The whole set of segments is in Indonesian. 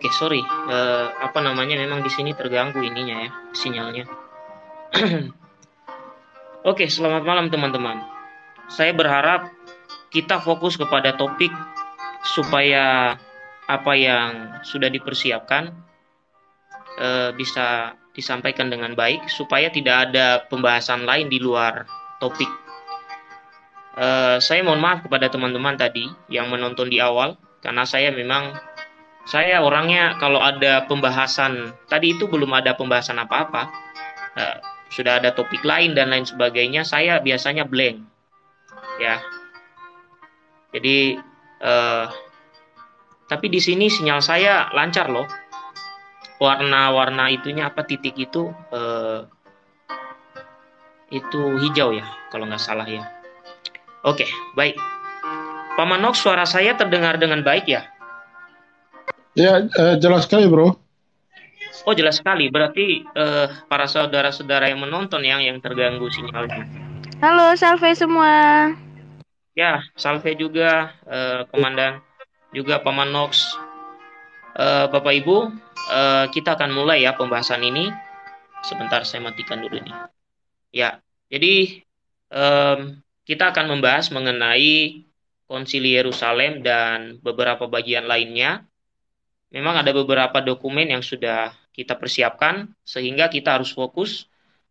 Oke, okay, sorry. Uh, apa namanya? Memang di sini terganggu ininya ya, sinyalnya. Oke, okay, selamat malam teman-teman. Saya berharap kita fokus kepada topik supaya apa yang sudah dipersiapkan uh, bisa disampaikan dengan baik supaya tidak ada pembahasan lain di luar topik. Uh, saya mohon maaf kepada teman-teman tadi yang menonton di awal karena saya memang saya orangnya kalau ada pembahasan tadi itu belum ada pembahasan apa-apa uh, sudah ada topik lain dan lain sebagainya saya biasanya blank ya jadi uh, tapi di sini sinyal saya lancar loh warna-warna itunya apa titik itu uh, itu hijau ya kalau nggak salah ya oke baik Pamanok suara saya terdengar dengan baik ya Ya, eh, jelas sekali, Bro. Oh, jelas sekali. Berarti eh, para saudara-saudara yang menonton yang yang terganggu sinyalnya. Halo, salve semua. Ya, salve juga eh, komandan, juga paman Nox. Eh, Bapak Ibu, eh, kita akan mulai ya pembahasan ini. Sebentar saya matikan dulu ini. Ya, jadi um, kita akan membahas mengenai Konsili Yerusalem dan beberapa bagian lainnya memang ada beberapa dokumen yang sudah kita persiapkan sehingga kita harus fokus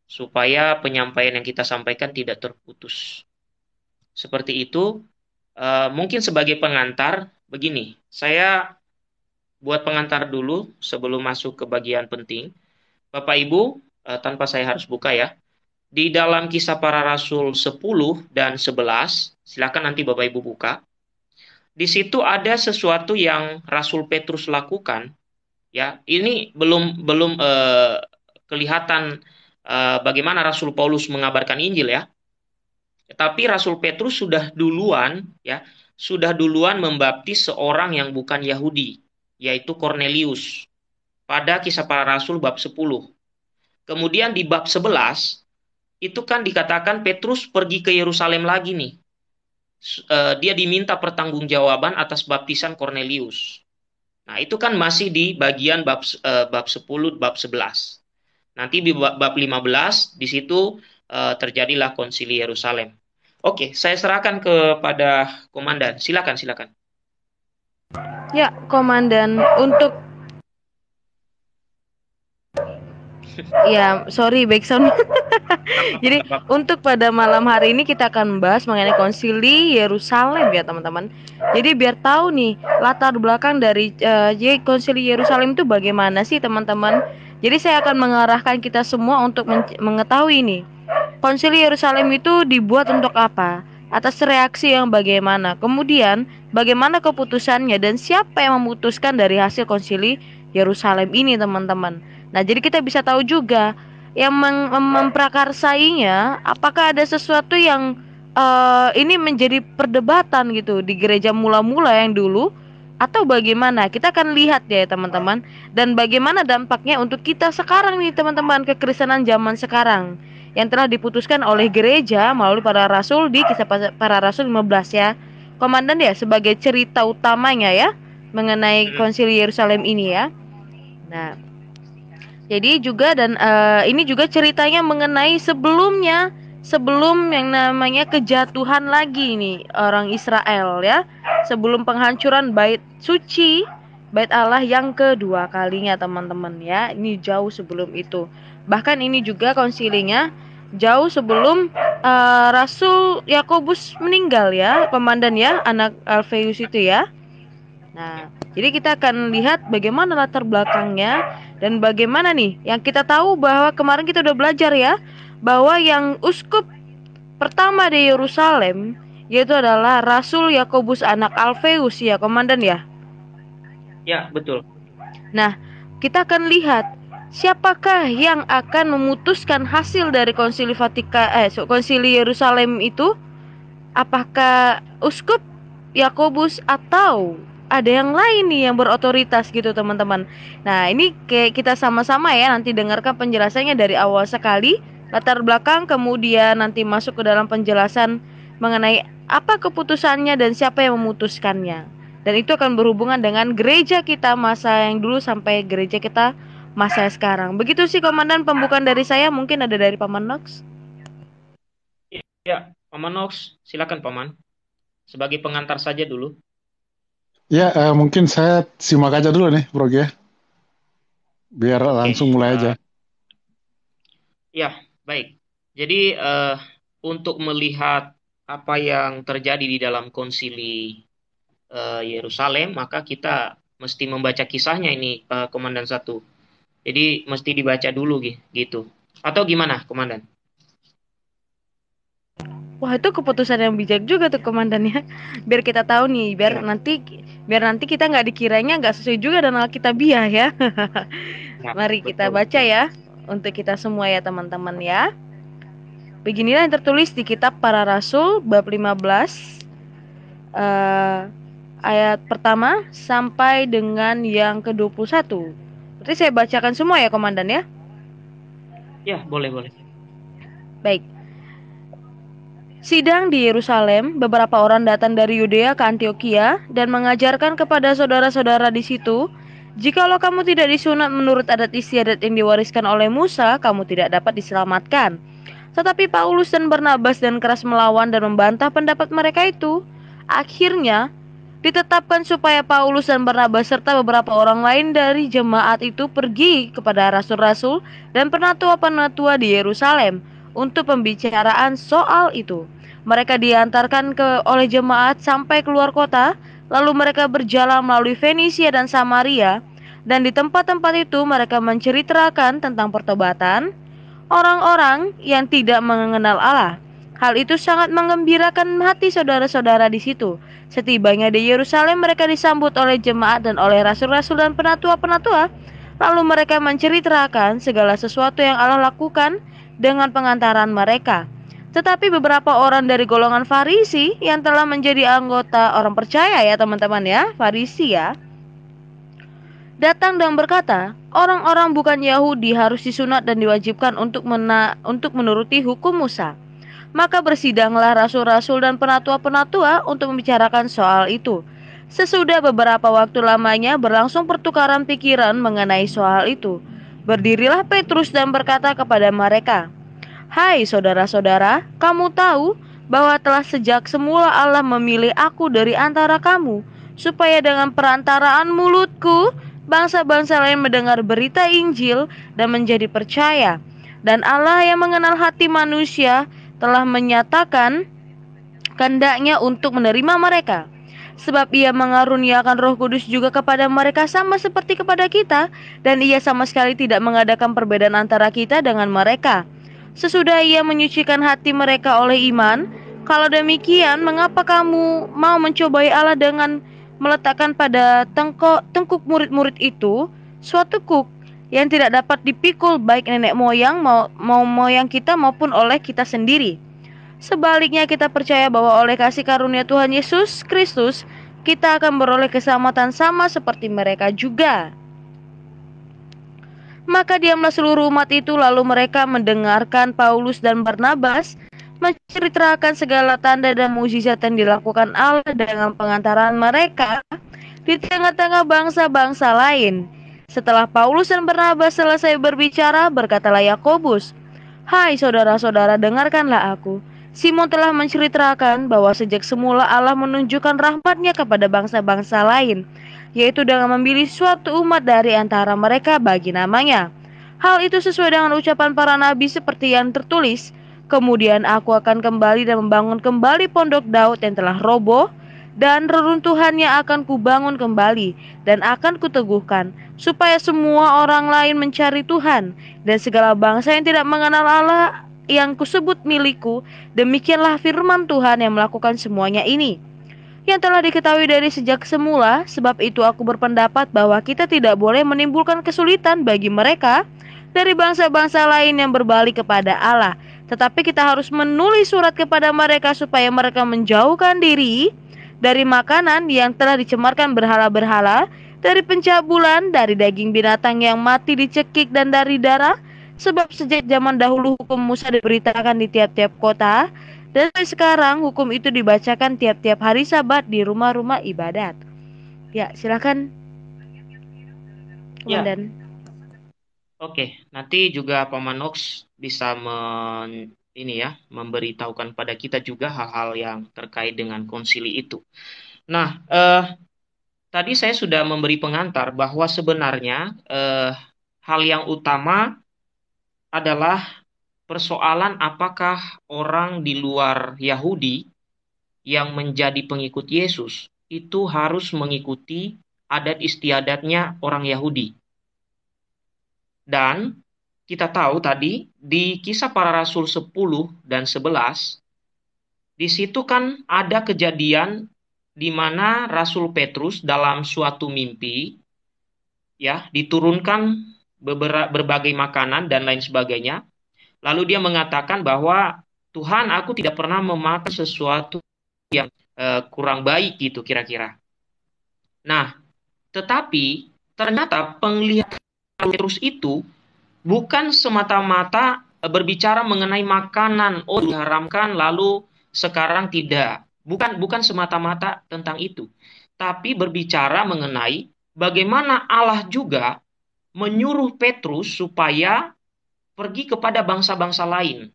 supaya penyampaian yang kita sampaikan tidak terputus. Seperti itu, e, mungkin sebagai pengantar begini, saya buat pengantar dulu sebelum masuk ke bagian penting. Bapak Ibu, e, tanpa saya harus buka ya. Di dalam kisah para rasul 10 dan 11, silakan nanti Bapak Ibu buka di situ ada sesuatu yang Rasul Petrus lakukan ya ini belum belum eh, kelihatan eh, bagaimana Rasul Paulus mengabarkan Injil ya tapi Rasul Petrus sudah duluan ya sudah duluan membaptis seorang yang bukan Yahudi yaitu Cornelius pada kisah para rasul bab 10 kemudian di bab 11 itu kan dikatakan Petrus pergi ke Yerusalem lagi nih Eh, dia diminta pertanggungjawaban atas baptisan Cornelius. Nah, itu kan masih di bagian bab eh, bab 10 bab 11. Nanti di bab, 15 di situ eh, terjadilah konsili Yerusalem. Oke, saya serahkan kepada komandan. Silakan, silakan. Ya, komandan untuk Ya, sorry sound. Jadi untuk pada malam hari ini kita akan membahas mengenai konsili Yerusalem ya teman-teman. Jadi biar tahu nih latar belakang dari uh, konsili Yerusalem itu bagaimana sih teman-teman. Jadi saya akan mengarahkan kita semua untuk mengetahui nih konsili Yerusalem itu dibuat untuk apa? Atas reaksi yang bagaimana? Kemudian bagaimana keputusannya dan siapa yang memutuskan dari hasil konsili Yerusalem ini teman-teman? Nah jadi kita bisa tahu juga yang mem memprakarsainya, apakah ada sesuatu yang uh, ini menjadi perdebatan gitu di gereja mula-mula yang dulu atau bagaimana? Kita akan lihat ya teman-teman dan bagaimana dampaknya untuk kita sekarang nih teman-teman kekristenan zaman sekarang yang telah diputuskan oleh gereja melalui para rasul di kisah para rasul 15 ya. Komandan ya sebagai cerita utamanya ya mengenai hmm. konsili Yerusalem ini ya. Nah, jadi juga dan uh, ini juga ceritanya mengenai sebelumnya sebelum yang namanya kejatuhan lagi nih orang Israel ya sebelum penghancuran bait suci bait Allah yang kedua kalinya teman-teman ya ini jauh sebelum itu bahkan ini juga konsilinya jauh sebelum uh, Rasul Yakobus meninggal ya pemandan ya anak Alfeus itu ya nah jadi kita akan lihat bagaimana latar belakangnya dan bagaimana nih? Yang kita tahu bahwa kemarin kita udah belajar ya bahwa yang uskup pertama di Yerusalem yaitu adalah Rasul Yakobus anak Alfeus ya, komandan ya. Ya, betul. Nah, kita akan lihat siapakah yang akan memutuskan hasil dari Konsili Vatika eh Konsili Yerusalem itu? Apakah uskup Yakobus atau ada yang lain nih yang berotoritas gitu teman-teman. Nah ini kayak kita sama-sama ya nanti dengarkan penjelasannya dari awal sekali latar belakang kemudian nanti masuk ke dalam penjelasan mengenai apa keputusannya dan siapa yang memutuskannya. Dan itu akan berhubungan dengan gereja kita masa yang dulu sampai gereja kita masa sekarang. Begitu sih komandan pembukaan dari saya mungkin ada dari Paman Nox. Ya, Paman Nox, silakan Paman. Sebagai pengantar saja dulu. Ya, uh, mungkin saya simak aja dulu nih, Bro ya. Biar langsung mulai eh, aja. Uh, ya, baik. Jadi uh, untuk melihat apa yang terjadi di dalam konsili uh, Yerusalem, maka kita mesti membaca kisahnya ini, uh, Komandan satu. Jadi mesti dibaca dulu gitu. Atau gimana, Komandan? Wah itu keputusan yang bijak juga tuh komandannya. Biar kita tahu nih, biar ya. nanti biar nanti kita nggak dikiranya nggak sesuai juga dengan Alkitabiah ya. ya Mari betul. kita baca ya untuk kita semua ya teman-teman ya. Beginilah yang tertulis di kitab Para Rasul bab 15 uh, eh, ayat pertama sampai dengan yang ke-21. Berarti saya bacakan semua ya komandan ya? Ya, boleh boleh. Baik. Sidang di Yerusalem, beberapa orang datang dari Yudea ke Antioquia dan mengajarkan kepada saudara-saudara di situ, "Jikalau kamu tidak disunat menurut adat istiadat yang diwariskan oleh Musa, kamu tidak dapat diselamatkan." Tetapi Paulus dan Barnabas dan keras melawan dan membantah pendapat mereka itu. Akhirnya, ditetapkan supaya Paulus dan Barnabas serta beberapa orang lain dari jemaat itu pergi kepada rasul-rasul dan penatua-penatua di Yerusalem untuk pembicaraan soal itu. Mereka diantarkan ke oleh jemaat sampai keluar kota, lalu mereka berjalan melalui Venesia dan Samaria, dan di tempat-tempat itu mereka menceritakan tentang pertobatan orang-orang yang tidak mengenal Allah. Hal itu sangat mengembirakan hati saudara-saudara di situ. Setibanya di Yerusalem mereka disambut oleh jemaat dan oleh rasul-rasul dan penatua-penatua. Lalu mereka menceritakan segala sesuatu yang Allah lakukan dengan pengantaran mereka. Tetapi beberapa orang dari golongan Farisi yang telah menjadi anggota orang percaya ya teman-teman ya, Farisi ya. Datang dan berkata, orang-orang bukan Yahudi harus disunat dan diwajibkan untuk mena untuk menuruti hukum Musa. Maka bersidanglah rasul-rasul dan penatua-penatua untuk membicarakan soal itu. Sesudah beberapa waktu lamanya berlangsung pertukaran pikiran mengenai soal itu. Berdirilah Petrus dan berkata kepada mereka, "Hai saudara-saudara, kamu tahu bahwa telah sejak semula Allah memilih aku dari antara kamu, supaya dengan perantaraan mulutku bangsa-bangsa lain mendengar berita Injil dan menjadi percaya. Dan Allah yang mengenal hati manusia telah menyatakan kehendaknya untuk menerima mereka." sebab ia mengaruniakan roh kudus juga kepada mereka sama seperti kepada kita, dan ia sama sekali tidak mengadakan perbedaan antara kita dengan mereka. Sesudah ia menyucikan hati mereka oleh iman, kalau demikian mengapa kamu mau mencobai Allah dengan meletakkan pada tengkuk tengkuk murid-murid itu suatu kuk yang tidak dapat dipikul baik nenek moyang mau, mau moyang kita maupun oleh kita sendiri?' Sebaliknya kita percaya bahwa oleh kasih karunia Tuhan Yesus Kristus, kita akan beroleh keselamatan sama seperti mereka juga. Maka diamlah seluruh umat itu lalu mereka mendengarkan Paulus dan Barnabas menceritakan segala tanda dan mujizat yang dilakukan Allah dengan pengantaran mereka di tengah-tengah bangsa-bangsa lain. Setelah Paulus dan Barnabas selesai berbicara, berkatalah Yakobus, "Hai saudara-saudara, dengarkanlah aku. Simon telah menceritakan bahwa sejak semula Allah menunjukkan rahmatnya kepada bangsa-bangsa lain, yaitu dengan memilih suatu umat dari antara mereka bagi namanya. Hal itu sesuai dengan ucapan para nabi seperti yang tertulis, Kemudian aku akan kembali dan membangun kembali pondok Daud yang telah roboh, dan reruntuhannya akan kubangun kembali dan akan kuteguhkan, supaya semua orang lain mencari Tuhan, dan segala bangsa yang tidak mengenal Allah yang kusebut milikku, demikianlah firman Tuhan yang melakukan semuanya ini. Yang telah diketahui dari sejak semula, sebab itu aku berpendapat bahwa kita tidak boleh menimbulkan kesulitan bagi mereka dari bangsa-bangsa lain yang berbalik kepada Allah. Tetapi kita harus menulis surat kepada mereka supaya mereka menjauhkan diri dari makanan yang telah dicemarkan berhala-berhala, dari pencabulan, dari daging binatang yang mati dicekik dan dari darah, Sebab sejak zaman dahulu hukum Musa diberitakan di tiap-tiap kota, dan sampai sekarang hukum itu dibacakan tiap-tiap hari sabat di rumah-rumah ibadat. Ya, silakan. Ya. Oke, Oke, nanti juga Pak Manox bisa men, ini ya, memberitahukan pada kita juga hal-hal yang terkait dengan konsili itu. Nah, eh, tadi saya sudah memberi pengantar bahwa sebenarnya eh, hal yang utama adalah persoalan apakah orang di luar Yahudi yang menjadi pengikut Yesus itu harus mengikuti adat istiadatnya orang Yahudi. Dan kita tahu tadi di kisah para rasul 10 dan 11, di situ kan ada kejadian di mana Rasul Petrus dalam suatu mimpi ya diturunkan berbagai makanan dan lain sebagainya. Lalu dia mengatakan bahwa Tuhan aku tidak pernah memakan sesuatu yang uh, kurang baik gitu kira-kira. Nah, tetapi ternyata penglihatan Petrus itu bukan semata-mata eh, berbicara mengenai makanan oh diharamkan lalu sekarang tidak. Bukan bukan semata-mata tentang itu, tapi berbicara mengenai bagaimana Allah juga menyuruh Petrus supaya pergi kepada bangsa-bangsa lain,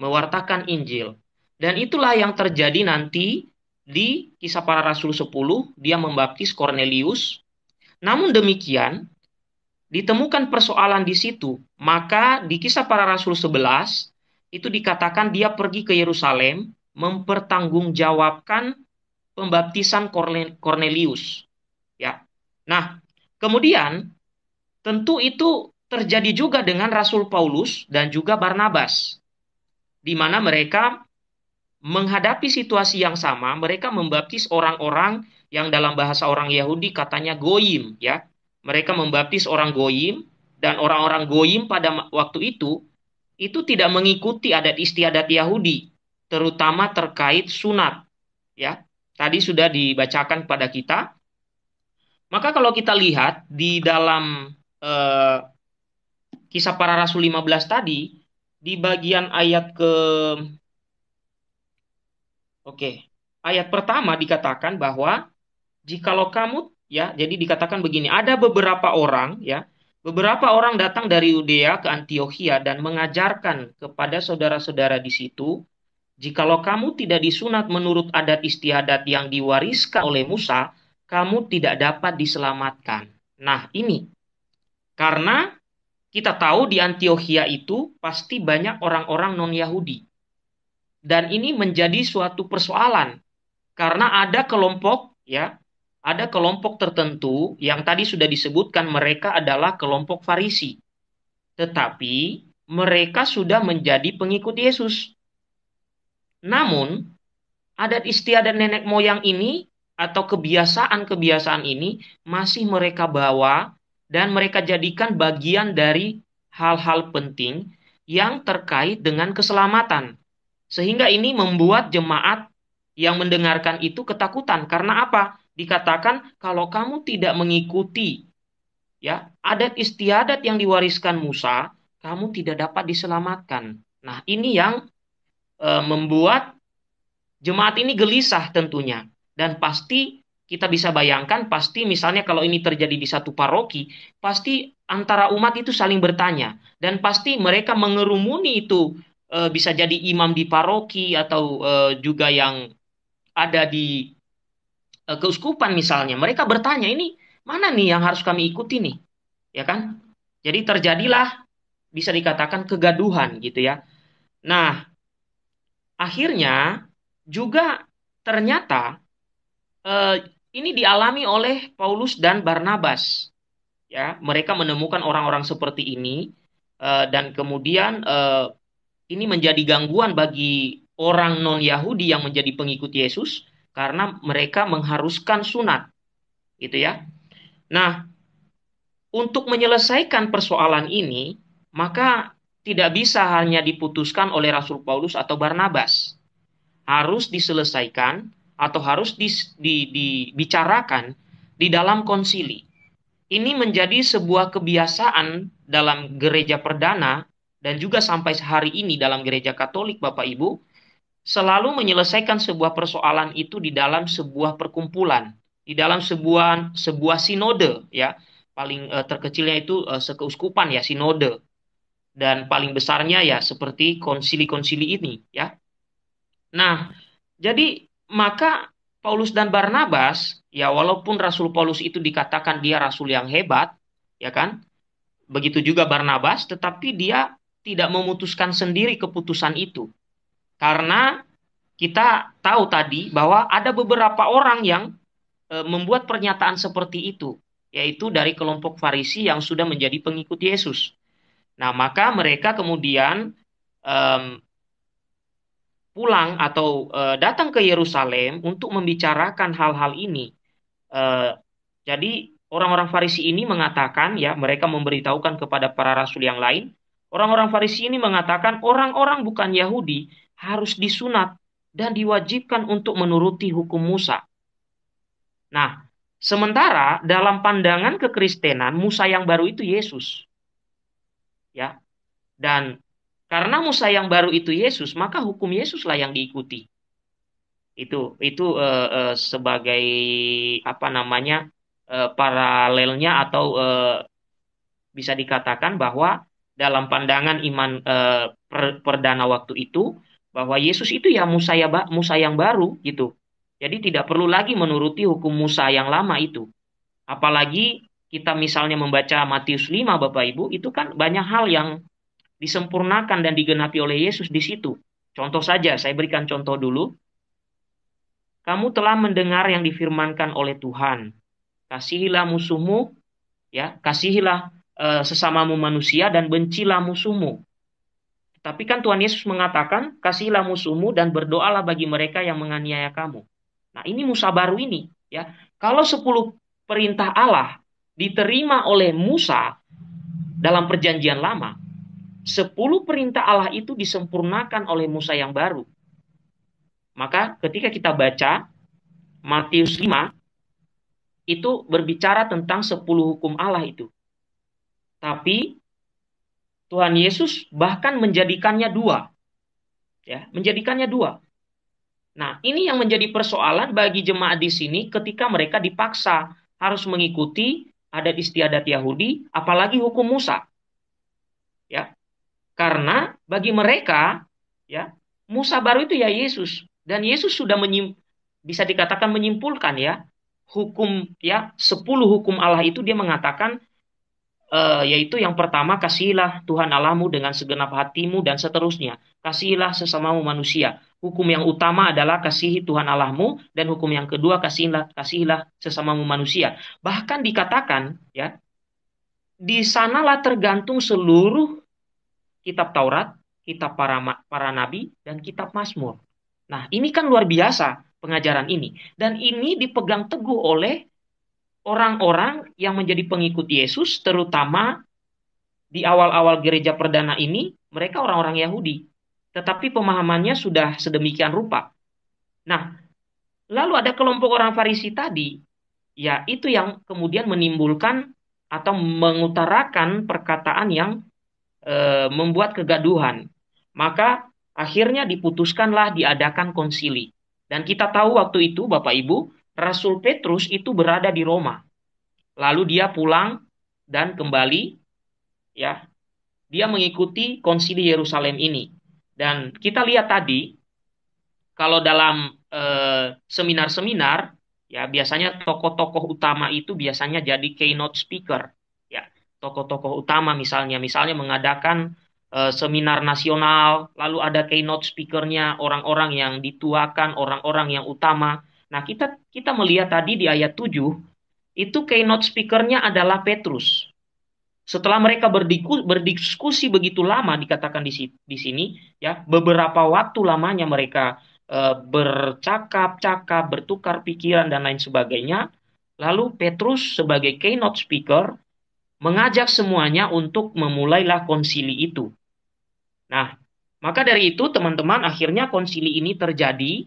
mewartakan Injil. Dan itulah yang terjadi nanti di kisah para rasul 10, dia membaptis Cornelius. Namun demikian, ditemukan persoalan di situ. Maka di kisah para rasul 11, itu dikatakan dia pergi ke Yerusalem mempertanggungjawabkan pembaptisan Cornelius. Ya. Nah, kemudian Tentu itu terjadi juga dengan Rasul Paulus dan juga Barnabas. Di mana mereka menghadapi situasi yang sama, mereka membaptis orang-orang yang dalam bahasa orang Yahudi katanya goyim ya. Mereka membaptis orang goyim dan orang-orang goyim pada waktu itu itu tidak mengikuti adat istiadat Yahudi, terutama terkait sunat. Ya, tadi sudah dibacakan kepada kita. Maka kalau kita lihat di dalam eh, kisah para rasul 15 tadi di bagian ayat ke Oke, ayat pertama dikatakan bahwa jikalau kamu ya, jadi dikatakan begini, ada beberapa orang ya, beberapa orang datang dari Yudea ke Antiochia dan mengajarkan kepada saudara-saudara di situ, jikalau kamu tidak disunat menurut adat istiadat yang diwariskan oleh Musa, kamu tidak dapat diselamatkan. Nah, ini karena kita tahu di Antioquia itu pasti banyak orang-orang non-Yahudi. Dan ini menjadi suatu persoalan karena ada kelompok ya, ada kelompok tertentu yang tadi sudah disebutkan mereka adalah kelompok Farisi. Tetapi mereka sudah menjadi pengikut Yesus. Namun, adat istiadat nenek moyang ini atau kebiasaan-kebiasaan ini masih mereka bawa dan mereka jadikan bagian dari hal-hal penting yang terkait dengan keselamatan. Sehingga ini membuat jemaat yang mendengarkan itu ketakutan karena apa? Dikatakan kalau kamu tidak mengikuti ya adat istiadat yang diwariskan Musa, kamu tidak dapat diselamatkan. Nah, ini yang e, membuat jemaat ini gelisah tentunya dan pasti kita bisa bayangkan pasti misalnya kalau ini terjadi di satu paroki, pasti antara umat itu saling bertanya dan pasti mereka mengerumuni itu e, bisa jadi imam di paroki atau e, juga yang ada di e, keuskupan misalnya. Mereka bertanya ini mana nih yang harus kami ikuti nih? Ya kan? Jadi terjadilah bisa dikatakan kegaduhan gitu ya. Nah, akhirnya juga ternyata ini dialami oleh Paulus dan Barnabas. Ya, mereka menemukan orang-orang seperti ini uh, dan kemudian uh, ini menjadi gangguan bagi orang non-Yahudi yang menjadi pengikut Yesus karena mereka mengharuskan sunat. Gitu ya. Nah, untuk menyelesaikan persoalan ini, maka tidak bisa hanya diputuskan oleh Rasul Paulus atau Barnabas. Harus diselesaikan atau harus dibicarakan di, dibicarakan di dalam konsili. Ini menjadi sebuah kebiasaan dalam gereja perdana dan juga sampai sehari ini dalam gereja Katolik Bapak Ibu selalu menyelesaikan sebuah persoalan itu di dalam sebuah perkumpulan, di dalam sebuah sebuah sinode ya. Paling eh, terkecilnya itu eh, sekeuskupan ya sinode. Dan paling besarnya ya seperti konsili-konsili ini ya. Nah, jadi maka Paulus dan Barnabas, ya walaupun Rasul Paulus itu dikatakan dia rasul yang hebat, ya kan? Begitu juga Barnabas, tetapi dia tidak memutuskan sendiri keputusan itu. Karena kita tahu tadi bahwa ada beberapa orang yang e, membuat pernyataan seperti itu, yaitu dari kelompok Farisi yang sudah menjadi pengikut Yesus. Nah, maka mereka kemudian e, pulang atau uh, datang ke Yerusalem untuk membicarakan hal-hal ini. Uh, jadi orang-orang Farisi ini mengatakan ya mereka memberitahukan kepada para rasul yang lain. Orang-orang Farisi ini mengatakan orang-orang bukan Yahudi harus disunat dan diwajibkan untuk menuruti hukum Musa. Nah, sementara dalam pandangan kekristenan Musa yang baru itu Yesus. Ya. Dan karena Musa yang baru itu Yesus, maka hukum Yesuslah yang diikuti. Itu itu uh, uh, sebagai apa namanya uh, paralelnya atau bisa dikatakan bahwa dalam pandangan iman per, perdana waktu itu bahwa Yesus itu ya Musa ya Musa yang baru gitu. Jadi tidak perlu lagi menuruti hukum Musa yang lama itu. Apalagi kita misalnya membaca Matius 5 Bapak Ibu itu kan banyak hal yang disempurnakan dan digenapi oleh Yesus di situ. Contoh saja, saya berikan contoh dulu. Kamu telah mendengar yang difirmankan oleh Tuhan. Kasihilah musuhmu, ya, kasihilah e, sesamamu manusia dan bencilah musuhmu. Tapi kan Tuhan Yesus mengatakan, kasihilah musuhmu dan berdoalah bagi mereka yang menganiaya kamu. Nah, ini Musa baru ini, ya. Kalau 10 perintah Allah diterima oleh Musa dalam perjanjian lama, sepuluh perintah Allah itu disempurnakan oleh Musa yang baru. Maka ketika kita baca Matius 5 itu berbicara tentang sepuluh hukum Allah itu. Tapi Tuhan Yesus bahkan menjadikannya dua. Ya, menjadikannya dua. Nah, ini yang menjadi persoalan bagi jemaat di sini ketika mereka dipaksa harus mengikuti adat istiadat Yahudi, apalagi hukum Musa. Ya, karena bagi mereka ya Musa baru itu ya Yesus dan Yesus sudah menyim, bisa dikatakan menyimpulkan ya hukum ya sepuluh hukum Allah itu dia mengatakan uh, yaitu yang pertama kasihilah Tuhan Allahmu dengan segenap hatimu dan seterusnya kasihilah sesamamu manusia hukum yang utama adalah kasihi Tuhan Allahmu dan hukum yang kedua kasihilah kasihilah sesamamu manusia bahkan dikatakan ya di sanalah tergantung seluruh kitab Taurat, kitab para para nabi dan kitab Mazmur. Nah, ini kan luar biasa pengajaran ini dan ini dipegang teguh oleh orang-orang yang menjadi pengikut Yesus terutama di awal-awal gereja perdana ini mereka orang-orang Yahudi. Tetapi pemahamannya sudah sedemikian rupa. Nah, lalu ada kelompok orang Farisi tadi, yaitu yang kemudian menimbulkan atau mengutarakan perkataan yang e, membuat kegaduhan. Maka akhirnya diputuskanlah diadakan konsili. Dan kita tahu waktu itu Bapak Ibu, Rasul Petrus itu berada di Roma. Lalu dia pulang dan kembali ya. Dia mengikuti konsili Yerusalem ini. Dan kita lihat tadi kalau dalam eh, seminar-seminar ya biasanya tokoh-tokoh utama itu biasanya jadi keynote speaker tokoh-tokoh utama misalnya, misalnya mengadakan uh, seminar nasional, lalu ada keynote speakernya, orang-orang yang dituakan, orang-orang yang utama. Nah, kita kita melihat tadi di ayat 7 itu keynote speakernya adalah Petrus. Setelah mereka berdiku, berdiskusi begitu lama dikatakan di, di sini ya, beberapa waktu lamanya mereka uh, bercakap-cakap, bertukar pikiran dan lain sebagainya. Lalu Petrus sebagai keynote speaker mengajak semuanya untuk memulailah konsili itu. Nah, maka dari itu teman-teman akhirnya konsili ini terjadi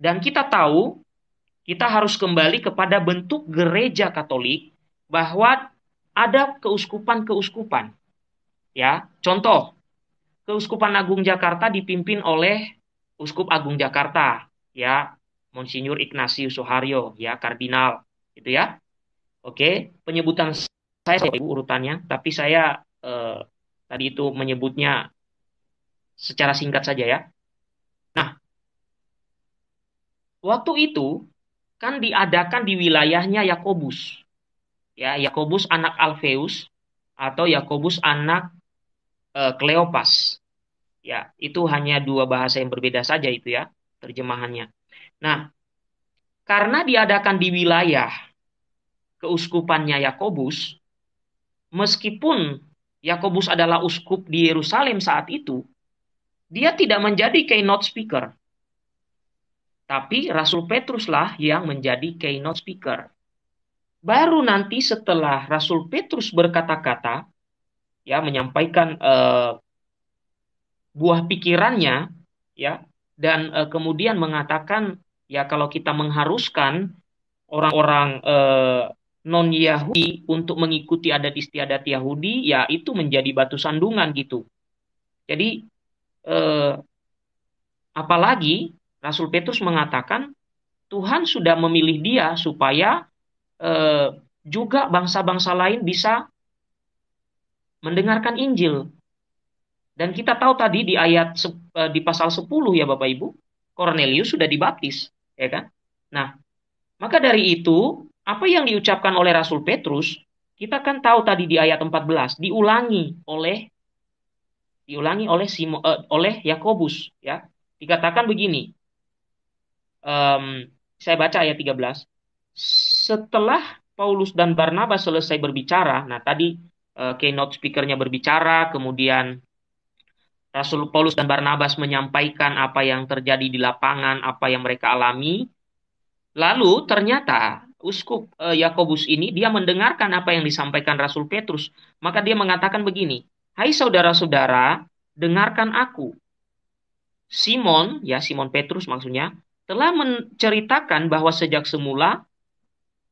dan kita tahu kita harus kembali kepada bentuk gereja Katolik bahwa ada keuskupan-keuskupan. Ya, contoh Keuskupan Agung Jakarta dipimpin oleh Uskup Agung Jakarta, ya, Monsinyur Ignatius Soharyo, ya, kardinal, gitu ya. Oke, penyebutan saya ibu urutannya, tapi saya eh, tadi itu menyebutnya secara singkat saja ya. Nah, waktu itu kan diadakan di wilayahnya Yakobus, ya Yakobus anak Alfeus atau Yakobus anak eh, Kleopas, ya itu hanya dua bahasa yang berbeda saja itu ya terjemahannya. Nah, karena diadakan di wilayah keuskupannya Yakobus, meskipun Yakobus adalah uskup di Yerusalem saat itu, dia tidak menjadi keynote speaker. Tapi Rasul Petruslah yang menjadi keynote speaker. Baru nanti setelah Rasul Petrus berkata-kata, ya menyampaikan eh, buah pikirannya, ya dan eh, kemudian mengatakan ya kalau kita mengharuskan orang-orang eh, non Yahudi untuk mengikuti adat istiadat Yahudi ya itu menjadi batu sandungan gitu jadi eh, apalagi Rasul Petrus mengatakan Tuhan sudah memilih dia supaya eh, juga bangsa-bangsa lain bisa mendengarkan Injil dan kita tahu tadi di ayat eh, di pasal 10 ya Bapak Ibu Cornelius sudah dibaptis ya kan nah maka dari itu apa yang diucapkan oleh Rasul Petrus, kita kan tahu tadi di ayat 14 diulangi oleh diulangi oleh Simo, uh, oleh Yakobus ya. Dikatakan begini. Um, saya baca ayat 13. Setelah Paulus dan Barnabas selesai berbicara, nah tadi uh, keynote speakernya berbicara, kemudian Rasul Paulus dan Barnabas menyampaikan apa yang terjadi di lapangan, apa yang mereka alami. Lalu ternyata uskup eh, Yakobus ini dia mendengarkan apa yang disampaikan Rasul Petrus, maka dia mengatakan begini, "Hai saudara-saudara, dengarkan aku. Simon, ya Simon Petrus maksudnya, telah menceritakan bahwa sejak semula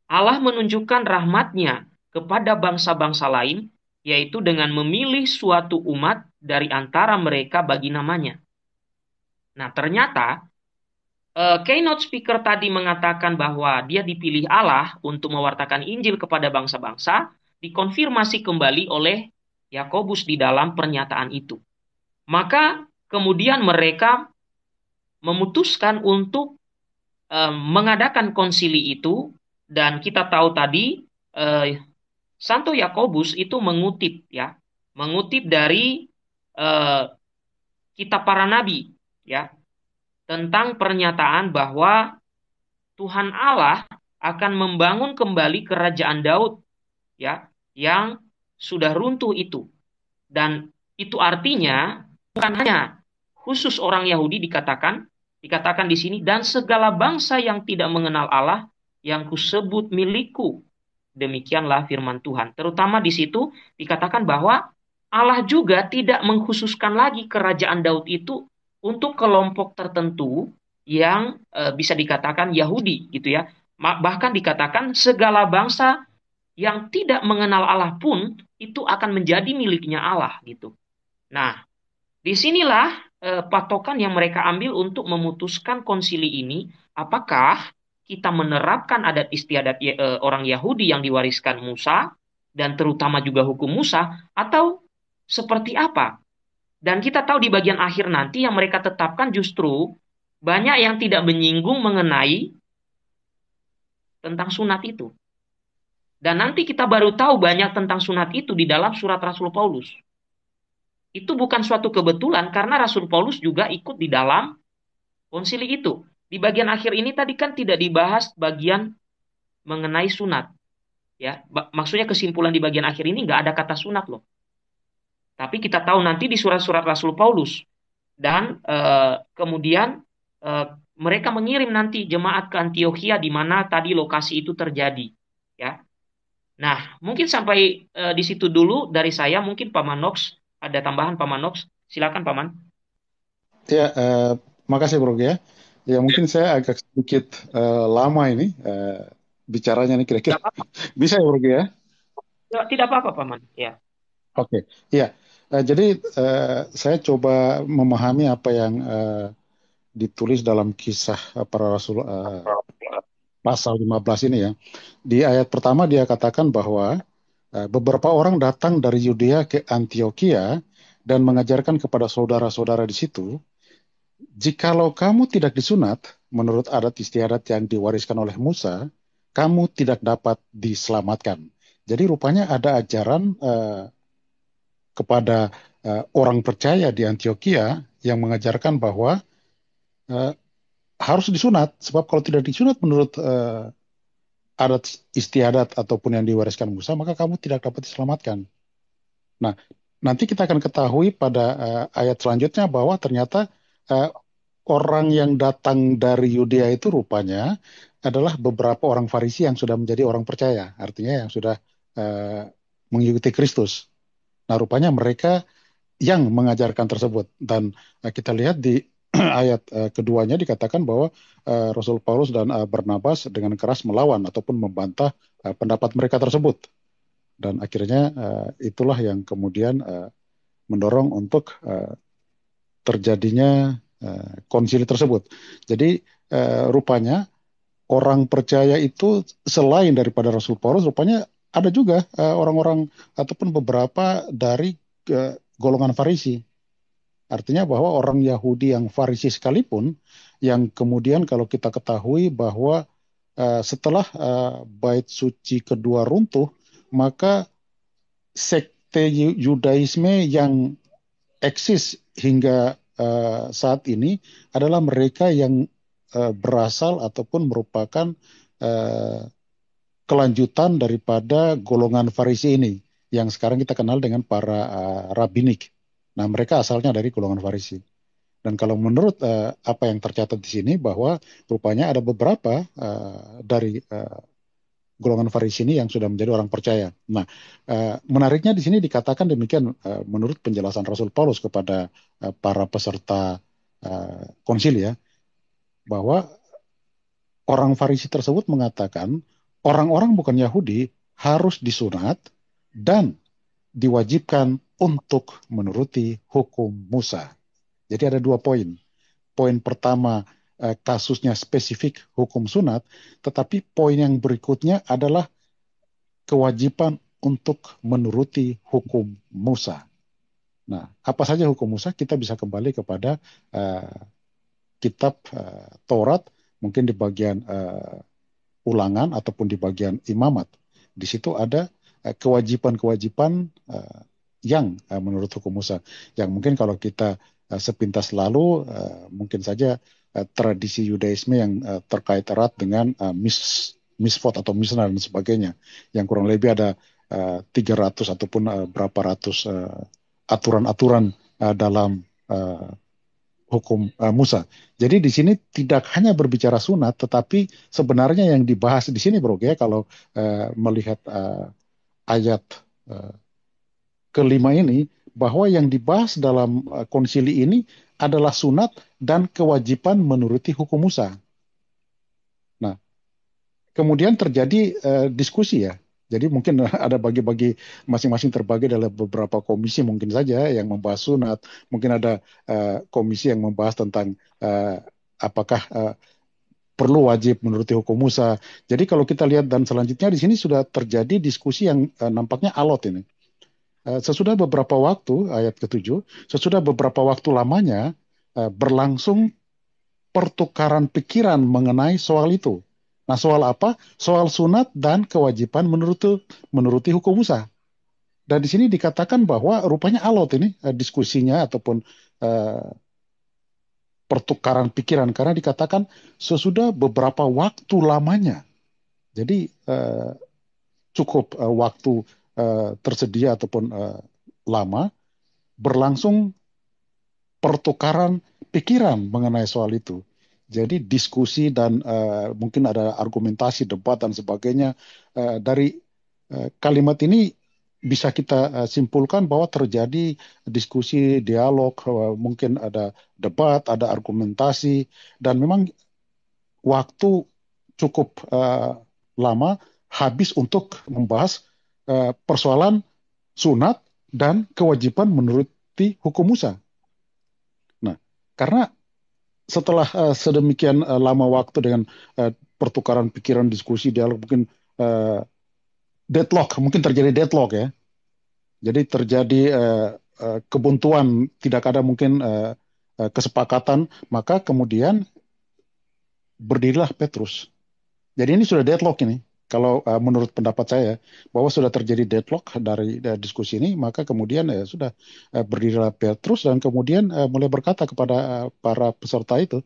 Allah menunjukkan rahmatnya kepada bangsa-bangsa lain, yaitu dengan memilih suatu umat dari antara mereka bagi namanya. Nah, ternyata uh, keynote speaker tadi mengatakan bahwa dia dipilih Allah untuk mewartakan Injil kepada bangsa-bangsa, dikonfirmasi kembali oleh Yakobus di dalam pernyataan itu. Maka kemudian mereka memutuskan untuk uh, mengadakan konsili itu dan kita tahu tadi uh, Santo Yakobus itu mengutip ya, mengutip dari uh, kitab para nabi ya tentang pernyataan bahwa Tuhan Allah akan membangun kembali kerajaan Daud ya yang sudah runtuh itu. Dan itu artinya bukan hanya khusus orang Yahudi dikatakan dikatakan di sini dan segala bangsa yang tidak mengenal Allah yang kusebut milikku. Demikianlah firman Tuhan. Terutama di situ dikatakan bahwa Allah juga tidak mengkhususkan lagi kerajaan Daud itu untuk kelompok tertentu yang e, bisa dikatakan Yahudi gitu ya. Bahkan dikatakan segala bangsa yang tidak mengenal Allah pun itu akan menjadi miliknya Allah gitu. Nah, disinilah e, patokan yang mereka ambil untuk memutuskan konsili ini apakah kita menerapkan adat istiadat e, orang Yahudi yang diwariskan Musa dan terutama juga hukum Musa atau seperti apa dan kita tahu di bagian akhir nanti yang mereka tetapkan justru banyak yang tidak menyinggung mengenai tentang sunat itu. Dan nanti kita baru tahu banyak tentang sunat itu di dalam surat Rasul Paulus. Itu bukan suatu kebetulan karena Rasul Paulus juga ikut di dalam konsili itu. Di bagian akhir ini tadi kan tidak dibahas bagian mengenai sunat. Ya, maksudnya kesimpulan di bagian akhir ini nggak ada kata sunat loh. Tapi kita tahu nanti di surat-surat Rasul Paulus dan eh, kemudian eh, mereka mengirim nanti jemaat ke Antioquia di mana tadi lokasi itu terjadi, ya. Nah, mungkin sampai eh, di situ dulu dari saya. Mungkin Paman Nox ada tambahan Paman Nox. Silakan Paman. Ya, uh, makasih Bro ya. Ya mungkin saya agak sedikit uh, lama ini uh, bicaranya nih kira-kira. Bisa ya Bro ya? Tidak apa-apa Paman. Ya. Oke, okay. ya. Nah, jadi eh, saya coba memahami apa yang eh, ditulis dalam kisah eh, para rasul eh, pasal 15 ini ya. Di ayat pertama dia katakan bahwa eh, beberapa orang datang dari Yudea ke Antioquia dan mengajarkan kepada saudara-saudara di situ, jikalau kamu tidak disunat menurut adat istiadat yang diwariskan oleh Musa, kamu tidak dapat diselamatkan. Jadi rupanya ada ajaran eh, kepada uh, orang percaya di Antioquia yang mengajarkan bahwa uh, harus disunat sebab kalau tidak disunat menurut uh, adat istiadat ataupun yang diwariskan Musa maka kamu tidak dapat diselamatkan. Nah, nanti kita akan ketahui pada uh, ayat selanjutnya bahwa ternyata uh, orang yang datang dari Yudea itu rupanya adalah beberapa orang Farisi yang sudah menjadi orang percaya, artinya yang sudah uh, mengikuti Kristus. Nah, rupanya mereka yang mengajarkan tersebut dan uh, kita lihat di ayat uh, keduanya dikatakan bahwa uh, Rasul Paulus dan uh, Bernabas dengan keras melawan ataupun membantah uh, pendapat mereka tersebut. Dan akhirnya uh, itulah yang kemudian uh, mendorong untuk uh, terjadinya uh, konsili tersebut. Jadi uh, rupanya orang percaya itu selain daripada Rasul Paulus rupanya ada juga eh, orang-orang uh, ataupun beberapa dari uh, golongan Farisi. Artinya bahwa orang Yahudi yang Farisi sekalipun, yang kemudian kalau kita ketahui bahwa uh, setelah uh, bait suci kedua runtuh, maka sekte Yudaisme yang eksis hingga uh, saat ini adalah mereka yang uh, berasal ataupun merupakan uh, kelanjutan daripada golongan Farisi ini yang sekarang kita kenal dengan para uh, eh, rabbinik. Nah, mereka asalnya dari golongan Farisi. Dan kalau menurut uh, apa yang tercatat di sini bahwa rupanya ada beberapa uh, dari uh, golongan Farisi ini yang sudah menjadi orang percaya. Nah, uh, menariknya di sini dikatakan demikian uh, menurut penjelasan Rasul Paulus kepada uh, para peserta uh, konsili ya bahwa orang Farisi tersebut mengatakan orang-orang bukan Yahudi harus disunat dan diwajibkan untuk menuruti hukum Musa. Jadi ada dua poin. Poin pertama eh, kasusnya spesifik hukum sunat, tetapi poin yang berikutnya adalah kewajiban untuk menuruti hukum Musa. Nah, apa saja hukum Musa? Kita bisa kembali kepada uh, kitab uh, Taurat, mungkin di bagian uh, ulangan ataupun di bagian imamat. Di situ ada eh, kewajiban-kewajiban eh, yang eh, menurut hukum Musa yang mungkin kalau kita sepintas lalu mungkin saja tradisi Yudaisme yang terkait erat dengan mis misfot atau misna dan sebagainya yang kurang lebih ada 300 ataupun berapa ratus aturan-aturan dalam hukum uh, Musa. Jadi di sini tidak hanya berbicara sunat, tetapi sebenarnya yang dibahas di sini, Bro, ya kalau uh, melihat uh, ayat uh, kelima ini, bahwa yang dibahas dalam uh, konsili ini adalah sunat dan kewajiban menuruti hukum Musa. Nah, kemudian terjadi uh, diskusi ya jadi mungkin ada bagi-bagi masing-masing terbagi dalam beberapa komisi mungkin saja yang membahas sunat, mungkin ada uh, komisi yang membahas tentang uh, apakah uh, perlu wajib menuruti hukum Musa. Jadi kalau kita lihat dan selanjutnya di sini sudah terjadi diskusi yang uh, nampaknya alot ini. sesudah beberapa waktu ayat ketujuh, sesudah beberapa waktu lamanya berlangsung pertukaran pikiran mengenai soal itu. Nah, soal apa? Soal sunat dan kewajiban menurut menuruti hukum Musa. Dan di sini dikatakan bahwa rupanya alot ini eh, diskusinya ataupun eh, pertukaran pikiran karena dikatakan sesudah beberapa waktu lamanya. Jadi eh, cukup eh, waktu eh, tersedia ataupun eh, lama berlangsung pertukaran pikiran mengenai soal itu. Jadi diskusi dan uh, mungkin ada argumentasi, debat dan sebagainya uh, dari uh, kalimat ini bisa kita uh, simpulkan bahwa terjadi diskusi, dialog, uh, mungkin ada debat, ada argumentasi dan memang waktu cukup uh, lama habis untuk membahas uh, persoalan sunat dan kewajiban menuruti hukum Musa. Nah, karena setelah uh, sedemikian uh, lama waktu dengan uh, pertukaran pikiran, diskusi, dialog, mungkin uh, deadlock, mungkin terjadi deadlock ya. Jadi terjadi uh, uh, kebuntuan, tidak ada mungkin uh, uh, kesepakatan, maka kemudian berdirilah Petrus. Jadi ini sudah deadlock ini kalau uh, menurut pendapat saya bahwa sudah terjadi deadlock dari uh, diskusi ini maka kemudian ya uh, sudah uh, berdiri Petrus terus dan kemudian uh, mulai berkata kepada uh, para peserta itu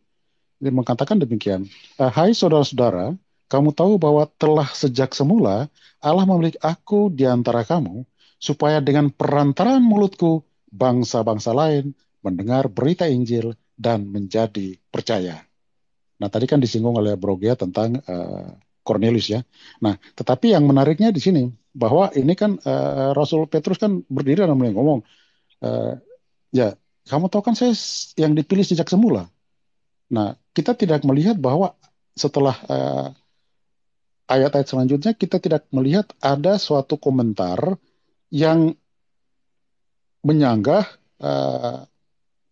mengatakan demikian uh, hai saudara-saudara kamu tahu bahwa telah sejak semula Allah memiliki aku di antara kamu supaya dengan perantaraan mulutku bangsa-bangsa lain mendengar berita Injil dan menjadi percaya. Nah, tadi kan disinggung oleh Brogia tentang uh, Cornelius ya. Nah, tetapi yang menariknya di sini bahwa ini kan uh, Rasul Petrus kan berdiri dan mulai ngomong, uh, ya kamu tahu kan saya yang dipilih sejak semula. Nah, kita tidak melihat bahwa setelah ayat ayat-ayat selanjutnya kita tidak melihat ada suatu komentar yang menyanggah uh,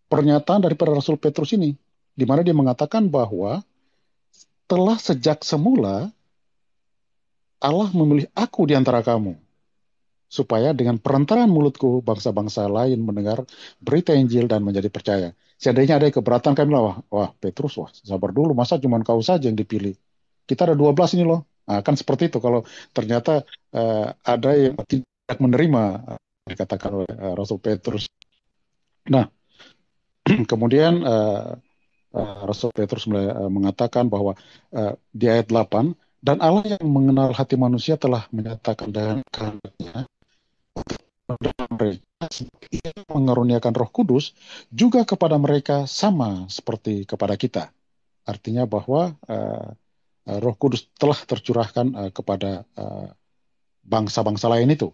pernyataan daripada Rasul Petrus ini, di mana dia mengatakan bahwa telah sejak semula Allah memilih aku di antara kamu, supaya dengan perantaraan mulutku bangsa-bangsa lain mendengar berita Injil dan menjadi percaya. Seandainya ada keberatan kami lah, wah, wah Petrus, wah sabar dulu, masa cuma kau saja yang dipilih? Kita ada 12 ini loh. Nah, kan seperti itu kalau ternyata uh, ada yang tidak menerima uh, dikatakan oleh uh, Rasul Petrus. Nah, kemudian uh, uh, Rasul Petrus mulai, uh, mengatakan bahwa uh, di ayat 8 dan Allah yang mengenal hati manusia telah menyatakan dengan kehendaknya mereka ia mengaruniakan Roh Kudus juga kepada mereka sama seperti kepada kita. Artinya bahwa eh, Roh Kudus telah tercurahkan uh, kepada eh, bangsa-bangsa uh, lain itu.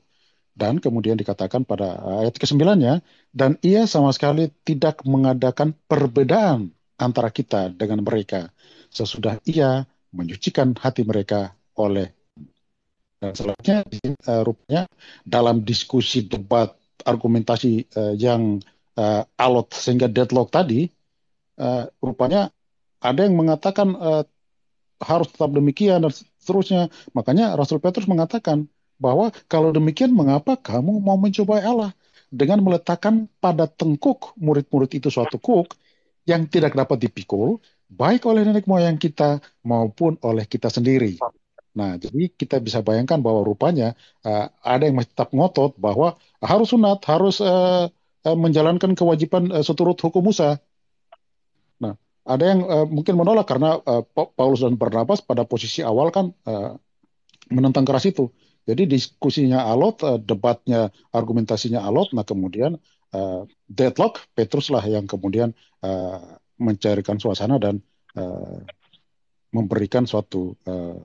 Dan kemudian dikatakan pada ayat ke-9-nya, dan ia sama sekali tidak mengadakan perbedaan antara kita dengan mereka. Sesudah ia menyucikan hati mereka oleh dan selanjutnya uh, rupanya dalam diskusi debat argumentasi uh, yang uh, alot sehingga deadlock tadi uh, rupanya ada yang mengatakan uh, harus tetap demikian dan seterusnya makanya Rasul Petrus mengatakan bahwa kalau demikian mengapa kamu mau mencoba Allah dengan meletakkan pada tengkuk murid-murid itu suatu kuk yang tidak dapat dipikul baik oleh nenek moyang kita maupun oleh kita sendiri. Nah, jadi kita bisa bayangkan bahwa rupanya uh, ada yang masih tetap ngotot bahwa harus sunat, harus uh, uh, menjalankan kewajiban uh, seturut hukum Musa. Nah, ada yang uh, mungkin menolak karena uh, Paulus dan Barnabas pada posisi awal kan uh, menentang keras itu. Jadi diskusinya alot, uh, debatnya, argumentasinya alot. Nah, kemudian uh, deadlock, Petrus lah yang kemudian uh, mencairkan suasana dan uh, memberikan suatu uh,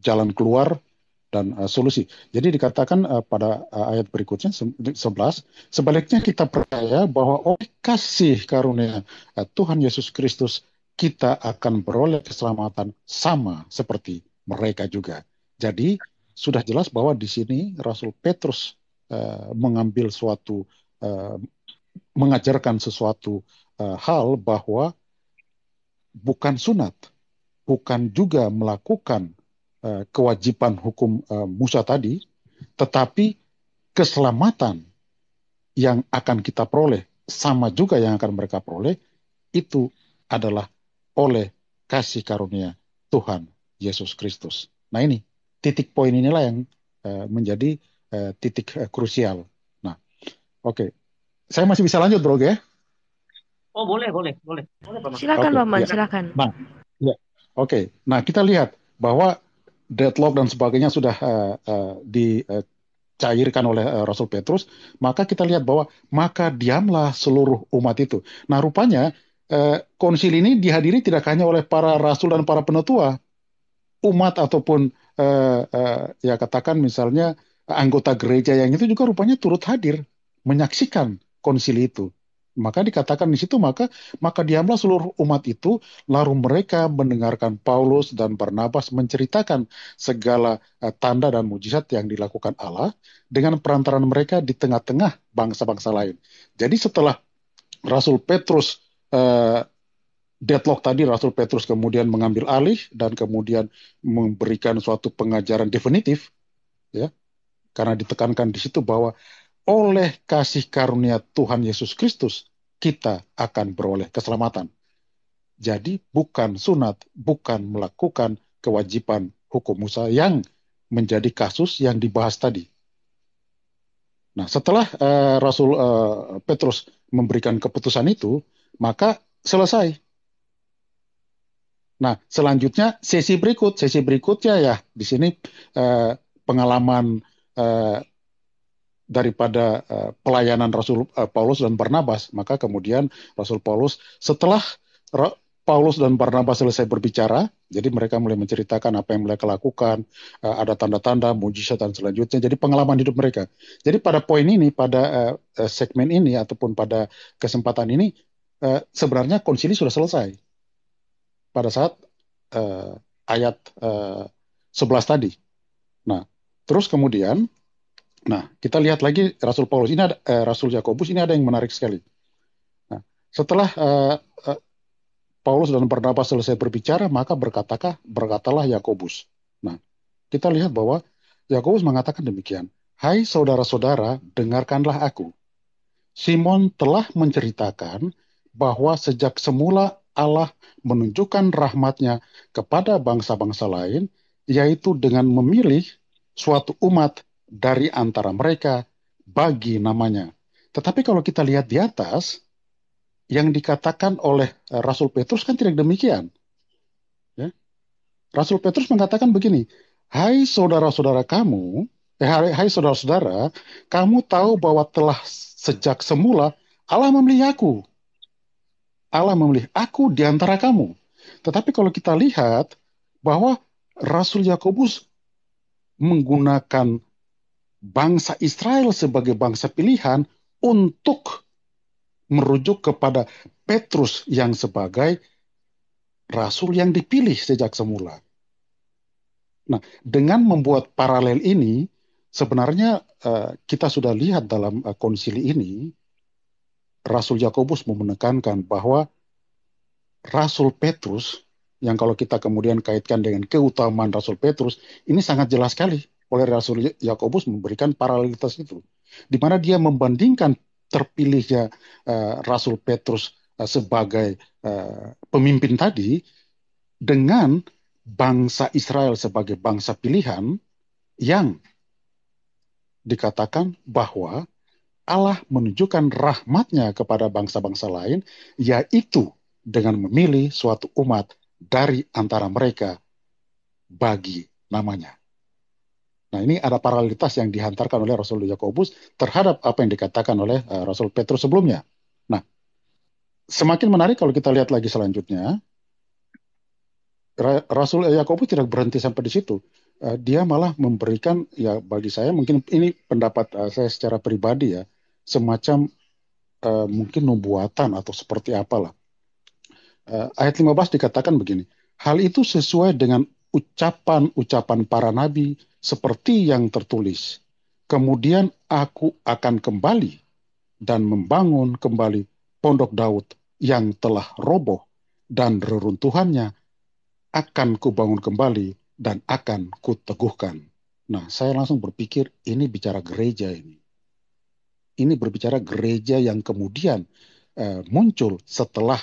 jalan keluar dan uh, solusi. Jadi dikatakan uh, pada uh, ayat berikutnya 11, sebaliknya kita percaya bahwa oleh kasih karunia uh, Tuhan Yesus Kristus kita akan beroleh keselamatan sama seperti mereka juga. Jadi sudah jelas bahwa di sini Rasul Petrus uh, mengambil suatu uh, mengajarkan sesuatu Eh, hal bahwa bukan sunat, bukan juga melakukan uh, kewajiban hukum uh, Musa tadi, tetapi keselamatan yang akan kita peroleh sama juga yang akan mereka peroleh itu adalah oleh kasih karunia Tuhan Yesus Kristus. Nah ini titik poin inilah yang uh, menjadi uh, titik uh, krusial. Nah, oke, okay. saya masih bisa lanjut, bro, ya? Oh boleh boleh boleh. boleh Paman. Silakan okay. silakan. ya. silakan. Nah, ya. Oke. Okay. Nah kita lihat bahwa deadlock dan sebagainya sudah uh, uh, dicairkan uh, oleh uh, Rasul Petrus, maka kita lihat bahwa maka diamlah seluruh umat itu. Nah rupanya uh, konsil ini dihadiri tidak hanya oleh para rasul dan para penetua, umat ataupun uh, uh, ya katakan misalnya anggota gereja yang itu juga rupanya turut hadir menyaksikan konsil itu maka dikatakan di situ maka maka diamlah seluruh umat itu lalu mereka mendengarkan Paulus dan Barnabas menceritakan segala uh, tanda dan mujizat yang dilakukan Allah dengan perantaran mereka di tengah-tengah bangsa-bangsa lain. Jadi setelah Rasul Petrus uh, deadlock tadi Rasul Petrus kemudian mengambil alih dan kemudian memberikan suatu pengajaran definitif ya karena ditekankan di situ bahwa oleh kasih karunia Tuhan Yesus Kristus, kita akan beroleh keselamatan. Jadi bukan sunat, bukan melakukan kewajiban hukum Musa yang menjadi kasus yang dibahas tadi. Nah, setelah uh, Rasul uh, Petrus memberikan keputusan itu, maka selesai. Nah, selanjutnya sesi berikut, sesi berikutnya ya di sini uh, pengalaman uh, daripada uh, pelayanan Rasul uh, Paulus dan Barnabas, maka kemudian Rasul Paulus setelah Ra Paulus dan Barnabas selesai berbicara, jadi mereka mulai menceritakan apa yang mereka lakukan, uh, ada tanda-tanda, mujizat dan selanjutnya. Jadi pengalaman hidup mereka. Jadi pada poin ini, pada uh, segmen ini ataupun pada kesempatan ini, uh, sebenarnya konsili sudah selesai pada saat uh, ayat uh, 11 tadi. Nah, terus kemudian Nah, kita lihat lagi Rasul Paulus ini ada eh, Rasul Yakobus ini ada yang menarik sekali. Nah, setelah eh, eh, Paulus dan Barnabas selesai berbicara, maka berkatakah berkatalah Yakobus. Nah, kita lihat bahwa Yakobus mengatakan demikian. Hai saudara-saudara, dengarkanlah aku. Simon telah menceritakan bahwa sejak semula Allah menunjukkan rahmatnya kepada bangsa-bangsa lain, yaitu dengan memilih suatu umat dari antara mereka bagi namanya. Tetapi kalau kita lihat di atas, yang dikatakan oleh eh, Rasul Petrus kan tidak demikian. Ya. Rasul Petrus mengatakan begini, Hai saudara-saudara kamu, eh, hai saudara-saudara, kamu tahu bahwa telah sejak semula Allah memilih aku. Allah memilih aku di antara kamu. Tetapi kalau kita lihat bahwa Rasul Yakobus menggunakan bangsa Israel sebagai bangsa pilihan untuk merujuk kepada Petrus yang sebagai rasul yang dipilih sejak semula. Nah, dengan membuat paralel ini, sebenarnya uh, kita sudah lihat dalam uh, konsili ini, Rasul Yakobus memenekankan bahwa Rasul Petrus, yang kalau kita kemudian kaitkan dengan keutamaan Rasul Petrus, ini sangat jelas sekali oleh Rasul Yakobus memberikan paralelitas itu, di mana dia membandingkan terpilihnya uh, Rasul Petrus uh, sebagai uh, pemimpin tadi dengan bangsa Israel sebagai bangsa pilihan yang dikatakan bahwa Allah menunjukkan rahmatnya kepada bangsa-bangsa lain, yaitu dengan memilih suatu umat dari antara mereka bagi namanya. Nah, ini ada paralelitas yang dihantarkan oleh Rasul Yakobus terhadap apa yang dikatakan oleh uh, Rasul Petrus sebelumnya. Nah, semakin menarik kalau kita lihat lagi selanjutnya. Rasul Yakobus tidak berhenti sampai di situ. Uh, dia malah memberikan ya bagi saya mungkin ini pendapat uh, saya secara pribadi ya, semacam uh, mungkin nubuatan atau seperti apalah. Uh, ayat 15 dikatakan begini, hal itu sesuai dengan ucapan-ucapan para nabi seperti yang tertulis. Kemudian aku akan kembali dan membangun kembali pondok Daud yang telah roboh dan reruntuhannya akan kubangun kembali dan akan kuteguhkan. Nah, saya langsung berpikir ini bicara gereja ini. Ini berbicara gereja yang kemudian eh, muncul setelah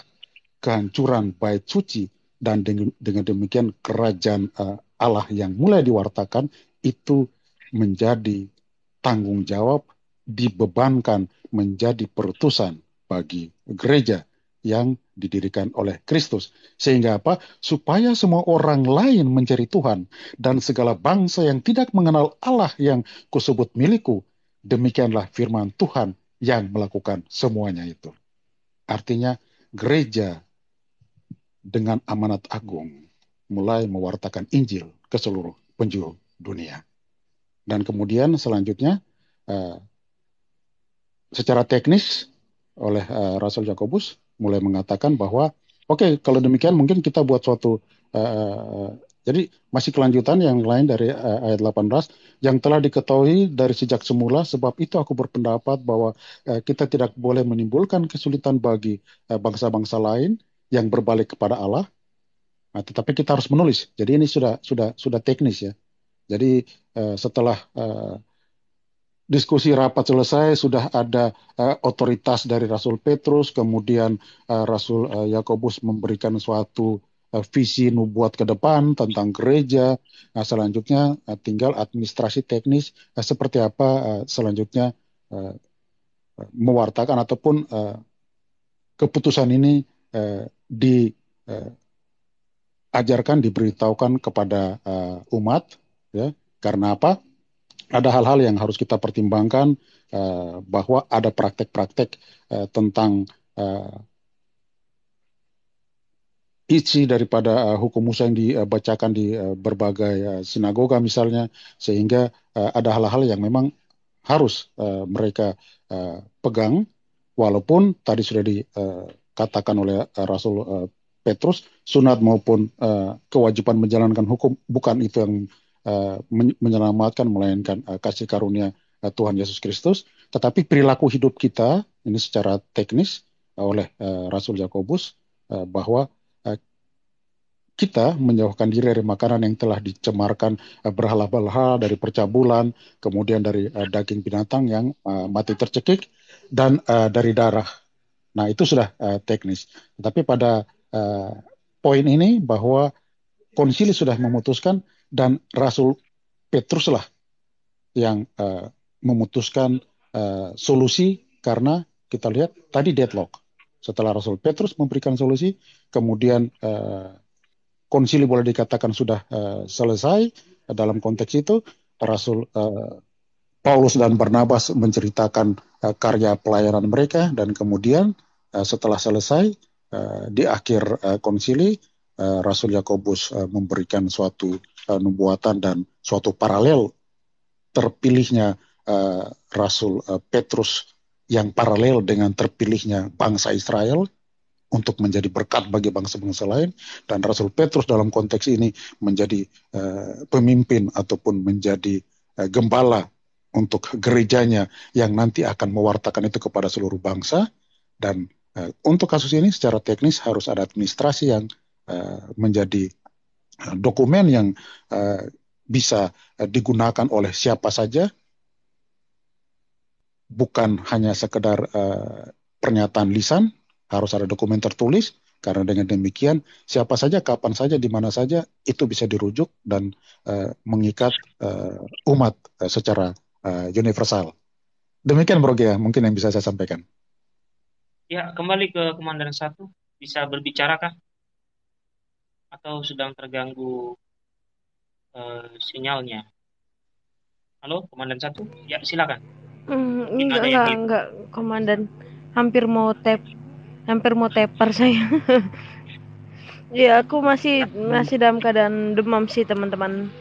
kehancuran bait suci dan dengan, demikian kerajaan eh, Allah yang mulai diwartakan itu menjadi tanggung jawab dibebankan menjadi perutusan bagi gereja yang didirikan oleh Kristus. Sehingga apa? Supaya semua orang lain mencari Tuhan dan segala bangsa yang tidak mengenal Allah yang kusebut milikku. Demikianlah firman Tuhan yang melakukan semuanya itu. Artinya gereja dengan amanat agung mulai mewartakan Injil ke seluruh penjuru dunia. Dan kemudian selanjutnya eh, secara teknis oleh eh, Rasul Yakobus mulai mengatakan bahwa oke okay, kalau demikian mungkin kita buat suatu eh, jadi masih kelanjutan yang lain dari uh, ayat 18 yang telah diketahui dari sejak semula sebab itu aku berpendapat bahwa kita tidak boleh menimbulkan kesulitan bagi bangsa-bangsa lain yang berbalik kepada Allah. Nah, tetapi kita harus menulis. Jadi ini sudah sudah sudah teknis ya. Jadi eh, setelah eh, diskusi rapat selesai sudah ada eh, otoritas dari Rasul Petrus, kemudian eh, Rasul eh, Yakobus memberikan suatu eh, visi nubuat ke depan tentang gereja. Nah, selanjutnya eh, tinggal administrasi teknis eh, seperti apa eh, selanjutnya eh, mewartakan ataupun eh, keputusan ini eh, di eh, ajarkan diberitahukan kepada uh, umat ya karena apa ada hal-hal yang harus kita pertimbangkan uh, bahwa ada praktek-praktek uh, tentang uh, eh, isi daripada uh, hukum Musa yang dibacakan di uh, berbagai uh, sinagoga misalnya sehingga uh, ada hal-hal yang memang harus uh, mereka uh, pegang walaupun tadi sudah dikatakan oleh Rasul uh, Petrus sunat maupun uh, kewajiban menjalankan hukum bukan itu yang Eh, menyelamatkan melainkan eh, kasih karunia eh, Tuhan Yesus Kristus, tetapi perilaku hidup kita ini secara teknis oleh Rasul Yakobus bahwa kita menjauhkan diri dari makanan yang telah dicemarkan uh, berhala-berhala dari percabulan, kemudian dari daging binatang yang mati tercekik dan dari darah. Nah, itu sudah teknis. Tetapi pada poin ini bahwa konsili sudah memutuskan dan Rasul Petrus lah yang uh, memutuskan uh, solusi karena kita lihat tadi deadlock. Setelah Rasul Petrus memberikan solusi, kemudian uh, konsili boleh dikatakan sudah uh, selesai dalam konteks itu Rasul uh, Paulus dan Barnabas menceritakan uh, karya pelayanan mereka dan kemudian uh, setelah selesai uh, di akhir uh, konsili Rasul Yakobus memberikan suatu uh, nubuatan dan suatu paralel terpilihnya uh, Rasul uh, Petrus yang paralel dengan terpilihnya bangsa Israel untuk menjadi berkat bagi bangsa-bangsa lain dan Rasul Petrus dalam konteks ini menjadi uh, pemimpin ataupun menjadi uh, gembala untuk gerejanya yang nanti akan mewartakan itu kepada seluruh bangsa dan uh, untuk kasus ini secara teknis harus ada administrasi yang uh, menjadi Eh, dokumen yang uh, bisa eh, digunakan oleh siapa saja bukan hanya sekedar uh, pernyataan lisan harus ada dokumen tertulis karena dengan demikian siapa saja kapan saja di mana saja itu bisa dirujuk dan uh, mengikat uh, umat uh, secara uh, universal demikian Bro Gia mungkin yang bisa saya sampaikan ya kembali ke Komandan satu bisa berbicara kah atau sedang terganggu uh, sinyalnya. Halo, Komandan satu, ya silakan. Hmm, enggak, ya, enggak, enggak, Komandan. Hampir mau tap, hampir mau taper saya. ya, aku masih masih dalam keadaan demam sih teman-teman.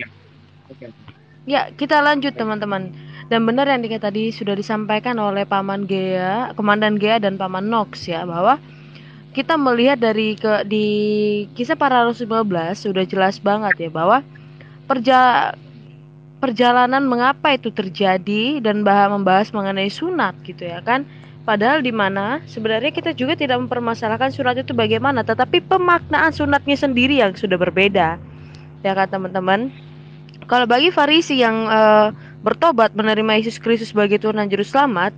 Ya, ya kita lanjut teman-teman. Dan benar yang tadi sudah disampaikan oleh Paman Gea, Komandan Gea dan Paman Nox ya bahwa kita melihat dari ke di kisah para rasul 15 sudah jelas banget ya bahwa perja perjalanan mengapa itu terjadi dan bahas membahas mengenai sunat gitu ya kan padahal di mana sebenarnya kita juga tidak mempermasalahkan sunat itu bagaimana tetapi pemaknaan sunatnya sendiri yang sudah berbeda ya kan teman-teman kalau bagi farisi yang e, bertobat menerima Yesus Kristus sebagai Tuhan dan Juru Selamat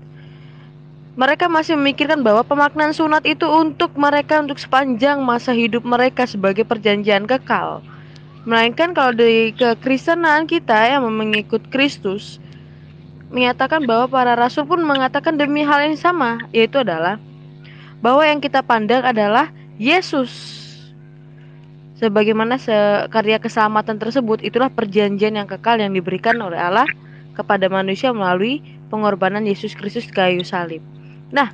mereka masih memikirkan bahwa pemaknaan sunat itu untuk mereka untuk sepanjang masa hidup mereka sebagai perjanjian kekal. Melainkan kalau di kekristenan kita yang mengikut Kristus menyatakan bahwa para rasul pun mengatakan demi hal yang sama, yaitu adalah bahwa yang kita pandang adalah Yesus. Sebagaimana karya keselamatan tersebut, itulah perjanjian yang kekal yang diberikan oleh Allah kepada manusia melalui pengorbanan Yesus Kristus kayu salib. Nah,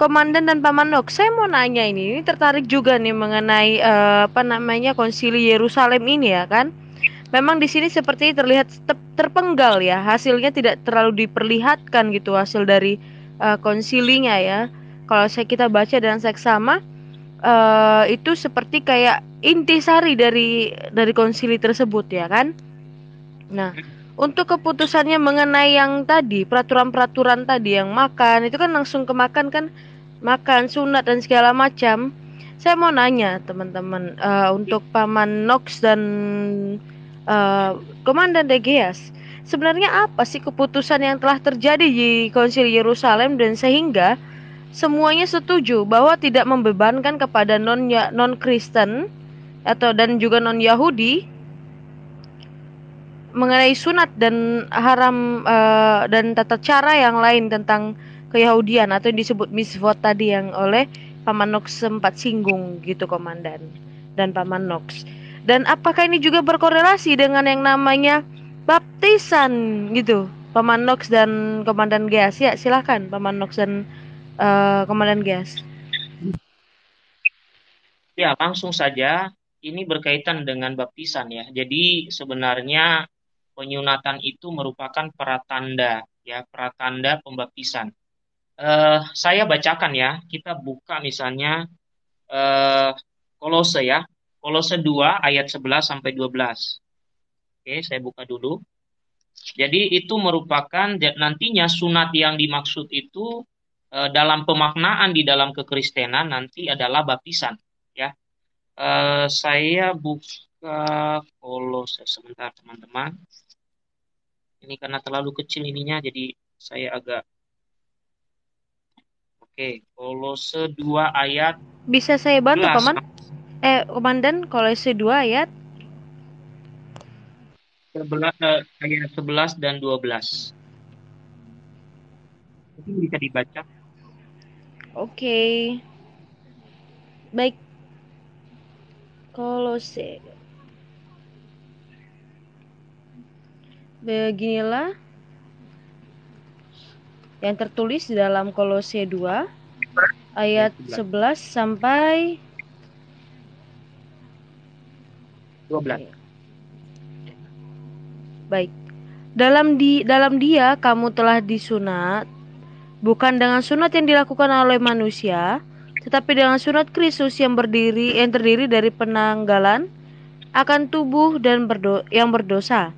Komandan dan Paman Nok, saya mau nanya ini, ini tertarik juga nih mengenai uh, apa namanya konsili Yerusalem ini ya kan? Memang di sini seperti terlihat ter terpenggal ya, hasilnya tidak terlalu diperlihatkan gitu hasil dari uh, konsilinya ya. Kalau saya kita baca dan seksama uh, itu seperti kayak intisari dari dari konsili tersebut ya kan? Nah, untuk keputusannya mengenai yang tadi peraturan-peraturan tadi yang makan itu kan langsung ke makan kan makan sunat dan segala macam saya mau nanya teman-teman uh, untuk paman Nox dan uh, komandan Degeas sebenarnya apa sih keputusan yang telah terjadi di Konsil Yerusalem dan sehingga semuanya setuju bahwa tidak membebankan kepada non non Kristen atau dan juga non Yahudi mengenai sunat dan haram uh, dan tata cara yang lain tentang keyahudian atau yang disebut misvot tadi yang oleh Paman Nox sempat singgung gitu komandan dan Paman Nox. Dan apakah ini juga berkorelasi dengan yang namanya baptisan gitu? Paman Nox dan Komandan Geas ya silahkan Paman Nox dan uh, Komandan Geas. Ya langsung saja ini berkaitan dengan baptisan ya. Jadi sebenarnya penyunatan itu merupakan pratanda ya pratanda pembaptisan. Uh, saya bacakan ya, kita buka misalnya uh, Kolose ya, Kolose 2 ayat 11 sampai 12. Oke, saya buka dulu. Jadi itu merupakan nantinya sunat yang dimaksud itu uh, dalam pemaknaan di dalam kekristenan nanti adalah baptisan ya. Uh, saya buka Kolose sebentar teman-teman ini karena terlalu kecil ininya jadi saya agak oke Kolose 2 ayat bisa saya bantu paman eh komandan Kolose 2 ayat sebelas eh, ayat 11 dan 12 mungkin bisa dibaca oke okay. baik Kolose beginilah yang tertulis di dalam Kolose 2 ayat 11 sampai 12. Baik. Dalam di dalam dia kamu telah disunat bukan dengan sunat yang dilakukan oleh manusia, tetapi dengan sunat Kristus yang berdiri yang terdiri dari penanggalan akan tubuh dan berdo, yang berdosa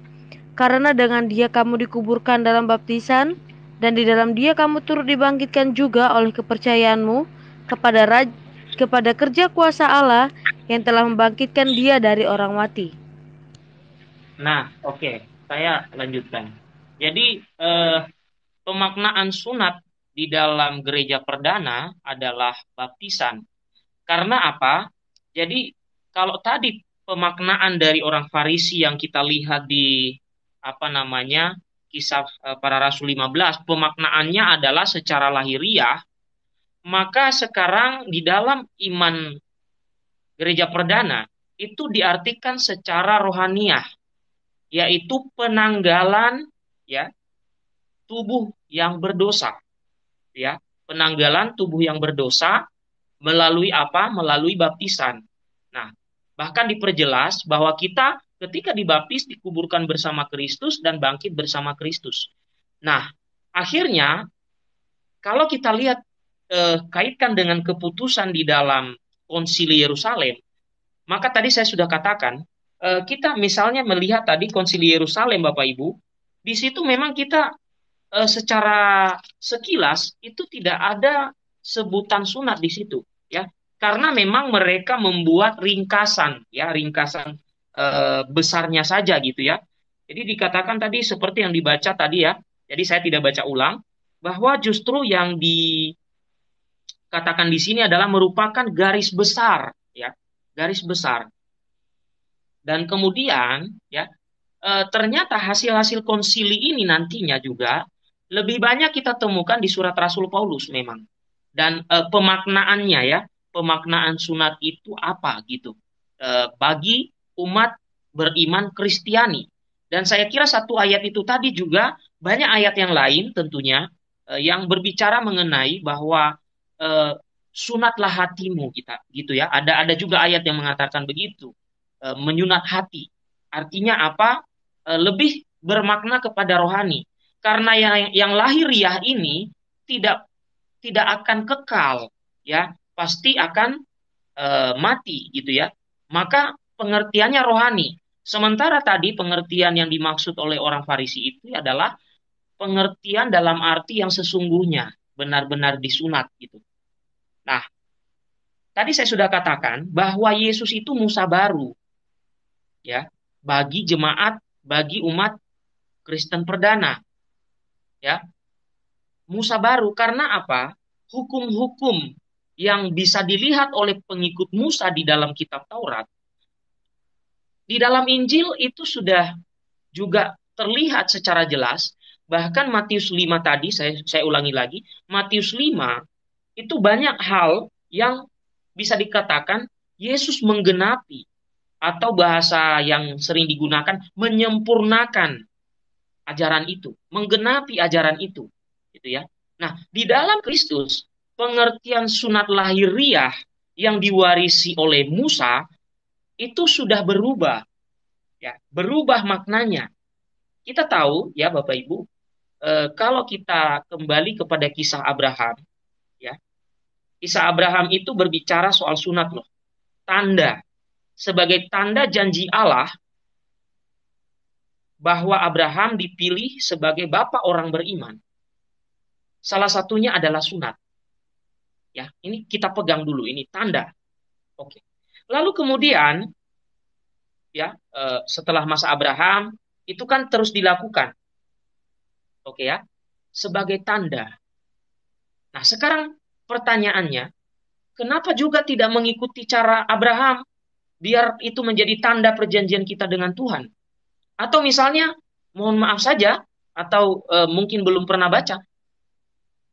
karena dengan dia kamu dikuburkan dalam baptisan, dan di dalam dia kamu turut dibangkitkan juga oleh kepercayaanmu kepada raj kepada kerja kuasa Allah yang telah membangkitkan dia dari orang mati. Nah, oke, okay. saya lanjutkan. Jadi eh, pemaknaan sunat di dalam gereja perdana adalah baptisan. Karena apa? Jadi kalau tadi pemaknaan dari orang Farisi yang kita lihat di apa namanya kisah e, para rasul 15 pemaknaannya adalah secara lahiriah maka sekarang di dalam iman gereja perdana itu diartikan secara rohaniah yaitu penanggalan ya tubuh yang berdosa ya penanggalan tubuh yang berdosa melalui apa melalui baptisan nah bahkan diperjelas bahwa kita ketika dibaptis dikuburkan bersama Kristus dan bangkit bersama Kristus. Nah, akhirnya kalau kita lihat eh, kaitkan dengan keputusan di dalam konsili Yerusalem, maka tadi saya sudah katakan eh, kita misalnya melihat tadi konsili Yerusalem Bapak Ibu, di situ memang kita eh, secara sekilas itu tidak ada sebutan sunat di situ, ya. Karena memang mereka membuat ringkasan, ya, ringkasan e, besarnya saja gitu ya. Jadi dikatakan tadi seperti yang dibaca tadi ya. Jadi saya tidak baca ulang bahwa justru yang dikatakan di sini adalah merupakan garis besar ya, garis besar. Dan kemudian ya e, ternyata hasil-hasil konsili ini nantinya juga lebih banyak kita temukan di surat Rasul Paulus memang. Dan e, pemaknaannya ya, pemaknaan sunat itu apa gitu. E, bagi umat beriman Kristiani. Dan saya kira satu ayat itu tadi juga banyak ayat yang lain tentunya eh, yang berbicara mengenai bahwa eh, sunatlah hatimu kita gitu ya. Ada ada juga ayat yang mengatakan begitu. Eh, menyunat hati. Artinya apa? Eh, lebih bermakna kepada rohani. Karena yang yang lahiriah ini tidak tidak akan kekal ya, pasti akan eh, mati gitu ya. Maka pengertiannya rohani. Sementara tadi pengertian yang dimaksud oleh orang Farisi itu adalah pengertian dalam arti yang sesungguhnya, benar-benar disunat gitu. Nah, tadi saya sudah katakan bahwa Yesus itu Musa baru. Ya, bagi jemaat, bagi umat Kristen perdana. Ya. Musa baru karena apa? Hukum-hukum yang bisa dilihat oleh pengikut Musa di dalam kitab Taurat di dalam Injil itu sudah juga terlihat secara jelas, bahkan Matius 5 tadi saya saya ulangi lagi, Matius 5 itu banyak hal yang bisa dikatakan Yesus menggenapi atau bahasa yang sering digunakan menyempurnakan ajaran itu, menggenapi ajaran itu, gitu ya. Nah, di dalam Kristus pengertian sunat lahiriah yang diwarisi oleh Musa itu sudah berubah. Ya, berubah maknanya. Kita tahu ya Bapak Ibu, e, kalau kita kembali kepada kisah Abraham, ya. Kisah Abraham itu berbicara soal sunat loh. Tanda sebagai tanda janji Allah bahwa Abraham dipilih sebagai bapak orang beriman. Salah satunya adalah sunat. Ya, ini kita pegang dulu ini tanda. Oke. Lalu kemudian ya eh, setelah masa Abraham itu kan terus dilakukan. Oke ya, sebagai tanda. Nah, sekarang pertanyaannya, kenapa juga tidak mengikuti cara Abraham biar itu menjadi tanda perjanjian kita dengan Tuhan? Atau misalnya, mohon maaf saja atau e, mungkin belum pernah baca.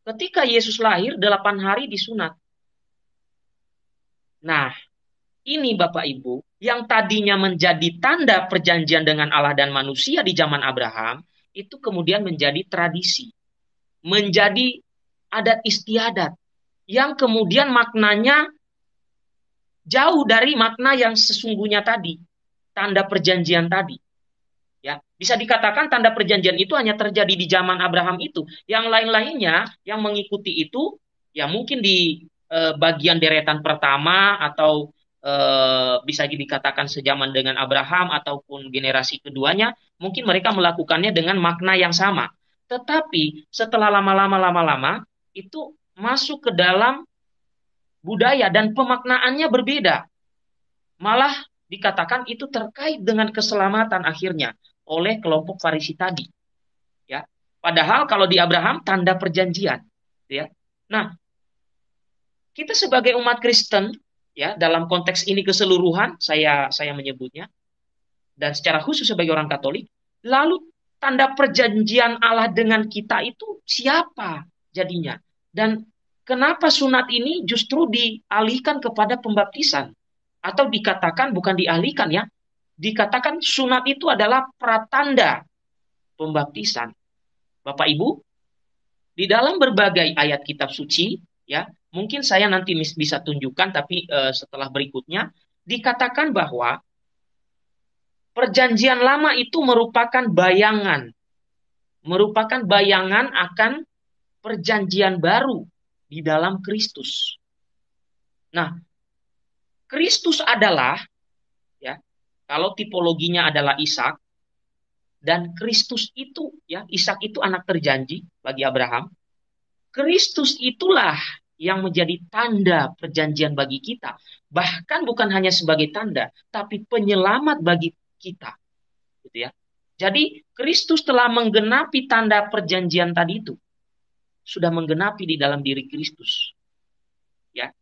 Ketika Yesus lahir, delapan hari disunat. Nah, ini Bapak Ibu, yang tadinya menjadi tanda perjanjian dengan Allah dan manusia di zaman Abraham, itu kemudian menjadi tradisi, menjadi adat istiadat, yang kemudian maknanya jauh dari makna yang sesungguhnya tadi, tanda perjanjian tadi. Ya, bisa dikatakan tanda perjanjian itu hanya terjadi di zaman Abraham itu. Yang lain-lainnya yang mengikuti itu ya mungkin di eh, bagian deretan pertama atau Eh, bisa dikatakan sejaman dengan Abraham ataupun generasi keduanya, mungkin mereka melakukannya dengan makna yang sama. Tetapi setelah lama-lama lama-lama itu masuk ke dalam budaya dan pemaknaannya berbeda. Malah dikatakan itu terkait dengan keselamatan akhirnya oleh kelompok Farisi tadi. Ya. Padahal kalau di Abraham tanda perjanjian, ya. Nah, kita sebagai umat Kristen ya dalam konteks ini keseluruhan saya saya menyebutnya dan secara khusus sebagai orang Katolik lalu tanda perjanjian Allah dengan kita itu siapa jadinya dan kenapa sunat ini justru dialihkan kepada pembaptisan atau dikatakan bukan dialihkan ya dikatakan sunat itu adalah pratanda pembaptisan Bapak Ibu di dalam berbagai ayat kitab suci ya mungkin saya nanti bisa tunjukkan tapi uh, setelah berikutnya dikatakan bahwa perjanjian lama itu merupakan bayangan merupakan bayangan akan perjanjian baru di dalam Kristus. Nah, Kristus adalah ya, kalau tipologinya adalah Ishak dan Kristus itu ya, Ishak itu anak terjanji bagi Abraham. Kristus itulah yang menjadi tanda perjanjian bagi kita. Bahkan bukan hanya sebagai tanda, tapi penyelamat bagi kita. Gitu ya. Jadi Kristus telah menggenapi tanda perjanjian tadi itu. Sudah menggenapi di dalam diri Kristus. Ya.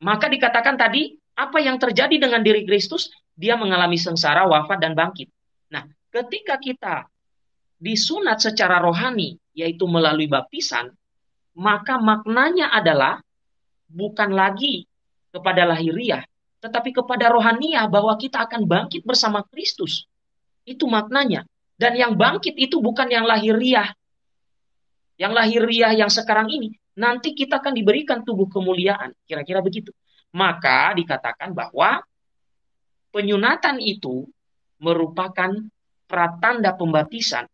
Maka dikatakan tadi apa yang terjadi dengan diri Kristus, dia mengalami sengsara, wafat dan bangkit. Nah, ketika kita disunat secara rohani yaitu melalui baptisan, maka maknanya adalah bukan lagi kepada lahiriah, tetapi kepada rohania bahwa kita akan bangkit bersama Kristus. Itu maknanya. Dan yang bangkit itu bukan yang lahiriah. Yang lahiriah yang sekarang ini. Nanti kita akan diberikan tubuh kemuliaan. Kira-kira begitu. Maka dikatakan bahwa penyunatan itu merupakan pratanda pembaptisan.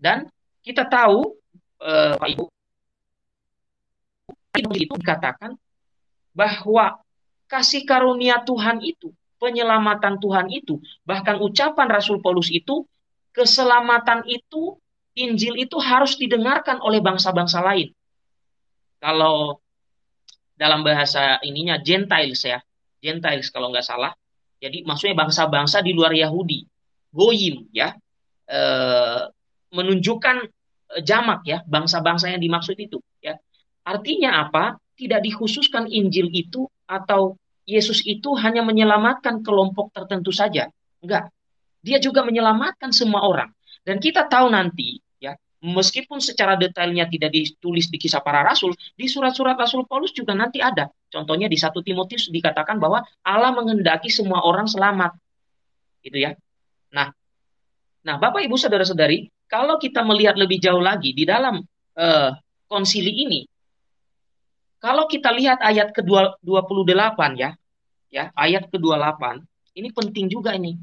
Dan kita tahu, eh, Pak Ibu, itu dikatakan bahwa kasih karunia Tuhan itu, penyelamatan Tuhan itu, bahkan ucapan Rasul Paulus itu, keselamatan itu, Injil itu harus didengarkan oleh bangsa-bangsa lain. Kalau dalam bahasa ininya Gentiles ya, Gentiles kalau nggak salah. Jadi maksudnya bangsa-bangsa di luar Yahudi, Goyim ya, e, menunjukkan eh, jamak ya, bangsa-bangsa yang dimaksud itu ya. Artinya apa? Tidak dikhususkan Injil itu atau Yesus itu hanya menyelamatkan kelompok tertentu saja. Enggak. Dia juga menyelamatkan semua orang. Dan kita tahu nanti ya, meskipun secara detailnya tidak ditulis di kisah para rasul, di surat-surat Rasul Paulus juga nanti ada. Contohnya di satu Timotius dikatakan bahwa Allah menghendaki semua orang selamat. Gitu ya. Nah, nah Bapak Ibu saudara-saudari, kalau kita melihat lebih jauh lagi di dalam uh, konsili ini, kalau kita lihat ayat ke-28 ya, ya, ayat ke-28, ini penting juga ini.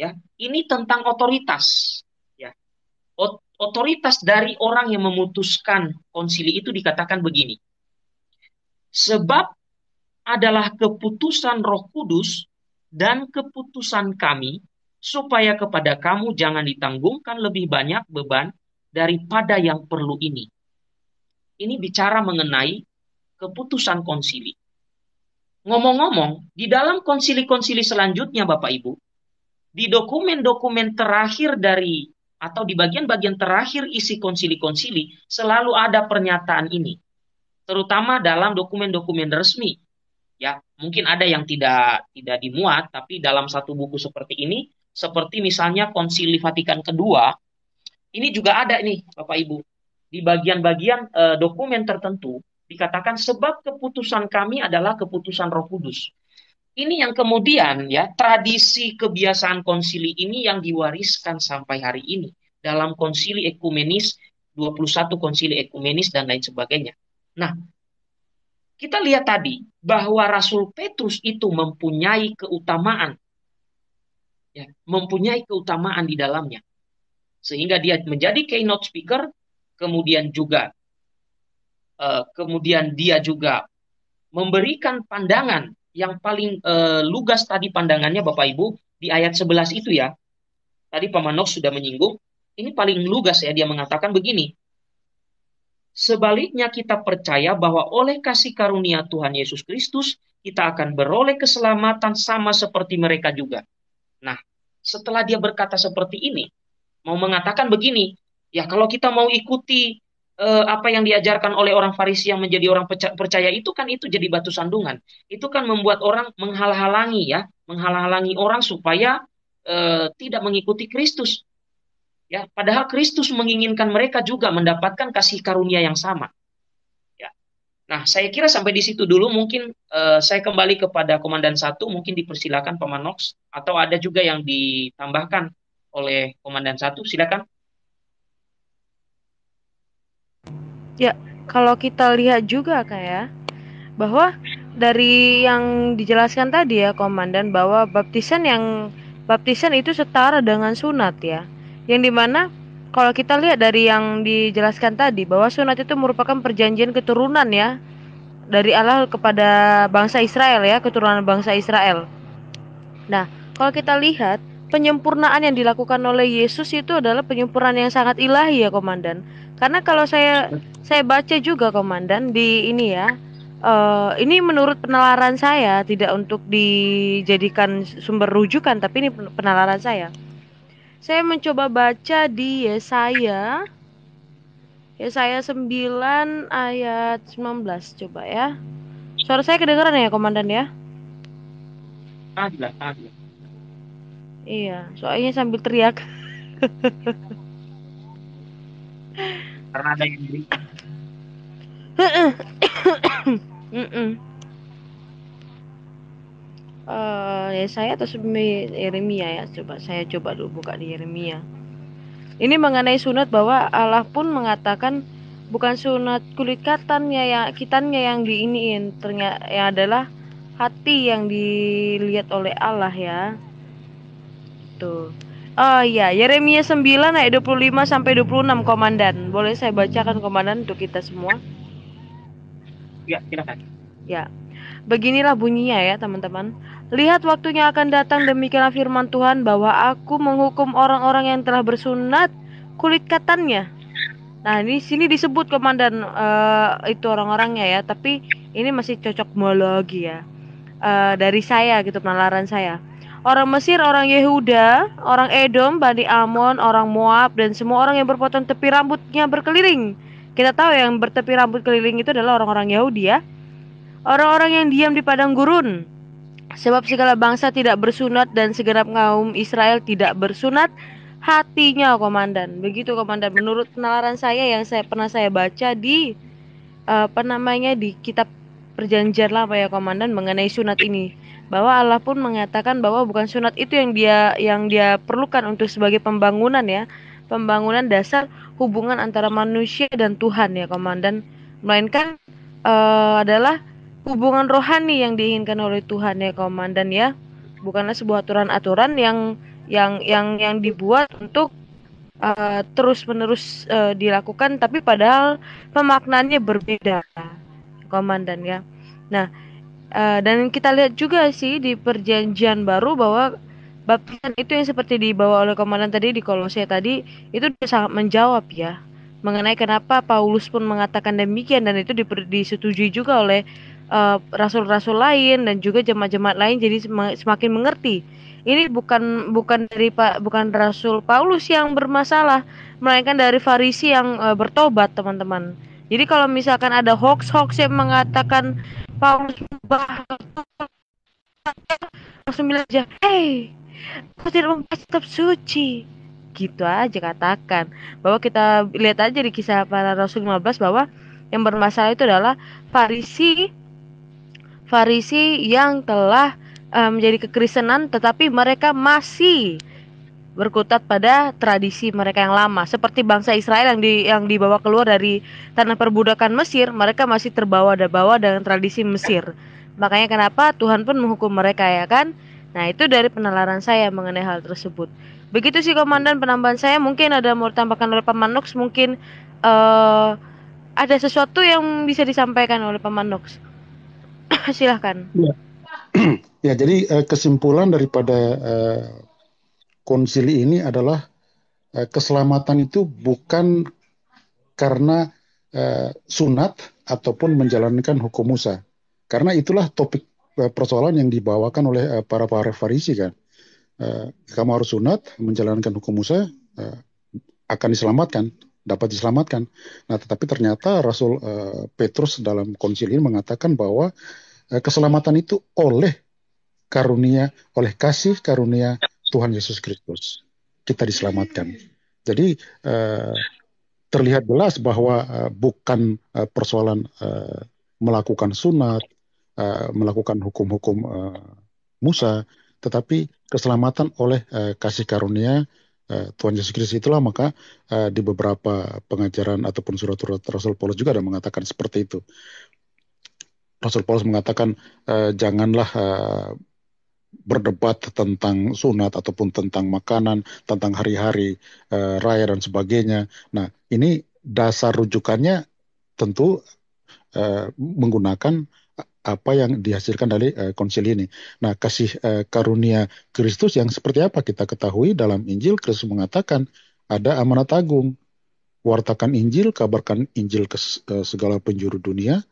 Ya, ini tentang otoritas, ya. Ot otoritas dari orang yang memutuskan konsili itu dikatakan begini. Sebab adalah keputusan Roh Kudus dan keputusan kami supaya kepada kamu jangan ditanggungkan lebih banyak beban daripada yang perlu ini. Ini bicara mengenai keputusan konsili. Ngomong-ngomong, di dalam konsili-konsili selanjutnya Bapak Ibu, di dokumen-dokumen terakhir dari atau di bagian-bagian terakhir isi konsili-konsili selalu ada pernyataan ini. Terutama dalam dokumen-dokumen resmi. Ya, mungkin ada yang tidak tidak dimuat tapi dalam satu buku seperti ini seperti misalnya Konsili Vatikan kedua ini juga ada nih Bapak Ibu di bagian-bagian eh, dokumen tertentu dikatakan sebab keputusan kami adalah keputusan Roh Kudus. Ini yang kemudian ya tradisi kebiasaan konsili ini yang diwariskan sampai hari ini dalam konsili ekumenis 21 konsili ekumenis dan lain sebagainya. Nah, kita lihat tadi bahwa Rasul Petrus itu mempunyai keutamaan ya, mempunyai keutamaan di dalamnya. Sehingga dia menjadi keynote speaker, kemudian juga Eh, kemudian dia juga memberikan pandangan yang paling uh, lugas tadi pandangannya Bapak Ibu di ayat 11 itu ya. Tadi Pak Manok sudah menyinggung, ini paling lugas ya dia mengatakan begini. Sebaliknya kita percaya bahwa oleh kasih karunia Tuhan Yesus Kristus kita akan beroleh keselamatan sama seperti mereka juga. Nah, setelah dia berkata seperti ini, mau mengatakan begini, ya kalau kita mau ikuti eh, apa yang diajarkan oleh orang Farisi yang menjadi orang percaya itu kan itu jadi batu sandungan. Itu kan membuat orang menghalang-halangi ya, menghalang-halangi orang supaya eh, tidak mengikuti Kristus. Ya, padahal Kristus menginginkan mereka juga mendapatkan kasih karunia yang sama. Ya. Nah, saya kira sampai di situ dulu mungkin eh, saya kembali kepada komandan satu mungkin dipersilakan Paman Nox atau ada juga yang ditambahkan oleh komandan satu silakan. ya kalau kita lihat juga kayak ya, bahwa dari yang dijelaskan tadi ya komandan bahwa baptisan yang baptisan itu setara dengan sunat ya yang dimana kalau kita lihat dari yang dijelaskan tadi bahwa sunat itu merupakan perjanjian keturunan ya dari Allah kepada bangsa Israel ya keturunan bangsa Israel nah kalau kita lihat penyempurnaan yang dilakukan oleh Yesus itu adalah penyempurnaan yang sangat ilahi ya komandan karena kalau saya saya baca juga komandan di ini ya uh, ini menurut penalaran saya tidak untuk dijadikan sumber rujukan tapi ini penalaran saya saya mencoba baca di Yesaya Yesaya 9 ayat 19 coba ya suara saya kedengaran ya komandan ya ah, tidak. Iya, soalnya sambil teriak. Karena ada yang beri. uh, ya saya atau Yeremia ya coba saya coba dulu buka di Yeremia ini mengenai sunat bahwa Allah pun mengatakan bukan sunat kulit katannya yang kitannya yang diiniin ternyata yang adalah hati yang dilihat oleh Allah ya itu. Oh iya, Yeremia 9 ayat 25 sampai 26 komandan. Boleh saya bacakan komandan untuk kita semua? Ya, silakan. Ya. Beginilah bunyinya ya, teman-teman. Lihat waktunya akan datang demikianlah firman Tuhan bahwa aku menghukum orang-orang yang telah bersunat kulit katannya. Nah, ini sini disebut komandan uh, itu orang-orangnya ya, tapi ini masih cocok lagi ya. Uh, dari saya gitu penalaran saya Orang Mesir, orang Yehuda, orang Edom, Bani Amon, orang Moab, dan semua orang yang berpotong tepi rambutnya berkeliling. Kita tahu yang bertepi rambut keliling itu adalah orang-orang Yahudi ya. Orang-orang yang diam di padang gurun. Sebab segala bangsa tidak bersunat dan segenap kaum Israel tidak bersunat hatinya komandan. Begitu komandan menurut penalaran saya yang saya pernah saya baca di apa namanya di kitab perjanjian lama ya komandan mengenai sunat ini bahwa Allah pun mengatakan bahwa bukan sunat itu yang dia yang dia perlukan untuk sebagai pembangunan ya pembangunan dasar hubungan antara manusia dan Tuhan ya komandan melainkan uh, adalah hubungan rohani yang diinginkan oleh Tuhan ya komandan ya bukanlah sebuah aturan-aturan yang yang yang yang dibuat untuk uh, eh, terus menerus uh, eh, dilakukan tapi padahal pemaknanya berbeda komandan ya nah Eh, dan kita lihat juga sih di perjanjian baru bahwa baptisan itu yang seperti dibawa oleh komandan tadi di Kolose tadi itu sangat menjawab ya mengenai kenapa Paulus pun mengatakan demikian dan itu disetujui juga oleh eh, rasul-rasul uh, lain dan juga jemaat-jemaat lain jadi semakin mengerti ini bukan bukan dari pak bukan rasul Paulus yang bermasalah melainkan dari Farisi yang uh, bertobat teman-teman jadi kalau misalkan ada hoax-hoax yang mengatakan Paus langsung bilang aja, hey, aku tidak memakai kitab suci. Gitu aja katakan. Bahwa kita lihat aja di kisah para Rasul 15 bahwa yang bermasalah itu adalah Farisi Farisi yang telah menjadi eh, menjadi kekristenan tetapi mereka masih berkutat pada tradisi mereka yang lama seperti bangsa Israel yang di yang dibawa keluar dari tanah perbudakan Mesir mereka masih terbawa dan bawa dengan tradisi Mesir makanya kenapa Tuhan pun menghukum mereka ya kan nah itu dari penalaran saya mengenai hal tersebut begitu sih komandan penambahan saya mungkin ada mau tambahkan oleh Paman Nox mungkin uh, ada sesuatu yang bisa disampaikan oleh Paman Nox silahkan ya, ya jadi eh, kesimpulan daripada uh konsili ini adalah uh, keselamatan itu bukan karena uh, sunat ataupun menjalankan hukum Musa. Karena itulah topik uh, persoalan yang dibawakan oleh uh, para para Farisi kan. Uh, kamu harus sunat menjalankan hukum Musa uh, akan diselamatkan, dapat diselamatkan. Nah, tetapi ternyata Rasul uh, Petrus dalam konsili ini mengatakan bahwa uh, keselamatan itu oleh karunia, oleh kasih karunia Tuhan Yesus Kristus. Kita diselamatkan. Jadi eh, terlihat jelas bahwa eh, bukan eh, persoalan melakukan sunat, melakukan hukum-hukum Musa, tetapi keselamatan oleh kasih karunia Tuhan Yesus Kristus itulah maka di beberapa pengajaran ataupun surat-surat Rasul Paulus juga ada mengatakan seperti itu. Rasul Paulus mengatakan janganlah berdebat tentang sunat ataupun tentang makanan, tentang hari-hari e, raya dan sebagainya. Nah, ini dasar rujukannya tentu e, menggunakan apa yang dihasilkan dari e, eh, konsili ini. Nah, kasih e, karunia Kristus yang seperti apa kita ketahui dalam Injil Kristus mengatakan ada amanat agung wartakan Injil, kabarkan Injil ke segala penjuru dunia,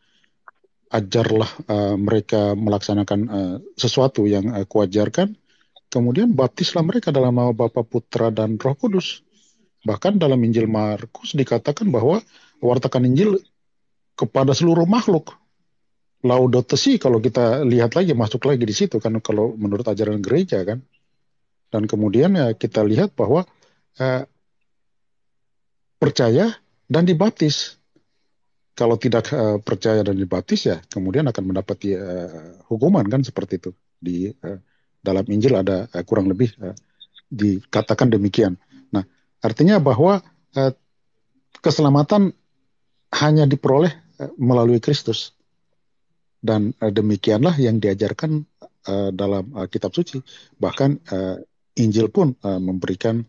ajarlah uh, mereka melaksanakan uh, sesuatu yang uh, kuajarkan, kemudian baptislah mereka dalam nama Bapa, Putra, dan Roh Kudus. Bahkan dalam Injil Markus dikatakan bahwa wartakan Injil kepada seluruh makhluk. Laudotesi kalau kita lihat lagi masuk lagi di situ kan kalau menurut ajaran gereja kan. Dan kemudian ya, kita lihat bahwa eh, percaya dan dibaptis kalau tidak uh, percaya dan dibaptis ya kemudian akan mendapati uh, hukuman kan seperti itu di uh, dalam Injil ada uh, kurang lebih uh, dikatakan demikian. Nah artinya bahwa uh, keselamatan hanya diperoleh uh, melalui Kristus dan uh, demikianlah yang diajarkan uh, dalam uh, Kitab Suci bahkan uh, Injil pun uh, memberikan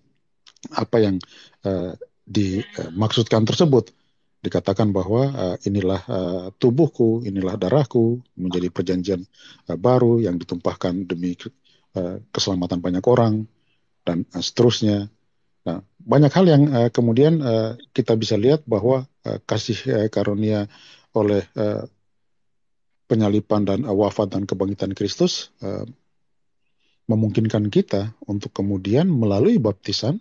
apa yang uh, dimaksudkan tersebut dikatakan bahwa uh, inilah uh, tubuhku, inilah darahku, menjadi perjanjian uh, baru yang ditumpahkan demi uh, keselamatan banyak orang dan uh, seterusnya. Nah, banyak hal yang uh, kemudian uh, kita bisa lihat bahwa uh, kasih uh, karunia oleh uh, penyalipan dan uh, wafat dan kebangkitan Kristus uh, memungkinkan kita untuk kemudian melalui baptisan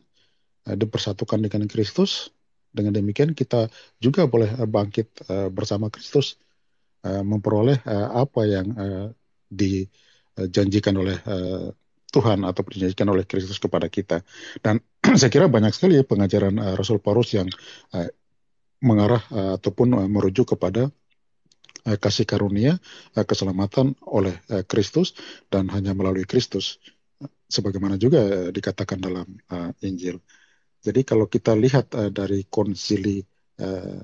uh, dipersatukan dengan Kristus dengan demikian kita juga boleh eh, bangkit uh, bersama Kristus uh, memperoleh uh, apa yang uh, dijanjikan oleh uh, Tuhan atau dijanjikan oleh Kristus kepada kita. Dan saya kira banyak sekali ya pengajaran uh, Rasul Paulus yang uh, mengarah uh, ataupun uh, merujuk kepada kasih karunia keselamatan oleh Kristus dan hanya melalui Kristus sebagaimana juga dikatakan dalam Injil. Jadi kalau kita lihat uh, dari konsili uh,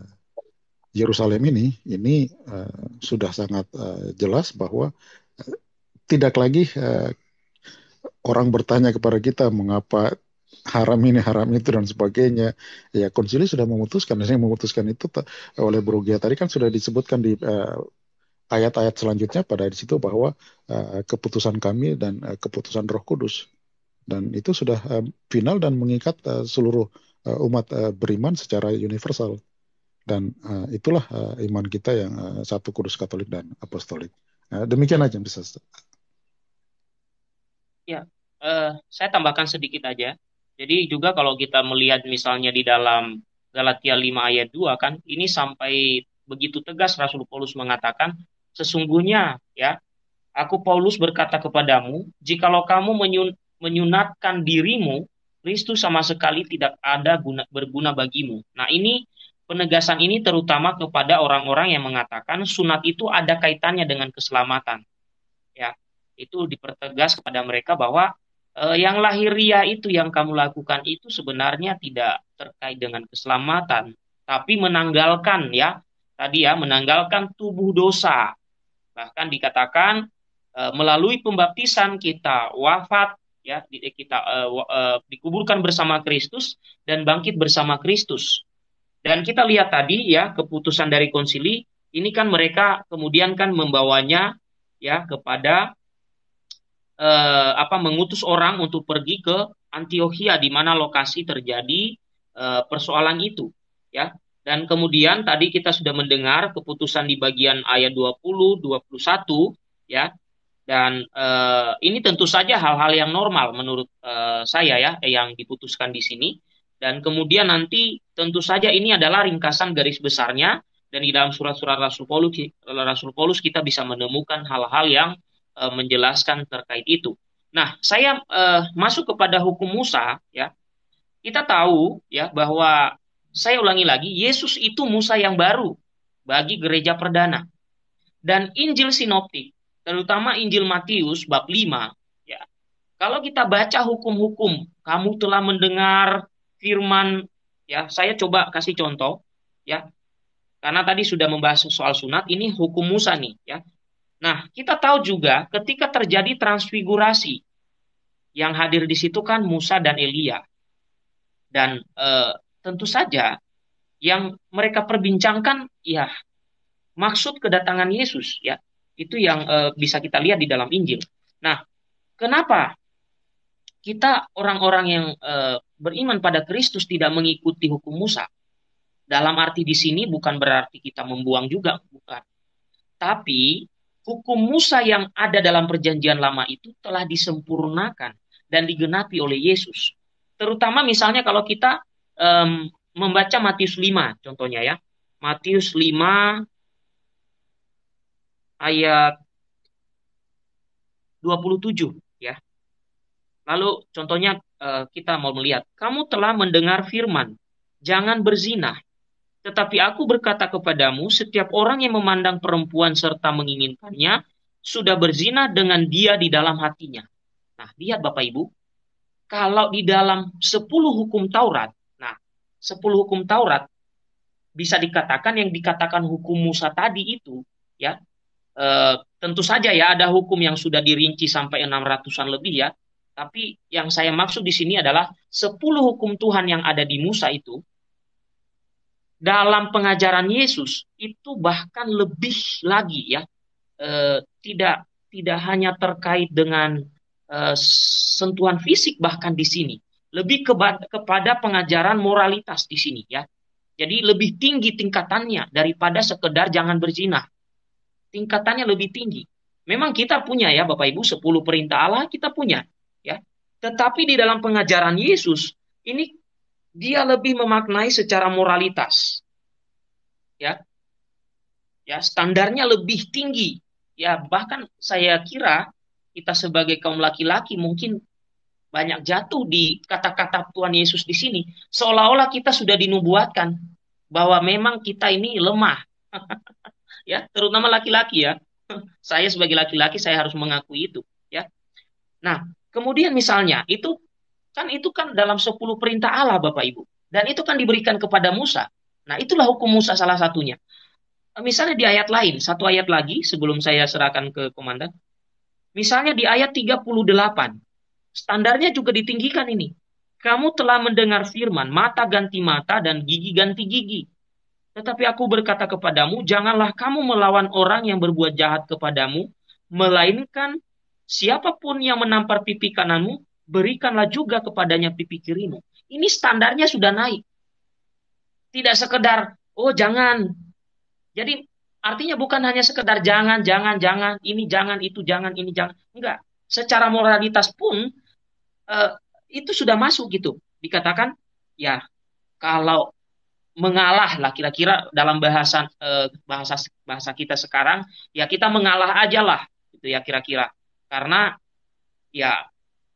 Yerusalem ini, ini uh, sudah sangat uh, jelas bahwa uh, tidak lagi uh, orang bertanya kepada kita mengapa haram ini haram itu dan sebagainya ya konsili sudah memutuskan dan yang memutuskan itu oleh Brugia tadi kan sudah disebutkan di ayat ayat-ayat selanjutnya pada di situ bahwa uh, keputusan kami dan uh, keputusan Roh Kudus dan itu sudah uh, final dan mengikat uh, seluruh uh, umat uh, beriman secara universal dan uh, itulah uh, iman kita yang uh, satu kudus Katolik dan Apostolik uh, demikian aja bisa ya uh, saya tambahkan sedikit aja jadi juga kalau kita melihat misalnya di dalam Galatia 5 ayat 2 kan ini sampai begitu tegas Rasul Paulus mengatakan sesungguhnya ya aku Paulus berkata kepadamu jikalau kamu menyun menyunatkan dirimu, Kristus sama sekali tidak ada guna, berguna bagimu. Nah ini penegasan ini terutama kepada orang-orang yang mengatakan sunat itu ada kaitannya dengan keselamatan. Ya, itu dipertegas kepada mereka bahwa eh, yang lahiria itu yang kamu lakukan itu sebenarnya tidak terkait dengan keselamatan, tapi menanggalkan ya tadi ya menanggalkan tubuh dosa. Bahkan dikatakan eh, melalui pembaptisan kita wafat ya kita uh, uh, dikuburkan bersama Kristus dan bangkit bersama Kristus. Dan kita lihat tadi ya keputusan dari konsili ini kan mereka kemudian kan membawanya ya kepada uh, apa mengutus orang untuk pergi ke Antiochia di mana lokasi terjadi uh, persoalan itu ya. Dan kemudian tadi kita sudah mendengar keputusan di bagian ayat 20 21 ya dan uh, ini tentu saja hal-hal yang normal menurut uh, saya ya eh, yang diputuskan di sini. Dan kemudian nanti tentu saja ini adalah ringkasan garis besarnya dan di dalam surat-surat Rasul Paulus, kita bisa menemukan hal-hal yang uh, menjelaskan terkait itu. Nah, saya uh, masuk kepada hukum Musa ya. Kita tahu ya bahwa saya ulangi lagi, Yesus itu Musa yang baru bagi gereja perdana. Dan Injil sinoptik terutama Injil Matius bab 5 ya. Kalau kita baca hukum-hukum, kamu telah mendengar firman ya, saya coba kasih contoh ya. Karena tadi sudah membahas soal sunat, ini hukum Musa nih ya. Nah, kita tahu juga ketika terjadi transfigurasi yang hadir di situ kan Musa dan Elia. Dan eh, tentu saja yang mereka perbincangkan ya maksud kedatangan Yesus ya itu yang uh, bisa kita lihat di dalam Injil. Nah, kenapa kita orang-orang yang uh, beriman pada Kristus tidak mengikuti hukum Musa? Dalam arti di sini bukan berarti kita membuang juga, bukan. Tapi hukum Musa yang ada dalam perjanjian lama itu telah disempurnakan dan digenapi oleh Yesus. Terutama misalnya kalau kita um, membaca Matius 5 contohnya ya. Matius 5 ayat 27 ya. Lalu contohnya eh, kita mau melihat, kamu telah mendengar firman, jangan berzina. Tetapi aku berkata kepadamu, setiap orang yang memandang perempuan serta menginginkannya sudah berzina dengan dia di dalam hatinya. Nah, lihat Bapak Ibu, kalau di dalam 10 hukum Taurat, nah 10 hukum Taurat bisa dikatakan yang dikatakan hukum Musa tadi itu ya e, tentu saja ya ada hukum yang sudah dirinci sampai 600-an lebih ya. Tapi yang saya maksud di sini adalah 10 hukum Tuhan yang ada di Musa itu dalam pengajaran Yesus itu bahkan lebih lagi ya E, tidak tidak hanya terkait dengan e, sentuhan fisik bahkan di sini lebih kepada pengajaran moralitas di sini ya jadi lebih tinggi tingkatannya daripada sekedar jangan berzinah tingkatannya lebih tinggi. Memang kita punya ya Bapak Ibu 10 perintah Allah kita punya ya. Tetapi di dalam pengajaran Yesus ini dia lebih memaknai secara moralitas. Ya. Ya, standarnya lebih tinggi. Ya, bahkan saya kira kita sebagai kaum laki-laki mungkin banyak jatuh di kata-kata Tuhan Yesus di sini. Seolah-olah kita sudah dinubuatkan bahwa memang kita ini lemah. ya terutama laki-laki ya saya sebagai laki-laki saya harus mengakui itu ya nah kemudian misalnya itu kan itu kan dalam 10 perintah Allah Bapak Ibu dan itu kan diberikan kepada Musa nah itulah hukum Musa salah satunya misalnya di ayat lain satu ayat lagi sebelum saya serahkan ke komandan misalnya di ayat 38 standarnya juga ditinggikan ini kamu telah mendengar firman mata ganti mata dan gigi ganti gigi tetapi aku berkata kepadamu, janganlah kamu melawan orang yang berbuat jahat kepadamu, melainkan siapapun yang menampar pipi kananmu, berikanlah juga kepadanya pipi kirimu. Ini standarnya sudah naik. Tidak sekedar, oh jangan. Jadi artinya bukan hanya sekedar jangan, jangan, jangan, ini jangan, itu jangan, ini jangan. Enggak. Secara moralitas pun eh, itu sudah masuk gitu. Dikatakan, ya kalau mengalah lah kira-kira dalam bahasan eh, bahasa bahasa kita sekarang ya kita mengalah aja lah gitu ya kira-kira karena ya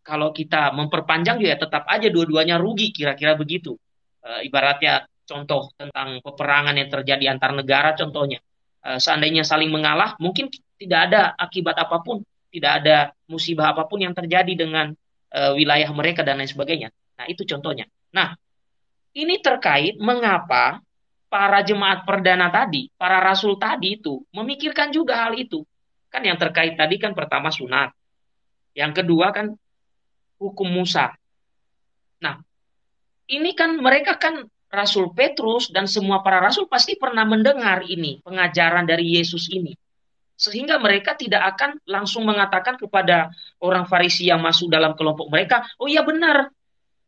kalau kita memperpanjang juga ya tetap aja dua-duanya rugi kira-kira begitu eh, ibaratnya contoh tentang peperangan yang terjadi antar negara contohnya eh, seandainya saling mengalah mungkin tidak ada akibat apapun tidak ada musibah apapun yang terjadi dengan wilayah mereka dan lain sebagainya nah itu contohnya nah ini terkait mengapa para jemaat perdana tadi, para rasul tadi itu memikirkan juga hal itu. Kan yang terkait tadi kan pertama sunat. Yang kedua kan hukum Musa. Nah, ini kan mereka kan Rasul Petrus dan semua para rasul pasti pernah mendengar ini, pengajaran dari Yesus ini. Sehingga mereka tidak akan langsung mengatakan kepada orang Farisi yang masuk dalam kelompok mereka, "Oh iya benar.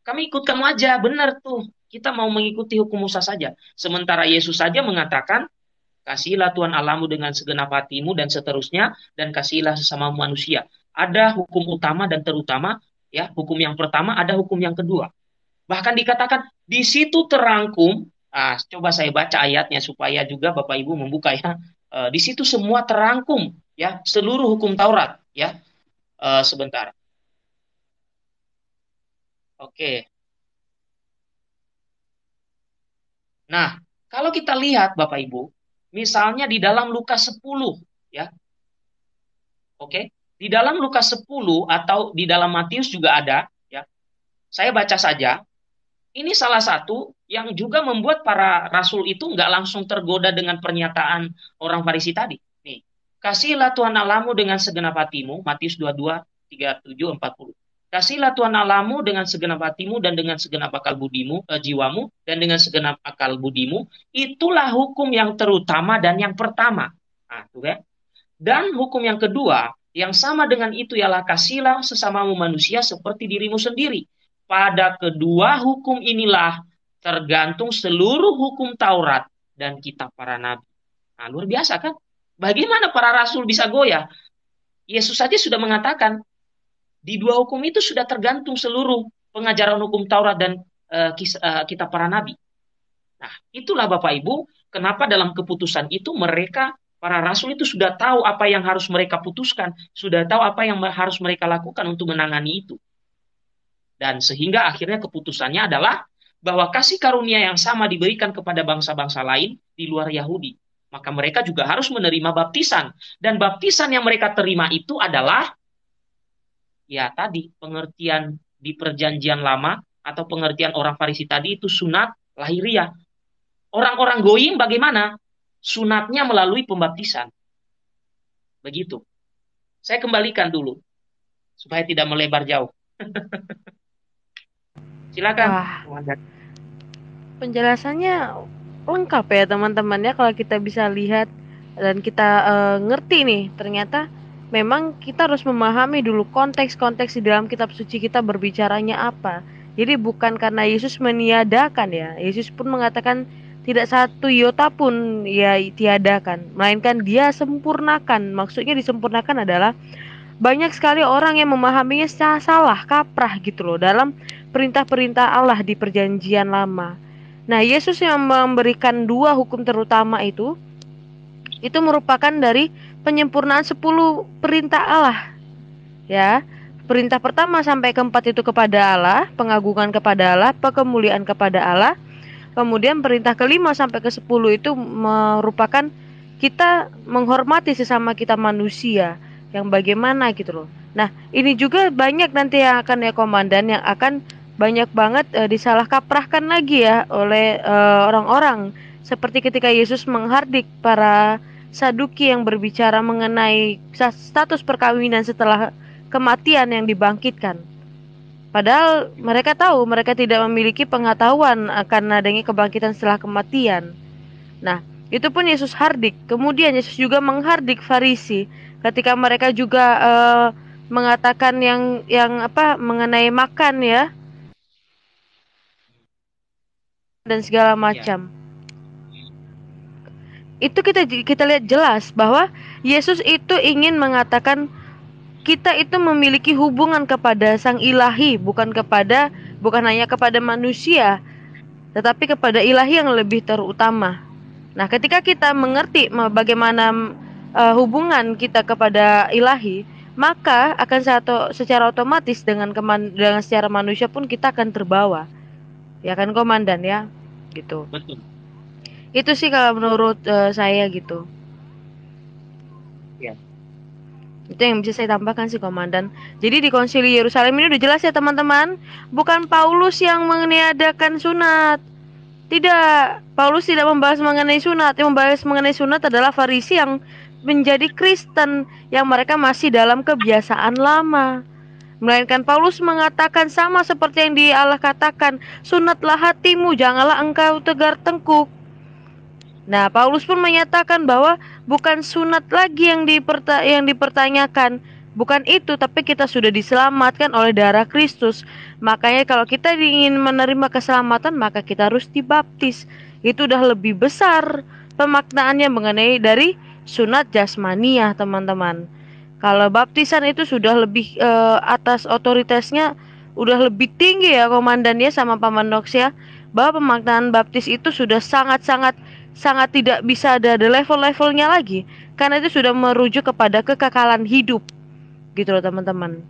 Kami ikut kamu aja, benar tuh kita mau mengikuti hukum Musa saja. Sementara Yesus saja mengatakan, kasihilah Tuhan Allahmu dengan segenap hatimu dan seterusnya, dan kasihilah sesama manusia. Ada hukum utama dan terutama, ya hukum yang pertama, ada hukum yang kedua. Bahkan dikatakan di situ terangkum, ah, coba saya baca ayatnya supaya juga Bapak Ibu membuka ya. E, di situ semua terangkum, ya seluruh hukum Taurat, ya. E, sebentar. Oke, Nah, kalau kita lihat Bapak Ibu, misalnya di dalam Lukas 10 ya. Oke, di dalam Lukas 10 atau di dalam Matius juga ada ya. Saya baca saja. Ini salah satu yang juga membuat para rasul itu nggak langsung tergoda dengan pernyataan orang Farisi tadi. Nih, kasihilah Tuhan Allahmu dengan segenap hatimu, Matius 22, 37, 40. Kasihlah Tuhan Allahmu dengan segenap hatimu dan dengan segenap akal budimu, eh, jiwamu dan dengan segenap akal budimu. Itulah hukum yang terutama dan yang pertama. Nah, tuh kan? Dan hukum yang kedua, yang sama dengan itu ialah kasihlah sesamamu manusia seperti dirimu sendiri. Pada kedua hukum inilah tergantung seluruh hukum Taurat dan kitab para nabi. Nah, luar biasa kan? Bagaimana para rasul bisa goyah? Yesus saja sudah mengatakan, di dua hukum itu sudah tergantung seluruh pengajaran hukum Taurat dan uh, eh, kisah, eh, uh, kitab para nabi. Nah, itulah Bapak Ibu, kenapa dalam keputusan itu mereka para rasul itu sudah tahu apa yang harus mereka putuskan, sudah tahu apa yang harus mereka lakukan untuk menangani itu. Dan sehingga akhirnya keputusannya adalah bahwa kasih karunia yang sama diberikan kepada bangsa-bangsa lain di luar Yahudi. Maka mereka juga harus menerima baptisan. Dan baptisan yang mereka terima itu adalah ya tadi pengertian di perjanjian lama atau pengertian orang Farisi tadi itu sunat lahiriah. Orang-orang goyim bagaimana? Sunatnya melalui pembaptisan. Begitu. Saya kembalikan dulu supaya tidak melebar jauh. Silakan. Wah. Penjelasannya lengkap ya teman-teman ya kalau kita bisa lihat dan kita uh, ngerti nih ternyata memang kita harus memahami dulu konteks-konteks di dalam kitab suci kita berbicaranya apa. Jadi bukan karena Yesus meniadakan ya. Yesus pun mengatakan tidak satu iota pun ya tiadakan, melainkan dia sempurnakan. Maksudnya disempurnakan adalah banyak sekali orang yang memahaminya secara salah, kaprah gitu loh dalam perintah-perintah Allah di perjanjian lama. Nah, Yesus yang memberikan dua hukum terutama itu itu merupakan dari penyempurnaan 10 perintah Allah. Ya. Perintah pertama sampai keempat itu kepada Allah, pengagungan kepada Allah, kemuliaan kepada Allah. Kemudian perintah kelima sampai ke sepuluh itu merupakan kita menghormati sesama kita manusia yang bagaimana gitu loh. Nah, ini juga banyak nanti yang akan ya komandan yang akan banyak banget e, disalahkaprahkan lagi ya oleh orang eh, orang-orang seperti ketika Yesus menghardik para Saduki yang berbicara mengenai status perkawinan setelah kematian yang dibangkitkan. Padahal mereka tahu mereka tidak memiliki pengetahuan akan adanya kebangkitan setelah kematian. Nah, itu pun Yesus hardik. Kemudian Yesus juga menghardik Farisi ketika mereka juga uh, mengatakan yang yang apa mengenai makan ya dan segala iya. macam. Ya itu kita kita lihat jelas bahwa Yesus itu ingin mengatakan kita itu memiliki hubungan kepada Sang Ilahi bukan kepada bukan hanya kepada manusia tetapi kepada Ilahi yang lebih terutama. Nah, ketika kita mengerti bagaimana uh, hubungan kita kepada Ilahi, maka akan satu secara otomatis dengan keman, dengan secara manusia pun kita akan terbawa. Ya kan komandan ya? Gitu. Betul itu sih kalau menurut uh, saya gitu iya. itu yang bisa saya tambahkan sih komandan jadi di konsili Yerusalem ini udah jelas ya teman-teman bukan Paulus yang meniadakan sunat tidak Paulus tidak membahas mengenai sunat yang membahas mengenai sunat adalah Farisi yang menjadi Kristen yang mereka masih dalam kebiasaan lama melainkan Paulus mengatakan sama seperti yang di Allah katakan sunatlah hatimu janganlah engkau tegar tengkuk Nah, Paulus pun menyatakan bahwa bukan sunat lagi yang, diperta yang dipertanyakan, bukan itu, tapi kita sudah diselamatkan oleh darah Kristus. Makanya kalau kita ingin menerima keselamatan, maka kita harus dibaptis. Itu udah lebih besar pemaknaannya mengenai dari sunat jasmania, teman-teman. Kalau baptisan itu sudah lebih e, atas otoritasnya udah lebih tinggi ya komandannya sama Paman Nox ya bahwa pemaknaan baptis itu sudah sangat-sangat sangat tidak bisa ada, ada level-levelnya lagi karena itu sudah merujuk kepada kekekalan hidup gitu loh teman-teman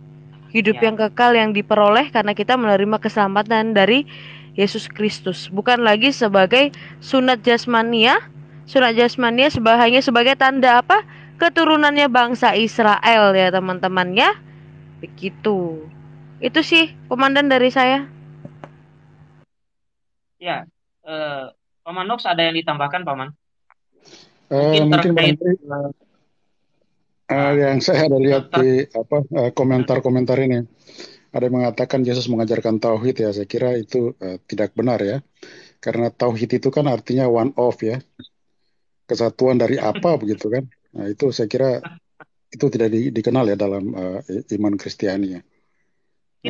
hidup ya. yang kekal yang diperoleh karena kita menerima keselamatan dari Yesus Kristus bukan lagi sebagai sunat jasmania sunat jasmania sebahanya sebagai tanda apa keturunannya bangsa Israel ya teman-teman ya begitu itu sih komandan dari saya ya uh Paman Nox ada yang ditambahkan Paman? Uh, mungkin, terkait uh, yang saya ada lihat di apa komentar komentar-komentar ini ada yang mengatakan Yesus mengajarkan tauhid ya saya kira itu uh, tidak benar ya karena tauhid itu kan artinya one of ya kesatuan dari apa begitu kan nah, itu saya kira itu tidak di, dikenal ya dalam uh, iman Kristiani ya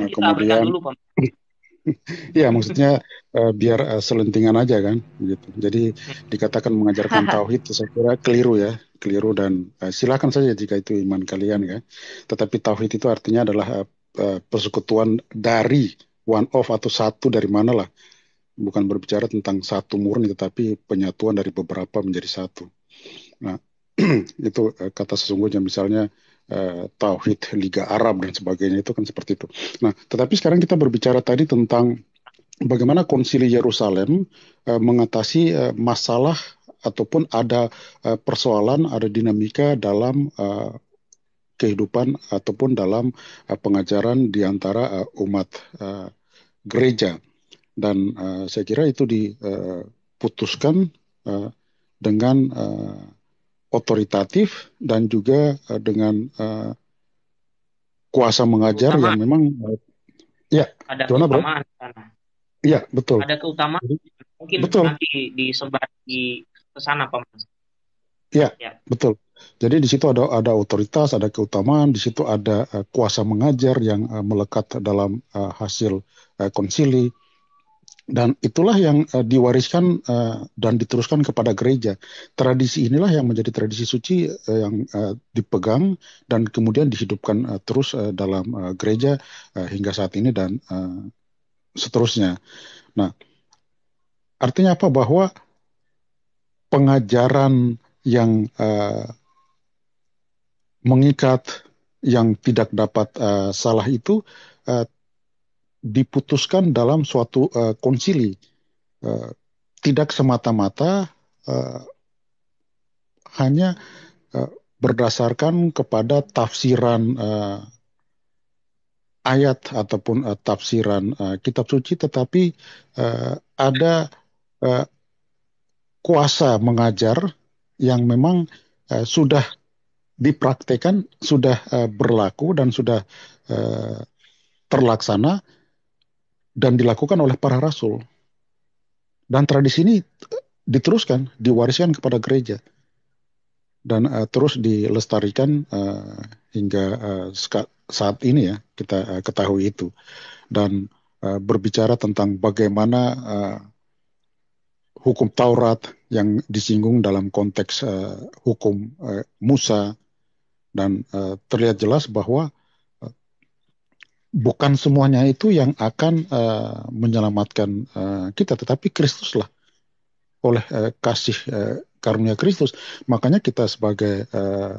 nah, kemudian dulu, ya maksudnya uh, biar uh, selentingan aja kan gitu. Jadi dikatakan mengajarkan tauhid saya kira keliru ya, keliru dan uh, silakan saja jika itu iman kalian ya. Tetapi tauhid itu artinya adalah uh, persekutuan dari one of atau satu dari mana lah. Bukan berbicara tentang satu murni tetapi penyatuan dari beberapa menjadi satu. Nah, itu uh, kata sesungguhnya misalnya uh, tauhid Liga Arab dan sebagainya itu kan seperti itu. Nah, tetapi sekarang kita berbicara tadi tentang bagaimana konsili Yerusalem uh, mengatasi uh, masalah ataupun ada uh, persoalan, ada dinamika dalam uh, kehidupan ataupun dalam uh, pengajaran di antara uh, umat uh, gereja. Dan uh, saya kira itu diputuskan uh, dengan uh, otoritatif dan juga uh, dengan uh, kuasa mengajar Utama. yang memang uh, ya ada Jona, keutamaan bro? Iya betul. Ada keutamaan mungkin betul. nanti disebar di sana pak Mas. Iya ya. betul. Jadi di situ ada ada otoritas, ada keutamaan, di situ ada uh, kuasa mengajar yang uh, melekat dalam uh, hasil uh, konsili dan itulah yang uh, diwariskan uh, dan diteruskan kepada gereja. Tradisi inilah yang menjadi tradisi suci uh, yang uh, dipegang dan kemudian dihidupkan uh, terus uh, dalam uh, gereja uh, hingga saat ini dan uh, seterusnya. Nah, artinya apa bahwa pengajaran yang uh, mengikat yang tidak dapat uh, salah itu uh, diputuskan dalam suatu uh, konsili, uh, tidak semata-mata uh, hanya uh, berdasarkan kepada tafsiran uh, ayat ataupun uh, tafsiran uh, kitab suci, tetapi uh, ada uh, kuasa mengajar yang memang uh, sudah dipraktekan, sudah uh, berlaku dan sudah uh, terlaksana dan dilakukan oleh para rasul. Dan tradisi ini diteruskan, diwariskan kepada gereja dan uh, terus dilestarikan uh, hingga uh, saat ini ya kita uh, ketahui itu dan uh, berbicara tentang bagaimana uh, hukum Taurat yang disinggung dalam konteks uh, hukum uh, Musa dan uh, terlihat jelas bahwa bukan semuanya itu yang akan uh, menyelamatkan uh, kita, tetapi Kristuslah oleh uh, kasih uh, karunia Kristus. Makanya kita sebagai uh,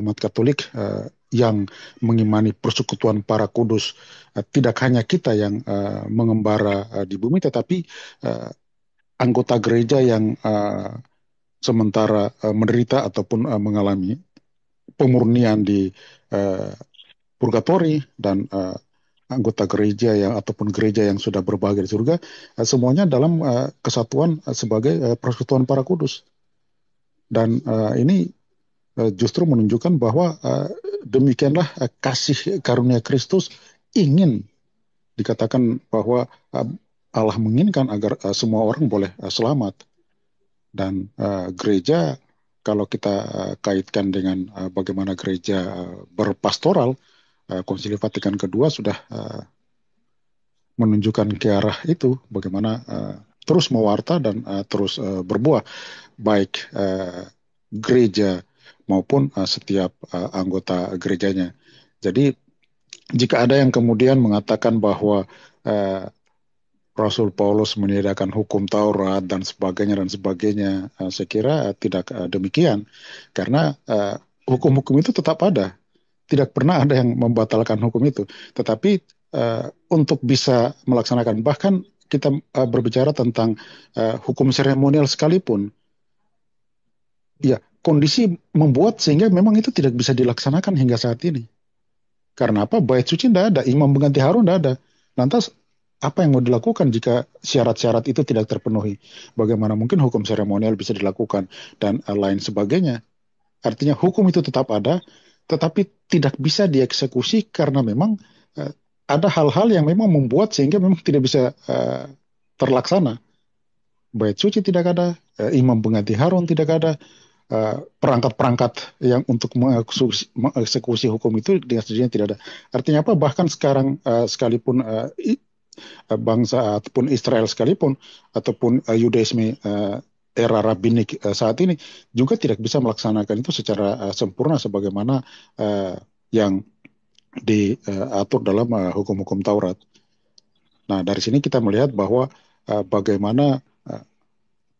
umat Katolik uh, yang mengimani persekutuan para kudus, uh, tidak hanya kita yang uh, mengembara uh, di bumi, tetapi uh, anggota gereja yang uh, sementara uh, menderita ataupun uh, mengalami pemurnian di uh, purgatori dan uh, anggota gereja yang ataupun gereja yang sudah berbahagia di surga eh, semuanya dalam eh, kesatuan eh, sebagai persatuan persekutuan para kudus dan ini justru menunjukkan bahwa demikianlah kasih karunia Kristus ingin dikatakan bahwa Allah menginginkan agar semua orang boleh selamat dan gereja kalau kita kaitkan dengan bagaimana gereja berpastoral Eh, Konsili Vatikan kedua sudah uh, menunjukkan ke arah itu bagaimana uh, terus mewarta dan uh, terus uh, berbuah baik uh, gereja maupun uh, setiap uh, anggota gerejanya. Jadi jika ada yang kemudian mengatakan bahwa uh, Rasul Paulus menyediakan hukum Taurat dan sebagainya dan sebagainya, uh, saya kira uh, tidak uh, demikian karena hukum-hukum itu tetap ada tidak pernah ada yang membatalkan hukum itu. Tetapi uh, untuk bisa melaksanakan bahkan kita uh, berbicara tentang uh, hukum seremonial sekalipun, ya kondisi membuat sehingga memang itu tidak bisa dilaksanakan hingga saat ini. Karena apa? Bait suci tidak ada, imam mengganti Harun tidak ada. Lantas apa yang mau dilakukan jika syarat-syarat itu tidak terpenuhi? Bagaimana mungkin hukum seremonial bisa dilakukan dan lain sebagainya? Artinya hukum itu tetap ada, tetapi tidak bisa dieksekusi karena memang uh, ada hal-hal yang memang membuat sehingga memang tidak bisa uh, terlaksana. Bait suci tidak ada, uh, imam pengganti Harun tidak ada, perangkat-perangkat uh, yang untuk mengeksekusi, mengeksekusi hukum itu dengan sendirinya tidak ada. Artinya apa? Bahkan sekarang uh, sekalipun uh, bangsa ataupun Israel sekalipun ataupun uh, uh, era rabbinik uh, eh, saat ini juga tidak bisa melaksanakan itu secara uh, sempurna sebagaimana uh, yang diatur uh, dalam hukum-hukum uh, Taurat. Nah, dari sini kita melihat bahwa uh, bagaimana uh,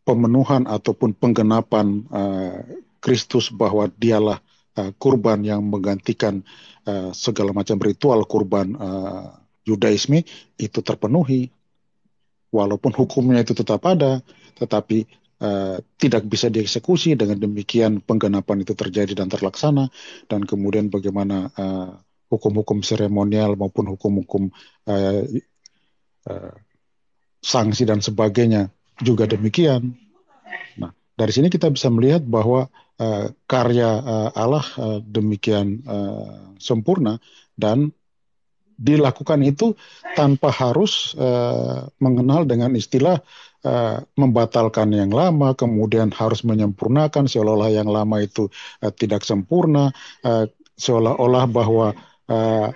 pemenuhan ataupun penggenapan uh, Kristus bahwa dialah uh, kurban yang menggantikan uh, segala macam ritual kurban uh, Yudaisme itu terpenuhi. Walaupun hukumnya itu tetap ada, tetapi uh, tidak bisa dieksekusi dengan demikian penggenapan itu terjadi dan terlaksana dan kemudian bagaimana hukum eh, hukum-hukum seremonial maupun hukum-hukum uh, uh, sanksi dan sebagainya juga demikian. Nah, dari sini kita bisa melihat bahwa uh, karya uh, Allah uh, demikian uh, sempurna dan dilakukan itu tanpa harus uh, mengenal dengan istilah uh, membatalkan yang lama, kemudian harus menyempurnakan seolah-olah yang lama itu uh, tidak sempurna, uh, seolah-olah bahwa uh,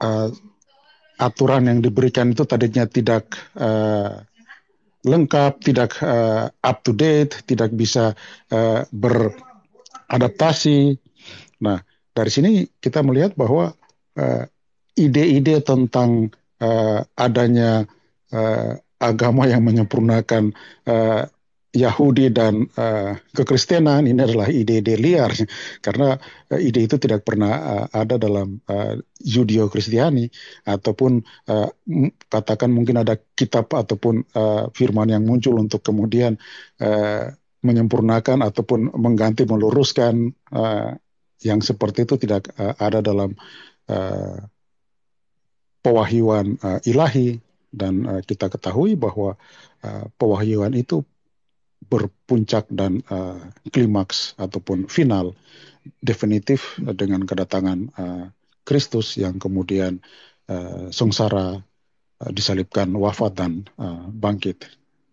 uh, aturan yang diberikan itu tadinya tidak uh, lengkap, tidak uh, up to date, tidak bisa uh, beradaptasi. Nah, dari sini kita melihat bahwa uh, ide-ide tentang uh, adanya agama yang menyempurnakan uh, Yahudi dan uh, kekristenan ini adalah ide-ide liar karena uh, ide itu tidak pernah uh, ada dalam uh, Judeo-Kristiani ataupun uh, katakan mungkin ada kitab ataupun uh, firman yang muncul untuk kemudian uh, menyempurnakan ataupun mengganti meluruskan uh, yang seperti itu tidak uh, ada dalam uh, pewahyuan uh, ilahi dan uh, kita ketahui bahwa uh, pewahyuan itu berpuncak dan uh, klimaks ataupun final definitif dengan kedatangan uh, Kristus yang kemudian uh, sengsara uh, disalibkan wafat dan uh, bangkit.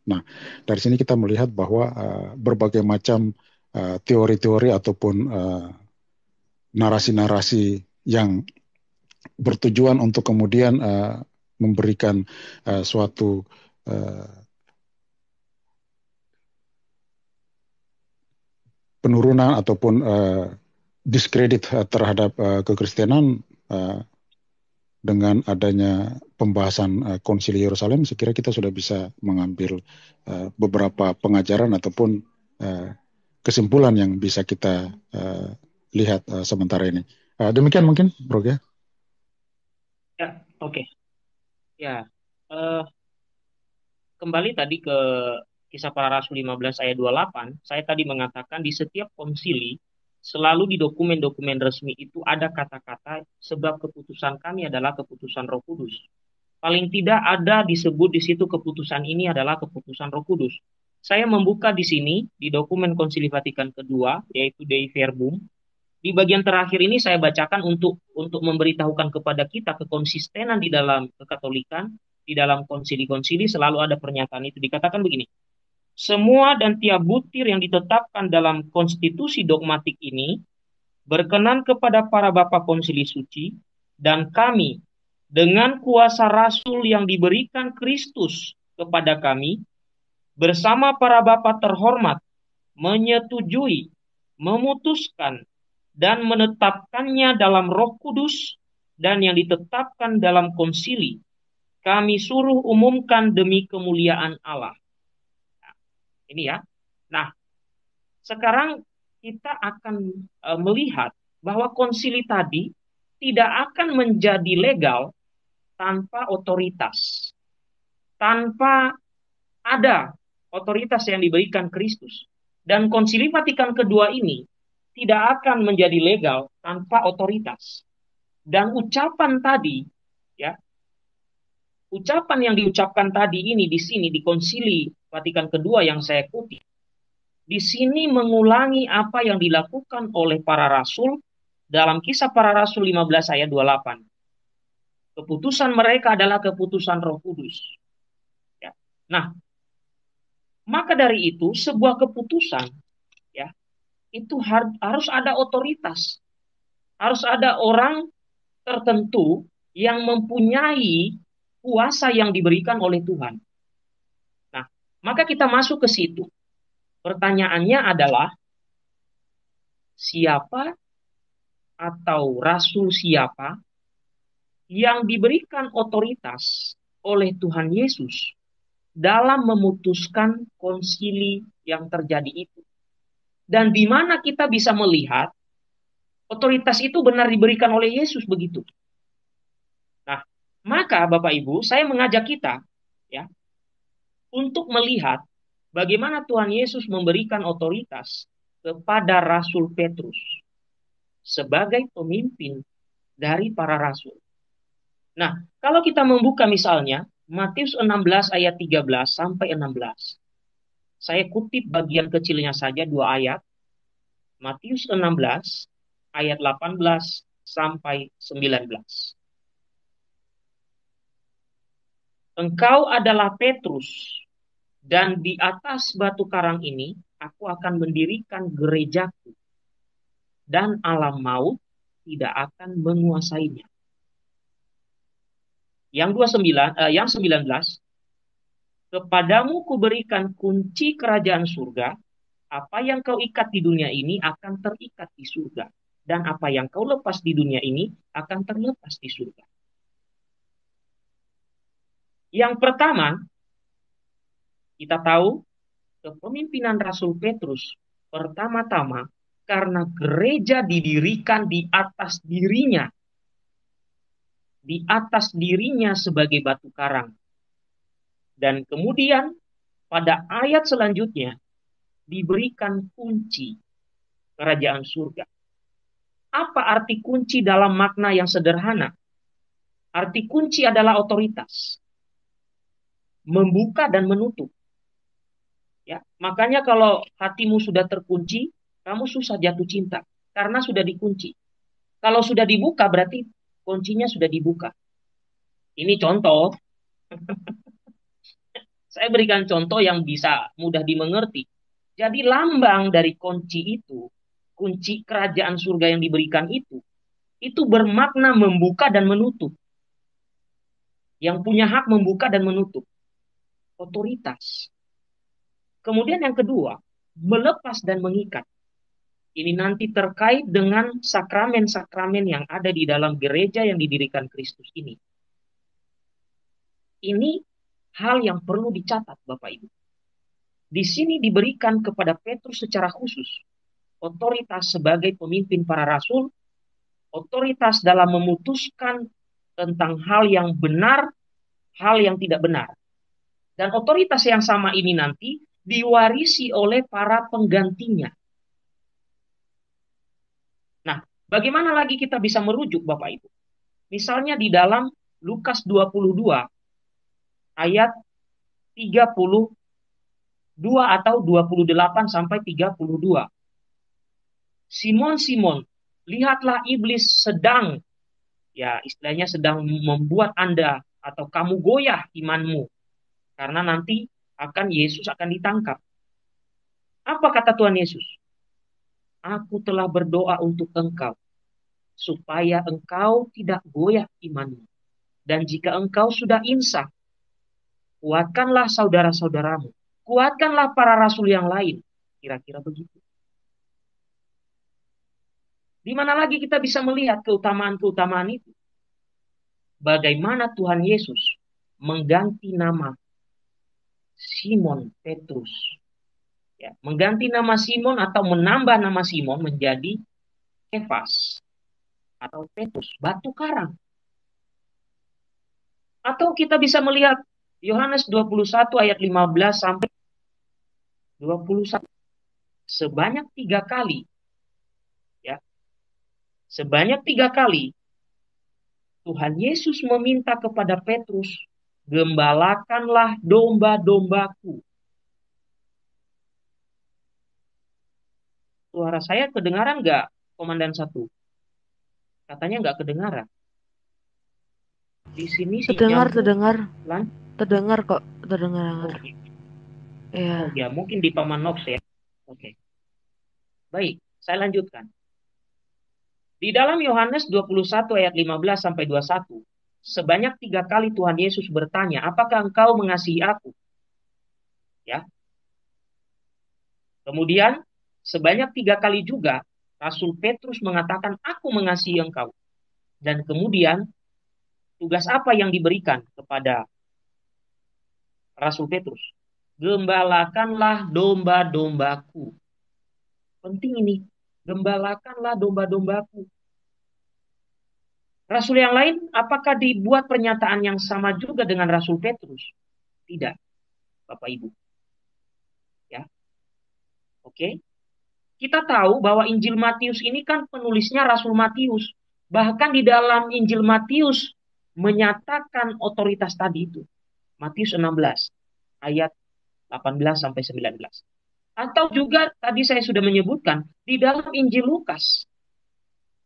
Nah, dari sini kita melihat bahwa uh, berbagai macam uh, teori-teori ataupun uh, narasi-narasi yang bertujuan untuk kemudian uh, memberikan uh, suatu uh, penurunan ataupun uh, diskredit terhadap uh, kekristenan uh, dengan adanya pembahasan uh, konsili Yerusalem, sekiranya kita sudah bisa mengambil uh, beberapa pengajaran ataupun uh, kesimpulan yang bisa kita uh, lihat uh, sementara ini. Uh, demikian mungkin, Bro ya. Ya, oke. Okay. Ya, eh, kembali tadi ke kisah para rasul 15 ayat 28, saya tadi mengatakan di setiap konsili selalu di dokumen-dokumen resmi itu ada kata-kata sebab keputusan kami adalah keputusan Roh Kudus. Paling tidak ada disebut di situ keputusan ini adalah keputusan Roh Kudus. Saya membuka di sini di dokumen Konsili Vatikan kedua yaitu Dei Verbum di bagian terakhir ini saya bacakan untuk untuk memberitahukan kepada kita kekonsistenan di dalam kekatolikan, di dalam konsili-konsili selalu ada pernyataan itu dikatakan begini. Semua dan tiap butir yang ditetapkan dalam konstitusi dogmatik ini berkenan kepada para bapak konsili suci dan kami dengan kuasa rasul yang diberikan Kristus kepada kami bersama para bapak terhormat menyetujui memutuskan dan menetapkannya dalam Roh Kudus dan yang ditetapkan dalam konsili. Kami suruh umumkan demi kemuliaan Allah. Nah, ini ya. Nah, sekarang kita akan e, melihat bahwa konsili tadi tidak akan menjadi legal tanpa otoritas. Tanpa ada otoritas yang diberikan Kristus. Dan konsili Vatikan kedua ini tidak akan menjadi legal tanpa otoritas. Dan ucapan tadi, ya, ucapan yang diucapkan tadi ini di sini di konsili Vatikan kedua yang saya kutip, di sini mengulangi apa yang dilakukan oleh para rasul dalam kisah para rasul 15 ayat 28. Keputusan mereka adalah keputusan Roh Kudus. Ya. Nah, maka dari itu sebuah keputusan itu har harus ada otoritas. Harus ada orang tertentu yang mempunyai kuasa yang diberikan oleh Tuhan. Nah, maka kita masuk ke situ. Pertanyaannya adalah siapa atau rasul siapa yang diberikan otoritas oleh Tuhan Yesus dalam memutuskan konsili yang terjadi itu dan di mana kita bisa melihat otoritas itu benar diberikan oleh Yesus begitu. Nah, maka Bapak Ibu, saya mengajak kita ya untuk melihat bagaimana Tuhan Yesus memberikan otoritas kepada Rasul Petrus sebagai pemimpin dari para rasul. Nah, kalau kita membuka misalnya Matius 16 ayat 13 sampai 16. Saya kutip bagian kecilnya saja dua ayat. Matius 16 ayat 18 sampai 19. Engkau adalah Petrus dan di atas batu karang ini aku akan mendirikan gerejaku dan alam maut tidak akan menguasainya. Yang 29 eh, yang 19 Kepadamu kuberikan kunci kerajaan surga. Apa yang kau ikat di dunia ini akan terikat di surga. Dan apa yang kau lepas di dunia ini akan terlepas di surga. Yang pertama, kita tahu kepemimpinan Rasul Petrus pertama-tama karena gereja didirikan di atas dirinya. Di atas dirinya sebagai batu karang dan kemudian pada ayat selanjutnya diberikan kunci kerajaan surga. Apa arti kunci dalam makna yang sederhana? Arti kunci adalah otoritas. Membuka dan menutup. Ya, makanya kalau hatimu sudah terkunci, kamu susah jatuh cinta karena sudah dikunci. Kalau sudah dibuka berarti kuncinya sudah dibuka. Ini contoh. Saya berikan contoh yang bisa mudah dimengerti. Jadi lambang dari kunci itu, kunci kerajaan surga yang diberikan itu, itu bermakna membuka dan menutup. Yang punya hak membuka dan menutup. Otoritas. Kemudian yang kedua, melepas dan mengikat. Ini nanti terkait dengan sakramen-sakramen yang ada di dalam gereja yang didirikan Kristus ini. Ini hal yang perlu dicatat Bapak Ibu. Di sini diberikan kepada Petrus secara khusus otoritas sebagai pemimpin para rasul, otoritas dalam memutuskan tentang hal yang benar, hal yang tidak benar. Dan otoritas yang sama ini nanti diwarisi oleh para penggantinya. Nah, bagaimana lagi kita bisa merujuk Bapak Ibu? Misalnya di dalam Lukas 22 ayat 32 atau 28 sampai 32. Simon Simon, lihatlah iblis sedang ya istilahnya sedang membuat Anda atau kamu goyah imanmu. Karena nanti akan Yesus akan ditangkap. Apa kata Tuhan Yesus? Aku telah berdoa untuk engkau supaya engkau tidak goyah imanmu. Dan jika engkau sudah insaf, kuatkanlah saudara-saudaramu, kuatkanlah para rasul yang lain. Kira-kira begitu. Di mana lagi kita bisa melihat keutamaan-keutamaan itu? Bagaimana Tuhan Yesus mengganti nama Simon Petrus. Ya, mengganti nama Simon atau menambah nama Simon menjadi Kefas atau Petrus, batu karang. Atau kita bisa melihat Yohanes 21 ayat 15 sampai 21 sebanyak tiga kali ya sebanyak tiga kali Tuhan Yesus meminta kepada Petrus gembalakanlah domba-dombaku suara saya kedengaran nggak komandan satu katanya nggak kedengaran di sini terdengar terdengar lan Terdengar kok, terdengar. Oh, gitu. Ya. Oh, ya, mungkin di Paman Nox ya. Oke. Baik, saya lanjutkan. Di dalam Yohanes 21 ayat 15 sampai 21, sebanyak tiga kali Tuhan Yesus bertanya, apakah engkau mengasihi aku? Ya. Kemudian sebanyak tiga kali juga Rasul Petrus mengatakan, aku mengasihi engkau. Dan kemudian tugas apa yang diberikan kepada Rasul Petrus. Gembalakanlah domba-dombaku. Penting ini. Gembalakanlah domba-dombaku. Rasul yang lain, apakah dibuat pernyataan yang sama juga dengan Rasul Petrus? Tidak, Bapak Ibu. Ya, oke. Kita tahu bahwa Injil Matius ini kan penulisnya Rasul Matius. Bahkan di dalam Injil Matius menyatakan otoritas tadi itu. Matius 16 ayat 18 sampai 19. Atau juga tadi saya sudah menyebutkan di dalam Injil Lukas.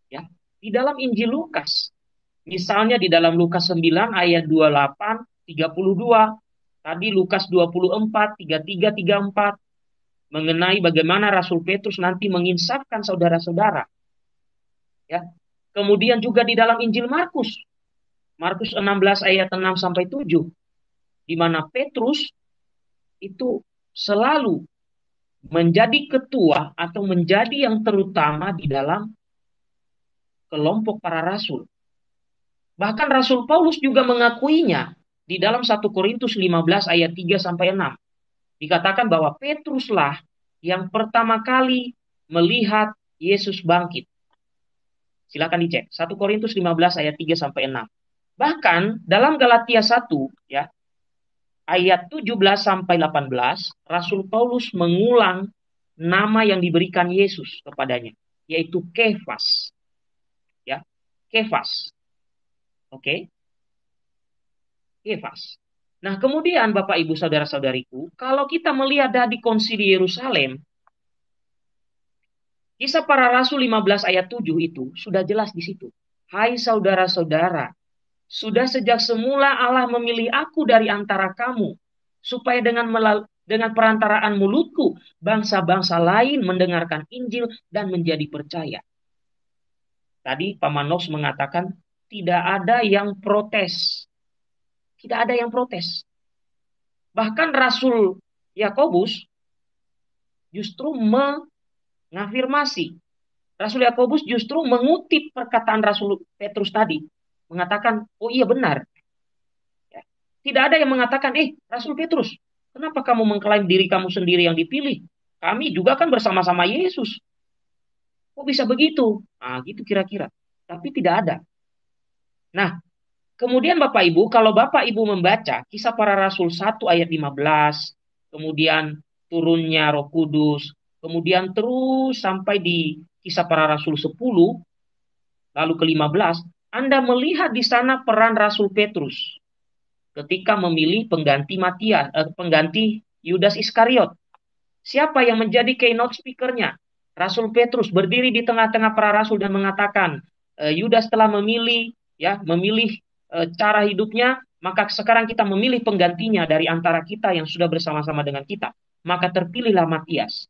Ya, di dalam Injil Lukas. Misalnya di dalam Lukas 9 ayat 28 32. Tadi Lukas 24 33 34 mengenai bagaimana Rasul Petrus nanti menginsafkan saudara-saudara. Ya. Kemudian juga di dalam Injil Markus. Markus 16 ayat 6 sampai 7 di mana Petrus itu selalu menjadi ketua atau menjadi yang terutama di dalam kelompok para rasul. Bahkan Rasul Paulus juga mengakuinya di dalam 1 Korintus 15 ayat 3 sampai 6. Dikatakan bahwa Petruslah yang pertama kali melihat Yesus bangkit. Silakan dicek 1 Korintus 15 ayat 3 sampai 6. Bahkan dalam Galatia 1 ya, ayat 17 sampai 18, Rasul Paulus mengulang nama yang diberikan Yesus kepadanya, yaitu Kefas. Ya, Kefas. Oke. Okay? Kefas. Nah, kemudian Bapak Ibu saudara-saudariku, kalau kita melihat dari konsili Yerusalem, Kisah para Rasul 15 ayat 7 itu sudah jelas di situ. Hai saudara-saudara, sudah sejak semula Allah memilih aku dari antara kamu, supaya dengan melal dengan perantaraan mulutku, bangsa-bangsa lain mendengarkan Injil dan menjadi percaya. Tadi Paman mengatakan tidak ada yang protes. Tidak ada yang protes. Bahkan Rasul Yakobus justru mengafirmasi. Rasul Yakobus justru mengutip perkataan Rasul Petrus tadi mengatakan, oh iya benar. Ya. Tidak ada yang mengatakan, eh Rasul Petrus, kenapa kamu mengklaim diri kamu sendiri yang dipilih? Kami juga kan bersama-sama Yesus. Kok bisa begitu? Nah gitu kira-kira. Tapi tidak ada. Nah, kemudian Bapak Ibu, kalau Bapak Ibu membaca kisah para Rasul 1 ayat 15, kemudian turunnya roh kudus, kemudian terus sampai di kisah para rasul 10, lalu ke-15, anda melihat di sana peran Rasul Petrus ketika memilih pengganti Matias, eh, pengganti Yudas Iskariot. Siapa yang menjadi keynote speakernya? Rasul Petrus berdiri di tengah-tengah para rasul dan mengatakan, eh, Yudas telah memilih ya, memilih e, cara hidupnya, maka sekarang kita memilih penggantinya dari antara kita yang sudah bersama-sama dengan kita. Maka terpilihlah Matias.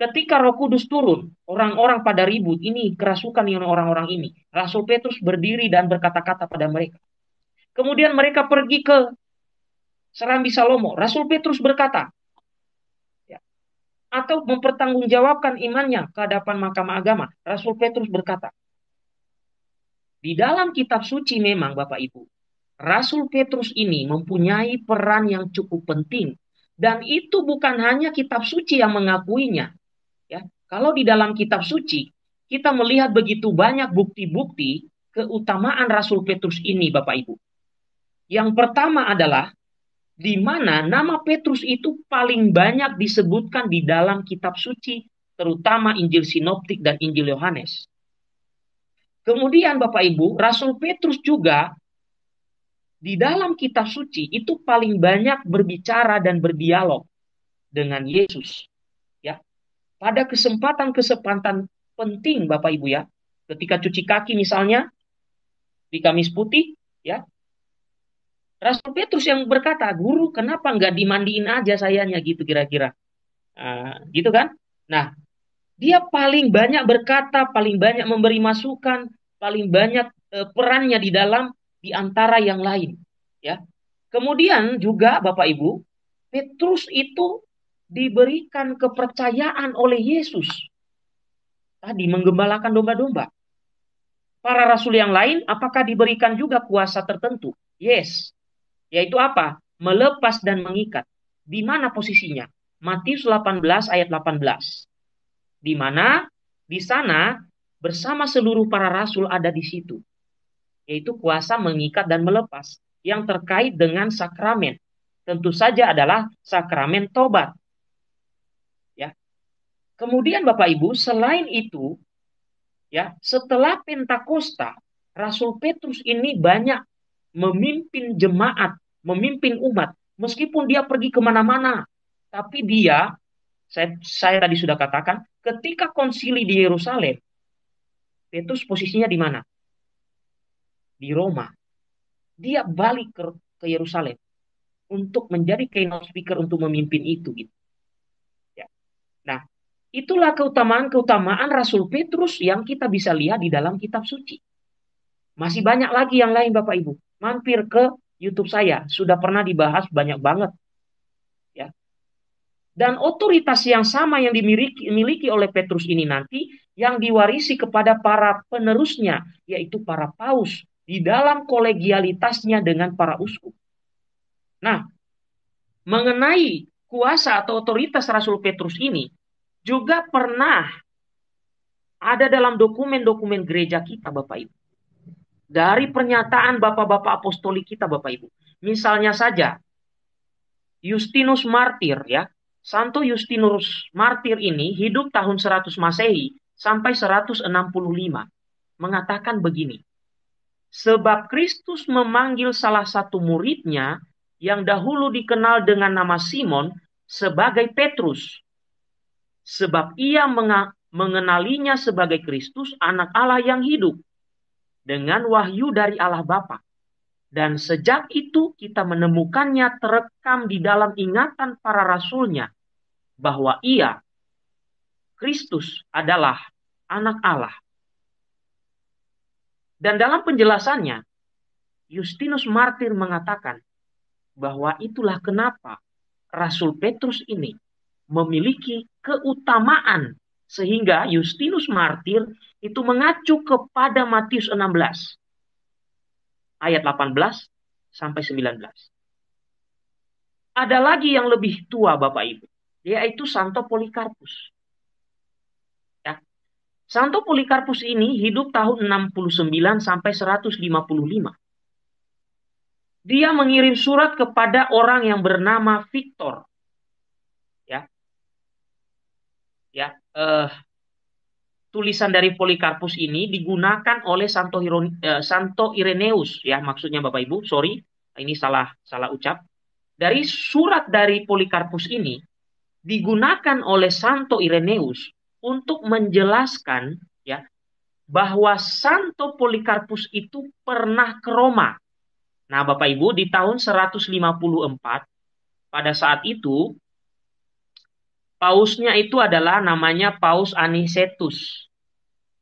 Ketika Roh Kudus turun, orang-orang pada ribut. Ini kerasukan orang-orang ini. Rasul Petrus berdiri dan berkata-kata pada mereka. Kemudian mereka pergi ke Serambi Salomo. Rasul Petrus berkata, ya, atau mempertanggungjawabkan imannya ke hadapan mahkamah agama. Rasul Petrus berkata, di dalam kitab suci memang Bapak Ibu, Rasul Petrus ini mempunyai peran yang cukup penting. Dan itu bukan hanya kitab suci yang mengakuinya, Ya, kalau di dalam kitab suci kita melihat begitu banyak bukti-bukti keutamaan Rasul Petrus ini Bapak Ibu. Yang pertama adalah di mana nama Petrus itu paling banyak disebutkan di dalam kitab suci, terutama Injil Sinoptik dan Injil Yohanes. Kemudian Bapak Ibu, Rasul Petrus juga di dalam kitab suci itu paling banyak berbicara dan berdialog dengan Yesus pada kesempatan-kesempatan penting Bapak Ibu ya. Ketika cuci kaki misalnya di kamis putih ya. Rasul Petrus yang berkata, guru kenapa nggak dimandiin aja sayanya gitu kira-kira. Uh, gitu kan? Nah, dia paling banyak berkata, paling banyak memberi masukan, paling banyak uh, perannya di dalam di antara yang lain. Ya, Kemudian juga Bapak Ibu, Petrus itu diberikan kepercayaan oleh Yesus. Tadi menggembalakan domba-domba. Para rasul yang lain apakah diberikan juga kuasa tertentu? Yes. Yaitu apa? Melepas dan mengikat. Di mana posisinya? Matius 18 ayat 18. Di mana? Di sana bersama seluruh para rasul ada di situ. Yaitu kuasa mengikat dan melepas yang terkait dengan sakramen. Tentu saja adalah sakramen tobat. Kemudian Bapak Ibu, selain itu ya, setelah Pentakosta, Rasul Petrus ini banyak memimpin jemaat, memimpin umat. Meskipun dia pergi kemana-mana, tapi dia, saya, saya tadi sudah katakan, ketika konsili di Yerusalem, Petrus posisinya di mana? Di Roma. Dia balik ke, Yerusalem untuk menjadi keynote speaker untuk memimpin itu. Gitu. Itulah keutamaan-keutamaan Rasul Petrus yang kita bisa lihat di dalam kitab suci. Masih banyak lagi yang lain Bapak Ibu. Mampir ke YouTube saya, sudah pernah dibahas banyak banget. Ya. Dan otoritas yang sama yang dimiliki oleh Petrus ini nanti yang diwarisi kepada para penerusnya, yaitu para paus di dalam kolegialitasnya dengan para uskup. Nah, mengenai kuasa atau otoritas Rasul Petrus ini, juga pernah ada dalam dokumen-dokumen gereja kita Bapak Ibu. Dari pernyataan Bapak-Bapak apostoli kita Bapak Ibu. Misalnya saja Justinus Martir ya. Santo Justinus Martir ini hidup tahun 100 Masehi sampai 165 mengatakan begini. Sebab Kristus memanggil salah satu muridnya yang dahulu dikenal dengan nama Simon sebagai Petrus sebab ia mengenalinya sebagai Kristus, anak Allah yang hidup, dengan wahyu dari Allah Bapa. Dan sejak itu kita menemukannya terekam di dalam ingatan para rasulnya bahwa ia, Kristus adalah anak Allah. Dan dalam penjelasannya, Justinus Martir mengatakan bahwa itulah kenapa Rasul Petrus ini memiliki keutamaan sehingga Justinus Martir itu mengacu kepada Matius 16 ayat 18 sampai 19. Ada lagi yang lebih tua Bapak Ibu, yaitu Santo Polikarpus. Ya. Santo Polikarpus ini hidup tahun 69 sampai 155. Dia mengirim surat kepada orang yang bernama Victor ya eh, tulisan dari Polikarpus ini digunakan oleh Santo, Hiron, eh, Santo Ireneus ya maksudnya Bapak Ibu sorry ini salah salah ucap dari surat dari Polikarpus ini digunakan oleh Santo Ireneus untuk menjelaskan ya bahwa Santo Polikarpus itu pernah ke Roma. Nah, Bapak Ibu, di tahun 154 pada saat itu Pausnya itu adalah namanya Paus Anicetus.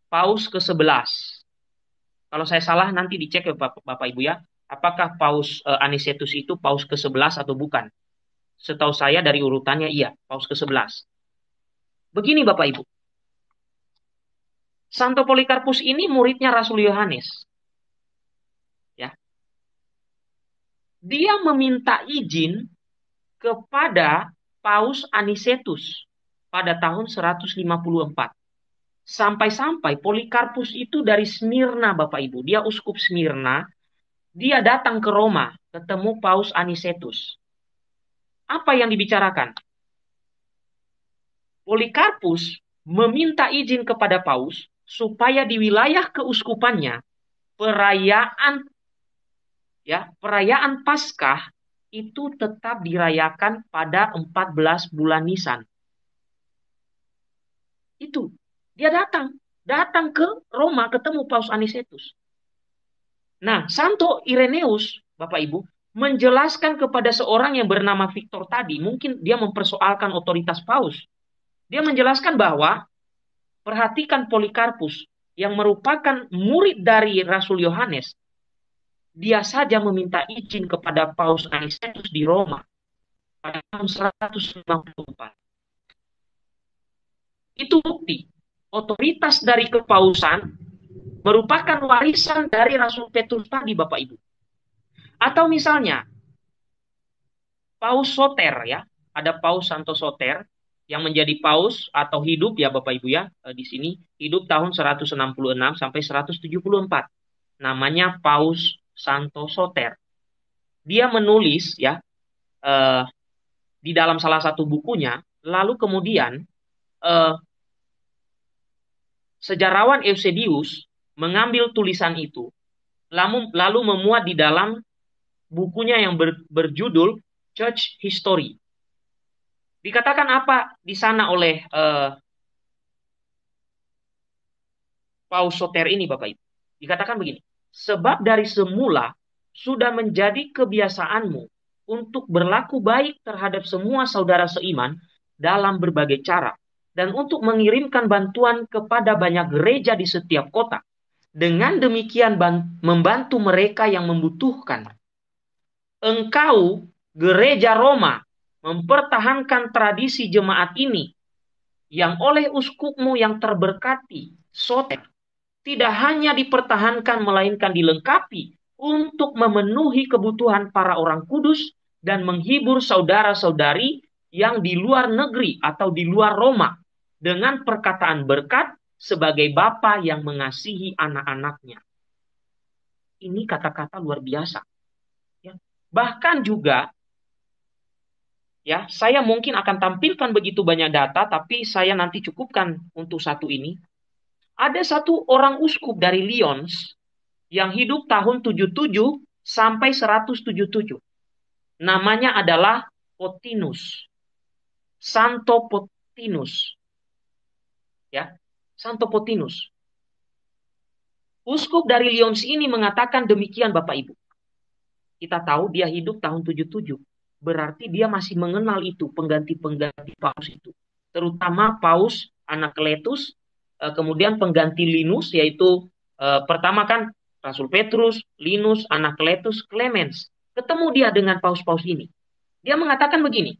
Paus ke-11. Kalau saya salah nanti dicek ya Bapak, Bapak Ibu ya. Apakah Paus Anisetus eh, Anicetus itu Paus ke-11 atau bukan? Setahu saya dari urutannya iya, Paus ke-11. Begini Bapak Ibu. Santo Polikarpus ini muridnya Rasul Yohanes. Ya. Dia meminta izin kepada Paus Anicetus pada tahun 154. Sampai-sampai Polikarpus itu dari Smyrna Bapak Ibu, dia uskup Smyrna, dia datang ke Roma ketemu Paus Anicetus. Apa yang dibicarakan? Polikarpus meminta izin kepada Paus supaya di wilayah keuskupannya perayaan ya perayaan Paskah itu tetap dirayakan pada 14 bulan Nisan. Itu. Dia datang. Datang ke Roma ketemu Paus Anicetus. Nah, Santo Ireneus, Bapak Ibu, menjelaskan kepada seorang yang bernama Victor tadi, mungkin dia mempersoalkan otoritas Paus. Dia menjelaskan bahwa, perhatikan Polikarpus, yang merupakan murid dari Rasul Yohanes, dia saja meminta izin kepada Paus Anicetus di Roma pada tahun 154. Itu bukti otoritas dari kepausan merupakan warisan dari Rasul Petrus tadi Bapak Ibu. Atau misalnya Paus Soter ya, ada Paus Santo Soter yang menjadi paus atau hidup ya Bapak Ibu ya eh, di sini hidup tahun 166 sampai 174. Namanya Paus Santo Soter Dia menulis ya eh, di dalam salah satu bukunya, lalu kemudian eh, sejarawan Eusebius mengambil tulisan itu, lalu, lalu memuat di dalam bukunya yang ber, berjudul Church History. Dikatakan apa di sana oleh eh, Paus Soter ini Bapak Ibu? Dikatakan begini. Sebab dari semula sudah menjadi kebiasaanmu untuk berlaku baik terhadap semua saudara seiman dalam berbagai cara dan untuk mengirimkan bantuan kepada banyak gereja di setiap kota. Dengan demikian membantu mereka yang membutuhkan. Engkau, gereja Roma, mempertahankan tradisi jemaat ini yang oleh uskupmu yang terberkati, Soter, tidak hanya dipertahankan melainkan dilengkapi untuk memenuhi kebutuhan para orang kudus dan menghibur saudara-saudari yang di luar negeri atau di luar Roma dengan perkataan berkat sebagai bapa yang mengasihi anak-anaknya. Ini kata-kata luar biasa. Ya. Bahkan juga ya, saya mungkin akan tampilkan begitu banyak data tapi saya nanti cukupkan untuk satu ini ada satu orang uskup dari Lyons yang hidup tahun 77 sampai 177. Namanya adalah Potinus. Santo Potinus. Ya, Santo Potinus. Uskup dari Lyons ini mengatakan demikian Bapak Ibu. Kita tahu dia hidup tahun 77. Berarti dia masih mengenal itu pengganti-pengganti paus itu. Terutama paus Anakletus Eh, kemudian pengganti Linus yaitu uh, pertama kan Rasul Petrus, Linus, Anakletus, Clemens. Ketemu dia dengan paus-paus ini. Dia mengatakan begini,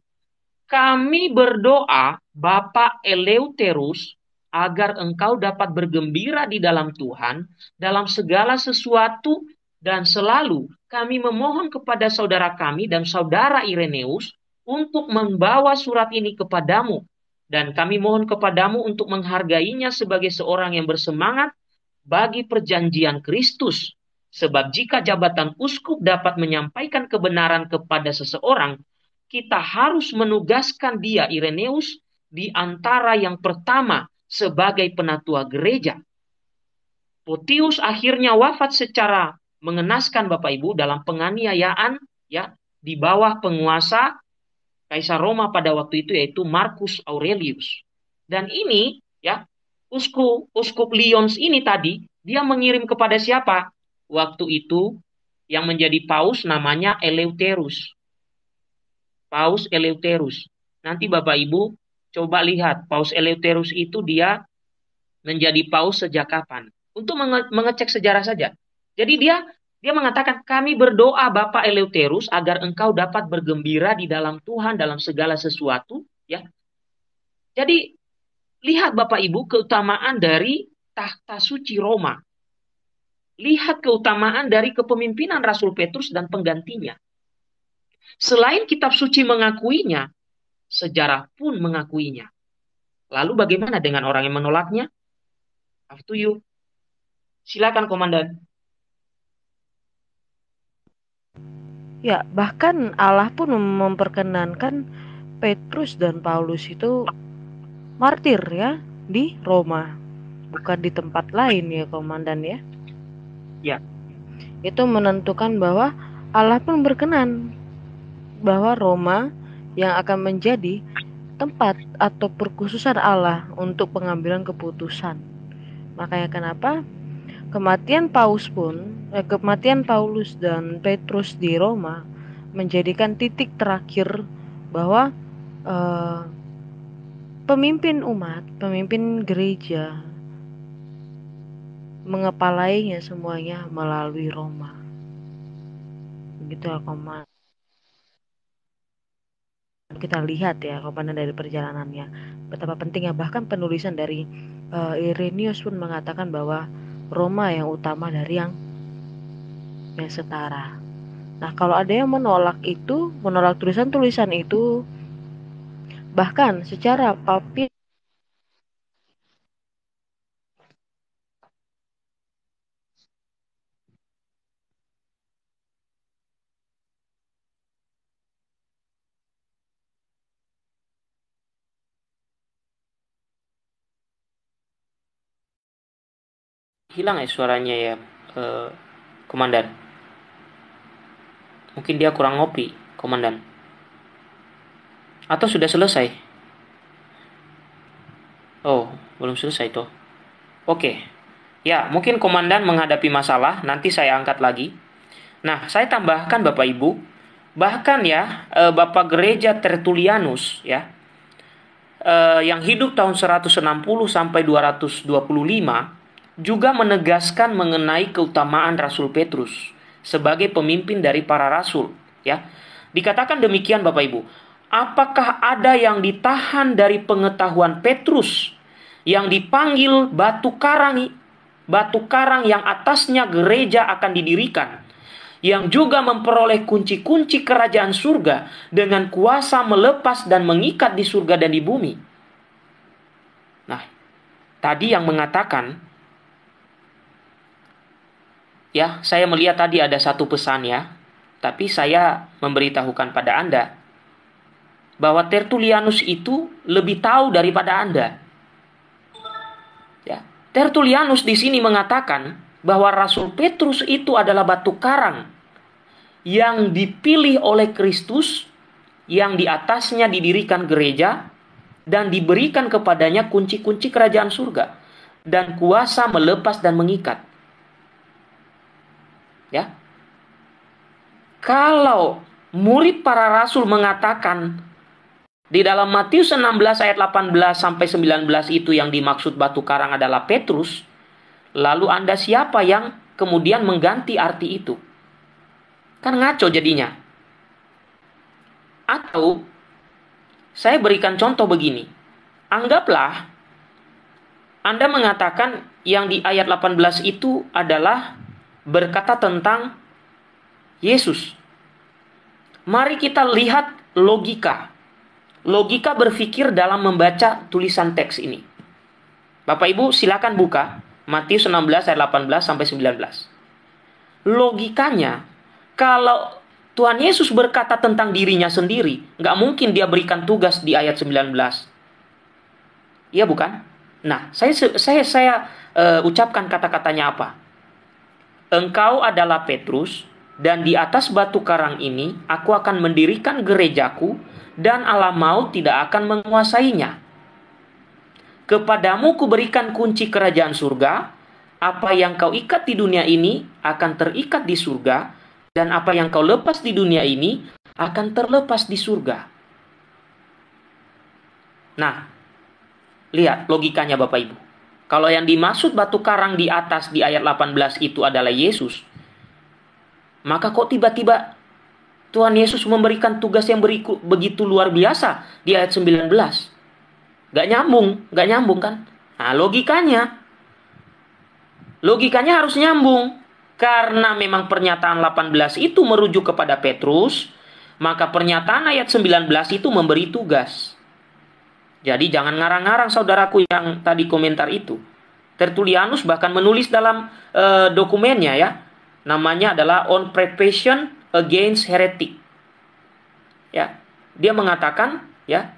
kami berdoa Bapak Eleuterus agar engkau dapat bergembira di dalam Tuhan dalam segala sesuatu dan selalu kami memohon kepada saudara kami dan saudara Ireneus untuk membawa surat ini kepadamu dan kami mohon kepadamu untuk menghargainya sebagai seorang yang bersemangat bagi perjanjian Kristus. Sebab jika jabatan uskup dapat menyampaikan kebenaran kepada seseorang, kita harus menugaskan dia Ireneus di antara yang pertama sebagai penatua gereja. Potius akhirnya wafat secara mengenaskan Bapak Ibu dalam penganiayaan ya di bawah penguasa kaisar Roma pada waktu itu yaitu Marcus Aurelius. Dan ini ya uskup uskup Lyons ini tadi dia mengirim kepada siapa? Waktu itu yang menjadi paus namanya Eleuterus. Paus Eleuterus. Nanti Bapak Ibu coba lihat paus Eleuterus itu dia menjadi paus sejak kapan? Untuk mengecek sejarah saja. Jadi dia dia mengatakan, kami berdoa Bapak Eleuterus agar engkau dapat bergembira di dalam Tuhan dalam segala sesuatu. ya. Jadi, lihat Bapak Ibu keutamaan dari tahta suci Roma. Lihat keutamaan dari kepemimpinan Rasul Petrus dan penggantinya. Selain kitab suci mengakuinya, sejarah pun mengakuinya. Lalu bagaimana dengan orang yang menolaknya? Up you. Silakan komandan. Ya, bahkan Allah pun memperkenankan Petrus dan Paulus itu martir ya di Roma, bukan di tempat lain ya komandan ya. Ya. Itu menentukan bahwa Allah pun berkenan bahwa Roma yang akan menjadi tempat atau perkhususan Allah untuk pengambilan keputusan. Makanya kenapa kematian Paus pun kematian Paulus dan Petrus di Roma menjadikan titik terakhir bahwa eh, pemimpin umat, pemimpin gereja mengepalainya semuanya melalui Roma. Begitu ya, kita lihat ya komandan dari perjalanannya betapa pentingnya bahkan penulisan dari uh, eh, Irenius pun mengatakan bahwa Roma yang utama dari yang haknya setara. Nah, kalau ada yang menolak itu, menolak tulisan-tulisan itu bahkan secara papi hilang ya suaranya ya, eh, komandan. Mungkin dia kurang ngopi, komandan. Atau sudah selesai? Oh, belum selesai toh. Oke. Ya, mungkin komandan menghadapi masalah, nanti saya angkat lagi. Nah, saya tambahkan Bapak Ibu, bahkan ya eh, Bapak Gereja Tertulianus ya eh, yang hidup tahun 160 sampai 225 juga menegaskan mengenai keutamaan Rasul Petrus sebagai pemimpin dari para rasul, ya. Dikatakan demikian Bapak Ibu. Apakah ada yang ditahan dari pengetahuan Petrus yang dipanggil batu karang batu karang yang atasnya gereja akan didirikan? yang juga memperoleh kunci-kunci kerajaan surga dengan kuasa melepas dan mengikat di surga dan di bumi. Nah, tadi yang mengatakan Ya, saya melihat tadi ada satu pesan ya, tapi saya memberitahukan pada Anda bahwa Tertulianus itu lebih tahu daripada Anda. Ya, Tertulianus di sini mengatakan bahwa Rasul Petrus itu adalah batu karang yang dipilih oleh Kristus yang di atasnya didirikan gereja dan diberikan kepadanya kunci-kunci kerajaan surga dan kuasa melepas dan mengikat. Ya. Kalau murid para rasul mengatakan di dalam Matius 16 ayat 18 sampai 19 itu yang dimaksud batu karang adalah Petrus, lalu Anda siapa yang kemudian mengganti arti itu? Kan ngaco jadinya. Atau saya berikan contoh begini. Anggaplah Anda mengatakan yang di ayat 18 itu adalah berkata tentang Yesus. Mari kita lihat logika. Logika berpikir dalam membaca tulisan teks ini. Bapak Ibu silakan buka Matius 16 ayat 18 sampai 19. Logikanya kalau Tuhan Yesus berkata tentang dirinya sendiri, nggak mungkin dia berikan tugas di ayat 19. Iya bukan? Nah, saya saya saya uh, ucapkan kata-katanya apa? Engkau adalah Petrus, dan di atas batu karang ini aku akan mendirikan gerejaku, dan Allah maut tidak akan menguasainya. Kepadamu kuberikan kunci kerajaan surga, apa yang kau ikat di dunia ini akan terikat di surga, dan apa yang kau lepas di dunia ini akan terlepas di surga. Nah, lihat logikanya Bapak Ibu. Kalau yang dimaksud batu karang di atas di ayat 18 itu adalah Yesus, maka kok tiba-tiba Tuhan Yesus memberikan tugas yang berikut begitu luar biasa di ayat 19. Gak nyambung, gak nyambung kan? Nah, logikanya. Logikanya harus nyambung. Karena memang pernyataan 18 itu merujuk kepada Petrus, maka pernyataan ayat 19 itu memberi tugas. Jadi jangan ngarang-ngarang saudaraku yang tadi komentar itu. Tertulianus bahkan menulis dalam uh, dokumennya ya, namanya adalah On Preparation Against Heretic. Ya, dia mengatakan ya,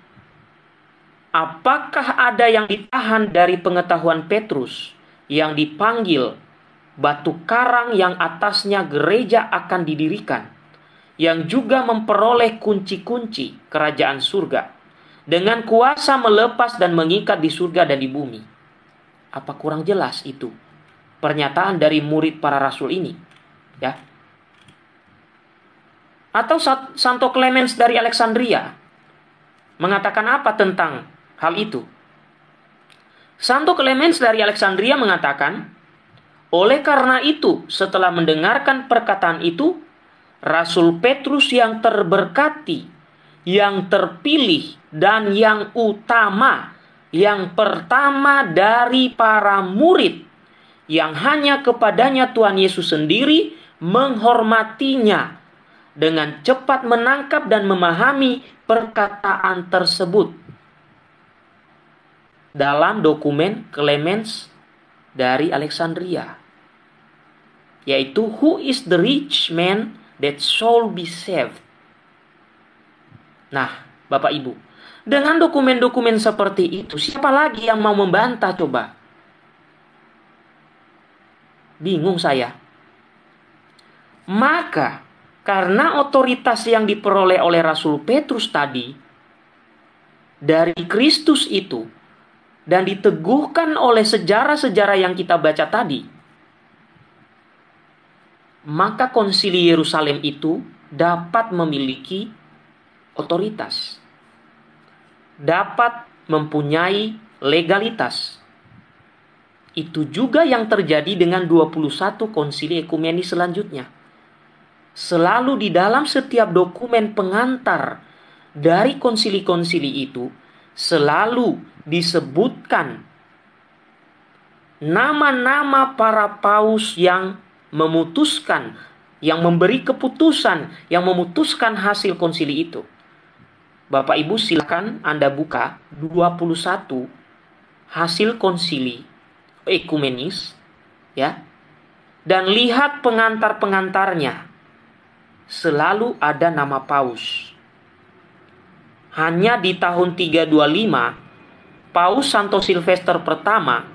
apakah ada yang ditahan dari pengetahuan Petrus yang dipanggil batu karang yang atasnya gereja akan didirikan, yang juga memperoleh kunci-kunci kerajaan surga? dengan kuasa melepas dan mengikat di surga dan di bumi. Apa kurang jelas itu pernyataan dari murid para rasul ini? Ya. Atau Santo Clemens dari Alexandria mengatakan apa tentang hal itu? Santo Clemens dari Alexandria mengatakan, oleh karena itu, setelah mendengarkan perkataan itu, Rasul Petrus yang terberkati, yang terpilih, dan yang utama, yang pertama dari para murid yang hanya kepadanya Tuhan Yesus sendiri menghormatinya dengan cepat menangkap dan memahami perkataan tersebut. Dalam dokumen Clemens dari Alexandria, yaitu "Who is the rich man that shall be saved?" Nah, Bapak Ibu, dengan dokumen-dokumen seperti itu, siapa lagi yang mau membantah coba? Bingung saya. Maka, karena otoritas yang diperoleh oleh Rasul Petrus tadi dari Kristus itu dan diteguhkan oleh sejarah-sejarah yang kita baca tadi, maka konsili Yerusalem itu dapat memiliki otoritas dapat mempunyai legalitas. Itu juga yang terjadi dengan 21 konsili ekumenis selanjutnya. Selalu di dalam setiap dokumen pengantar dari konsili-konsili itu selalu disebutkan nama-nama para paus yang memutuskan, yang memberi keputusan, yang memutuskan hasil konsili itu. Bapak Ibu silakan Anda buka 21 hasil konsili ekumenis ya. Dan lihat pengantar-pengantarnya. Selalu ada nama Paus. Hanya di tahun 325 Paus Santo Silvester pertama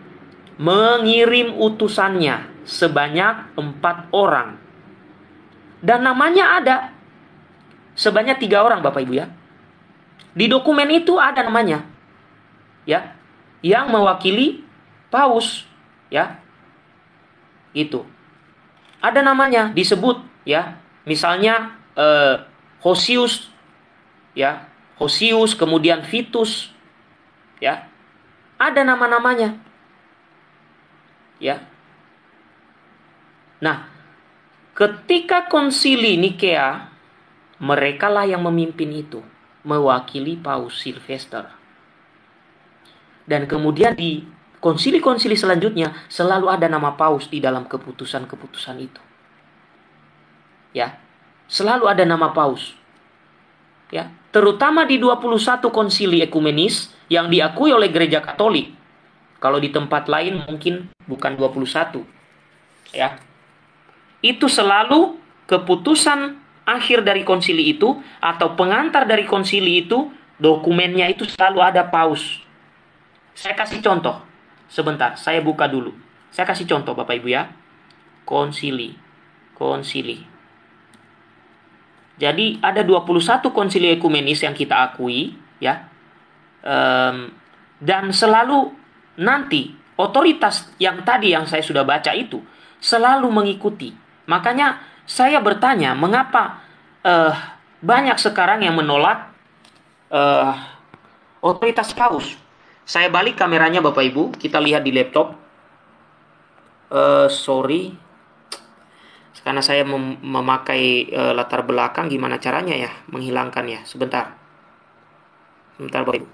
mengirim utusannya sebanyak empat orang. Dan namanya ada sebanyak tiga orang Bapak Ibu ya di dokumen itu ada namanya. Ya. Yang mewakili Paus, ya. Itu. Ada namanya disebut, ya. Misalnya eh, Hosius ya, Hosius kemudian Vitus ya. Ada nama-namanya. Ya. Nah, ketika konsili Nikea merekalah yang memimpin itu mewakili Paus silvester Dan kemudian di konsili-konsili selanjutnya selalu ada nama Paus di dalam keputusan-keputusan itu. Ya, selalu ada nama Paus. Ya, terutama di 21 konsili ekumenis yang diakui oleh gereja Katolik. Kalau di tempat lain mungkin bukan 21. Ya. Itu selalu keputusan akhir dari konsili itu atau pengantar dari konsili itu dokumennya itu selalu ada paus. Saya kasih contoh. Sebentar, saya buka dulu. Saya kasih contoh Bapak Ibu ya. Konsili. Konsili. Jadi ada 21 konsili ekumenis yang kita akui ya. Um, dan selalu nanti otoritas yang tadi yang saya sudah baca itu selalu mengikuti. Makanya saya bertanya, mengapa uh, banyak sekarang yang menolak uh, otoritas paus? Saya balik kameranya Bapak Ibu, kita lihat di laptop. Uh, sorry, karena saya mem memakai uh, latar belakang, gimana caranya ya menghilangkannya? Sebentar, sebentar Bapak Ibu.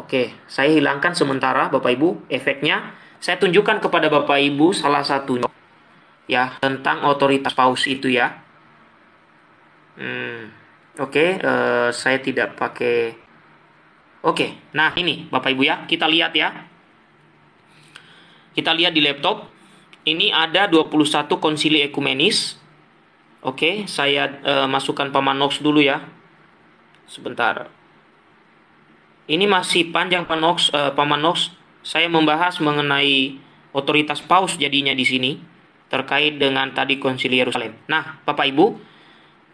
Oke, saya hilangkan sementara Bapak Ibu efeknya. Saya tunjukkan kepada Bapak Ibu salah satunya ya tentang otoritas paus itu ya. Hmm, Oke, okay, uh, eh, saya tidak pakai. Oke, okay, nah ini Bapak Ibu ya, kita lihat ya. Kita lihat di laptop. Ini ada 21 konsili ekumenis. Oke, okay, saya uh, masukkan Paman Nox dulu ya. Sebentar. Ini masih panjang Paman Nox, uh, Paman Nox saya membahas mengenai otoritas paus jadinya di sini terkait dengan tadi konsili Yerusalem. Nah, Bapak Ibu,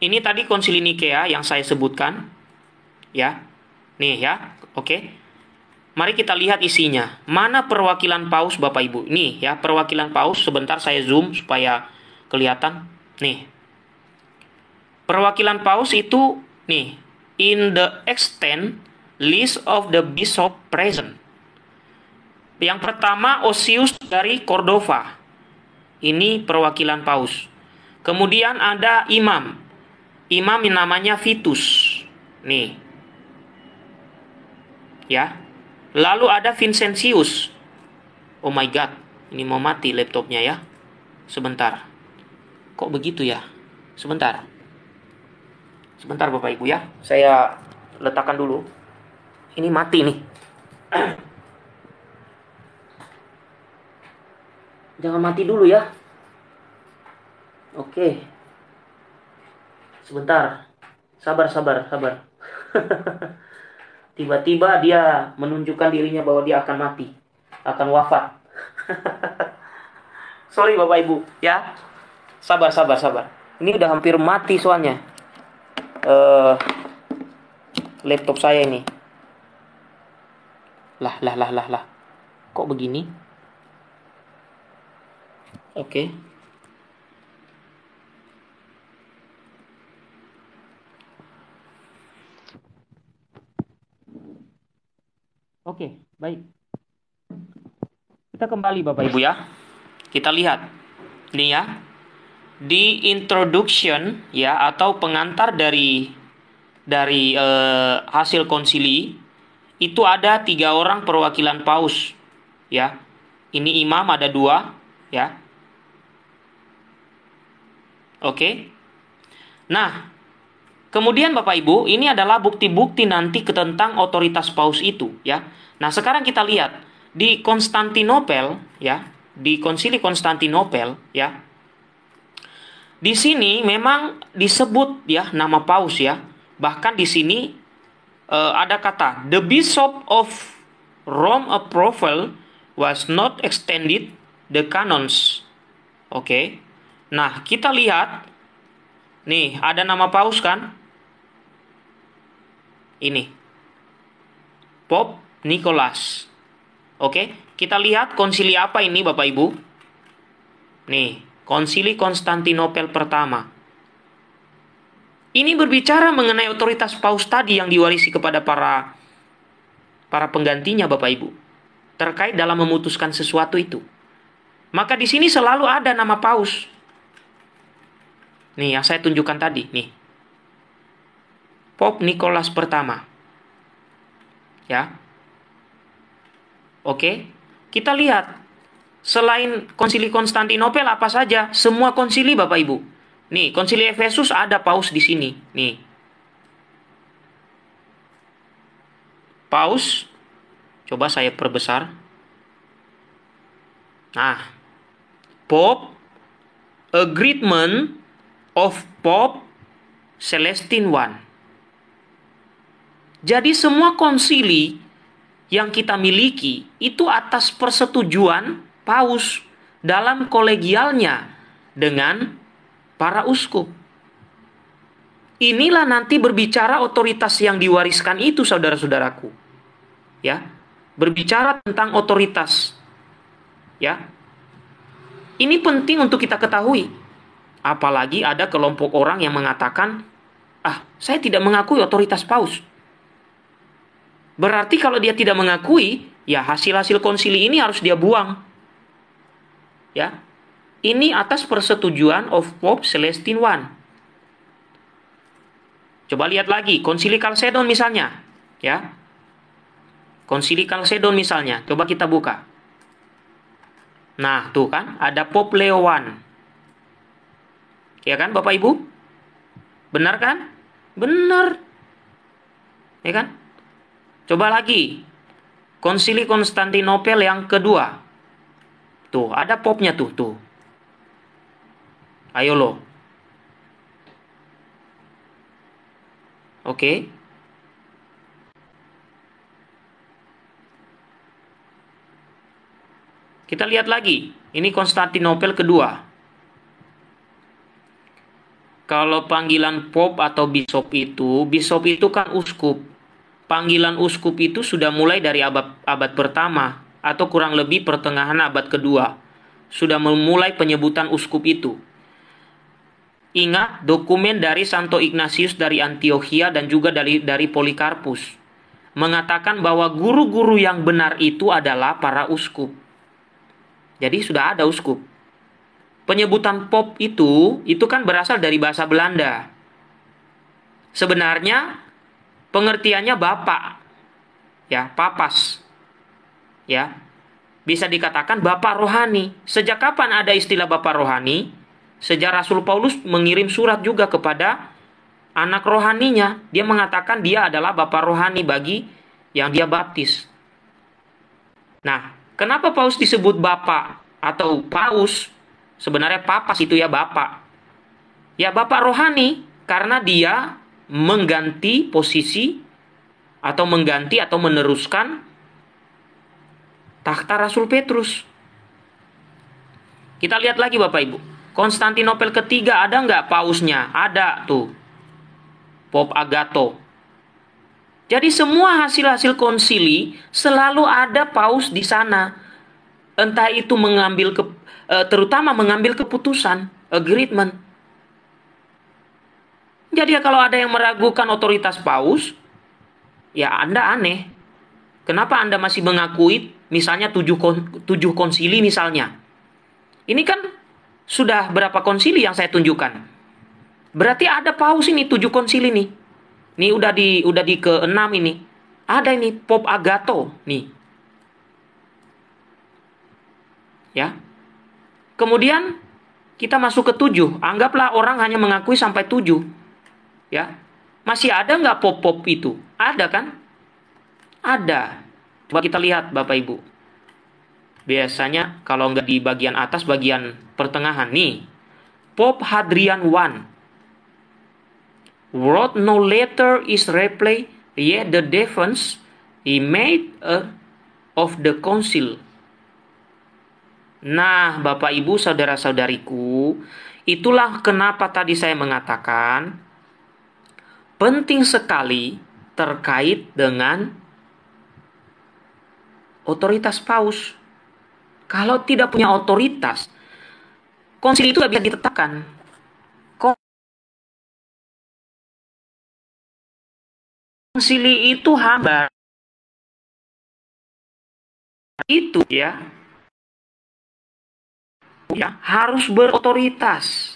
ini tadi konsili Nikea yang saya sebutkan, ya, nih ya, oke. Mari kita lihat isinya. Mana perwakilan paus Bapak Ibu? Nih ya, perwakilan paus. Sebentar saya zoom supaya kelihatan. Nih. Perwakilan paus itu nih in the extent list of the bishop present. Yang pertama Osius dari Cordova. Ini perwakilan paus. Kemudian ada imam. Imam yang namanya Vitus. Nih. Ya. Lalu ada Vincentius. Oh my god, ini mau mati laptopnya ya. Sebentar. Kok begitu ya? Sebentar. Sebentar Bapak Ibu ya. Saya letakkan dulu. Ini mati nih. Jangan mati dulu ya. Oke. Sebentar. Sabar, sabar, sabar. Tiba-tiba dia menunjukkan dirinya bahwa dia akan mati, akan wafat. Sorry Bapak Ibu, ya. Sabar, sabar, sabar. Ini udah hampir mati soalnya. Uh, laptop saya ini. Lah, lah, lah, lah, lah. Kok begini? Oke. Okay. Oke, okay, baik. Kita kembali Bapak Ibu ya. Kita lihat. ini ya. Di introduction ya atau pengantar dari dari eh, hasil konsili itu ada tiga orang perwakilan paus ya. Ini imam ada dua ya Oke. Nah, kemudian Bapak Ibu, ini adalah bukti-bukti nanti tentang otoritas paus itu, ya. Nah, sekarang kita lihat di Konstantinopel, ya, di Konsili Konstantinopel, ya. Di sini memang disebut ya nama paus ya. Bahkan di sini uh, ada kata the bishop of Rome approval was not extended the canons. Oke. Okay. Nah, kita lihat nih ada nama paus kan? Ini. Pop Nicholas. Oke, kita lihat konsili apa ini Bapak Ibu? Nih, konsili Konstantinopel pertama. Ini berbicara mengenai otoritas paus tadi yang diwarisi kepada para para penggantinya Bapak Ibu terkait dalam memutuskan sesuatu itu. Maka di sini selalu ada nama paus. Nih, yang saya tunjukkan tadi, nih. Pop Nicholas pertama. Ya. Oke. Kita lihat selain konsili Konstantinopel apa saja? Semua konsili Bapak Ibu. Nih, konsili Efesus ada paus di sini. Nih. Paus. Coba saya perbesar. Nah, Pope agreement of Pope Celestine I. Jadi semua konsili yang kita miliki itu atas persetujuan Paus dalam kolegialnya dengan para uskup. Inilah nanti berbicara otoritas yang diwariskan itu saudara-saudaraku. Ya. Berbicara tentang otoritas. Ya. Ini penting untuk kita ketahui. Apalagi ada kelompok orang yang mengatakan, "Ah, saya tidak mengakui otoritas paus." Berarti kalau dia tidak mengakui, ya hasil-hasil konsili ini harus dia buang. Ya. Ini atas persetujuan of Pope Celestine I. Coba lihat lagi, konsili Kalsedon misalnya, ya. Konsili Kalsedon misalnya, coba kita buka. Nah, tuh kan, ada Pope Leo I. Ya kan Bapak Ibu? Benar kan? Benar. Ya kan? Coba lagi. Konsili Konstantinopel yang kedua. Tuh, ada popnya tuh, tuh. Ayo lo. Oke. Kita lihat lagi. Ini Konstantinopel kedua. Kalau panggilan pop atau bishop itu, bishop itu kan uskup. Panggilan uskup itu sudah mulai dari abad, abad pertama atau kurang lebih pertengahan abad kedua. Sudah memulai penyebutan uskup itu. Ingat dokumen dari Santo Ignatius dari Antiochia dan juga dari dari Polikarpus mengatakan bahwa guru-guru yang benar itu adalah para uskup. Jadi sudah ada uskup penyebutan pop itu itu kan berasal dari bahasa Belanda. Sebenarnya pengertiannya bapak. Ya, papas. Ya. Bisa dikatakan bapak rohani. Sejak kapan ada istilah bapak rohani? Sejak Rasul Paulus mengirim surat juga kepada anak rohaninya. Dia mengatakan dia adalah bapak rohani bagi yang dia baptis. Nah, kenapa Paus disebut bapak atau Paus Sebenarnya papas itu ya bapak. Ya bapak rohani karena dia mengganti posisi atau mengganti atau meneruskan takhta Rasul Petrus. Kita lihat lagi Bapak Ibu. Konstantinopel ketiga ada nggak pausnya? Ada tuh. Pop Agato. Jadi semua hasil-hasil konsili selalu ada paus di sana entah itu mengambil ke, eh, terutama mengambil keputusan, agreement. Eh, Jadi ya kalau ada yang meragukan otoritas paus, ya Anda aneh. Kenapa Anda masih mengakui misalnya tujuh, kon, tujuh konsili misalnya? Ini kan sudah berapa konsili yang saya tunjukkan? Berarti ada paus ini tujuh konsili nih. Ini udah di udah di ke ini. Ada ini Pop Agato nih. ya. Kemudian kita masuk ke tujuh. Anggaplah orang hanya mengakui sampai tujuh. Ya. Masih ada nggak pop-pop itu? Ada kan? Ada. Coba kita lihat Bapak Ibu. Biasanya kalau nggak di bagian atas, bagian pertengahan. Nih. Pop Hadrian One. World no Later is replay, yet the defense he made a, uh, of the council Nah, Bapak Ibu, saudara-saudariku, itulah kenapa tadi saya mengatakan penting sekali terkait dengan otoritas paus. Kalau tidak punya otoritas, konsili itu tidak bisa ditetapkan. Konsili itu hambar. Itu ya, ya harus berotoritas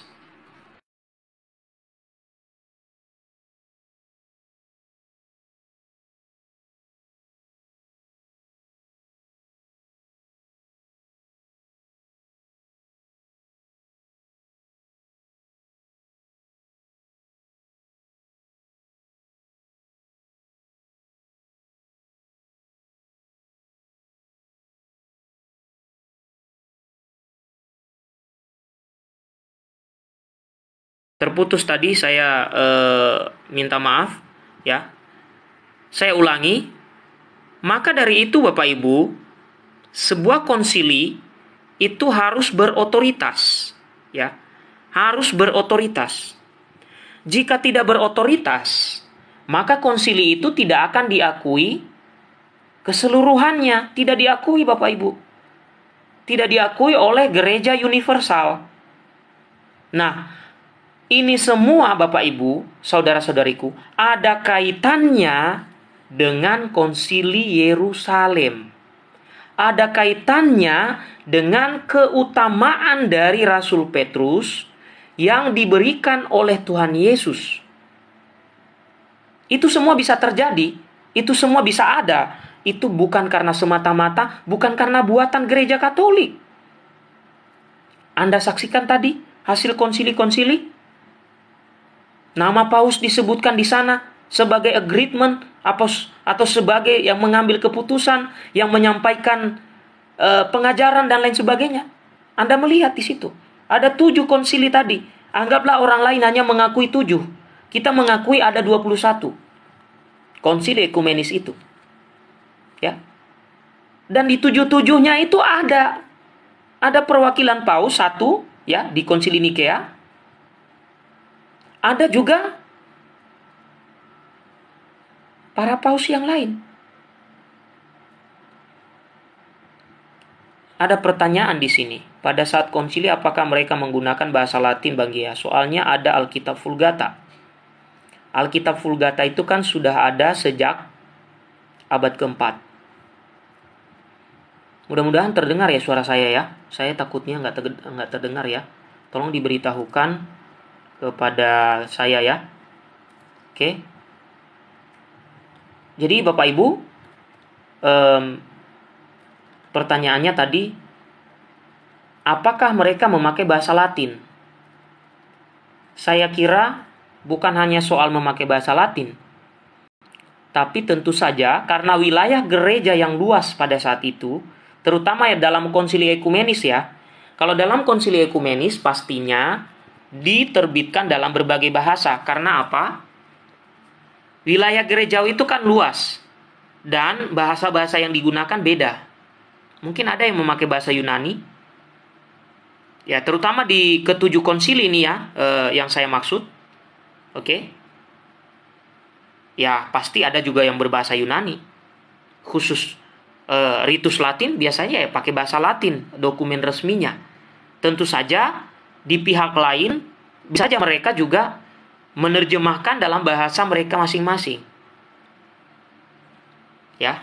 terputus tadi saya eh, minta maaf ya. Saya ulangi. Maka dari itu Bapak Ibu, sebuah konsili itu harus berotoritas ya. Harus berotoritas. Jika tidak berotoritas, maka konsili itu tidak akan diakui keseluruhannya, tidak diakui Bapak Ibu. Tidak diakui oleh gereja universal. Nah, ini semua Bapak Ibu, saudara-saudariku, ada kaitannya dengan konsili Yerusalem. Ada kaitannya dengan keutamaan dari Rasul Petrus yang diberikan oleh Tuhan Yesus. Itu semua bisa terjadi, itu semua bisa ada. Itu bukan karena semata-mata, bukan karena buatan gereja Katolik. Anda saksikan tadi hasil konsili-konsili Nama paus disebutkan di sana sebagai agreement atau atau sebagai yang mengambil keputusan, yang menyampaikan e, pengajaran dan lain sebagainya. Anda melihat di situ ada tujuh konsili tadi. Anggaplah orang lain hanya mengakui tujuh. Kita mengakui ada 21 konsili ekumenis itu. Ya. Dan di tujuh-tujuhnya itu ada ada perwakilan paus satu ya di konsili Nikea ada juga para paus yang lain. Ada pertanyaan di sini. Pada saat konsili apakah mereka menggunakan bahasa Latin Bang ya? Soalnya ada Alkitab Vulgata. Alkitab Vulgata itu kan sudah ada sejak abad keempat. Mudah-mudahan terdengar ya suara saya ya. Saya takutnya nggak terdengar ya. Tolong diberitahukan kepada saya ya. Oke. Jadi Bapak Ibu, um, pertanyaannya tadi, apakah mereka memakai bahasa Latin? Saya kira bukan hanya soal memakai bahasa Latin, tapi tentu saja karena wilayah gereja yang luas pada saat itu, terutama ya dalam konsili ekumenis ya. Kalau dalam konsili ekumenis pastinya diterbitkan dalam berbagai bahasa. Karena apa? Wilayah gerejawi itu kan luas dan bahasa-bahasa yang digunakan beda. Mungkin ada yang memakai bahasa Yunani. Ya, terutama di ketujuh konsili ini ya, eh, yang saya maksud. Oke. Okay? Ya, pasti ada juga yang berbahasa Yunani. Khusus eh, ritus Latin biasanya ya pakai bahasa Latin dokumen resminya. Tentu saja di pihak lain bisa saja mereka juga menerjemahkan dalam bahasa mereka masing-masing. Ya.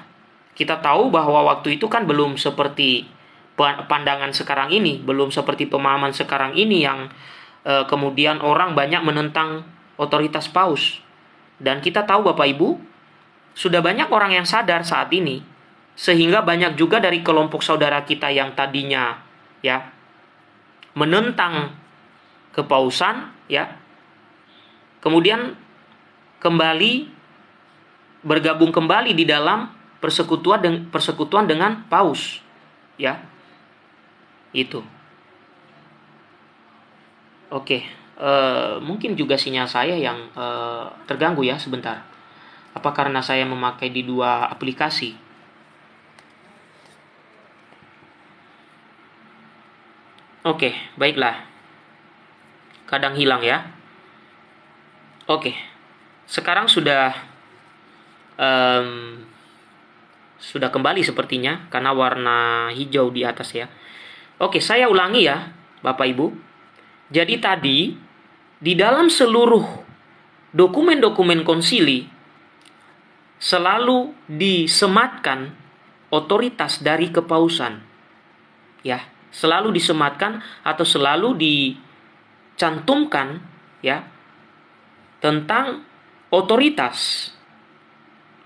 Kita tahu bahwa waktu itu kan belum seperti pandangan sekarang ini, belum seperti pemahaman sekarang ini yang e, kemudian orang banyak menentang otoritas paus. Dan kita tahu Bapak Ibu, sudah banyak orang yang sadar saat ini sehingga banyak juga dari kelompok saudara kita yang tadinya ya menentang kepausan ya kemudian kembali bergabung kembali di dalam persekutuan dengan persekutuan dengan paus ya itu oke e, mungkin juga sinyal saya yang e, terganggu ya sebentar apa karena saya memakai di dua aplikasi Oke, okay, baiklah. Kadang hilang ya. Oke. Okay. Sekarang sudah um, sudah kembali sepertinya karena warna hijau di atas ya. Oke, saya ulangi ya, Bapak Ibu. Jadi tadi di dalam seluruh dokumen-dokumen konsili selalu disematkan otoritas dari kepausan. Ya selalu disematkan atau selalu dicantumkan ya tentang otoritas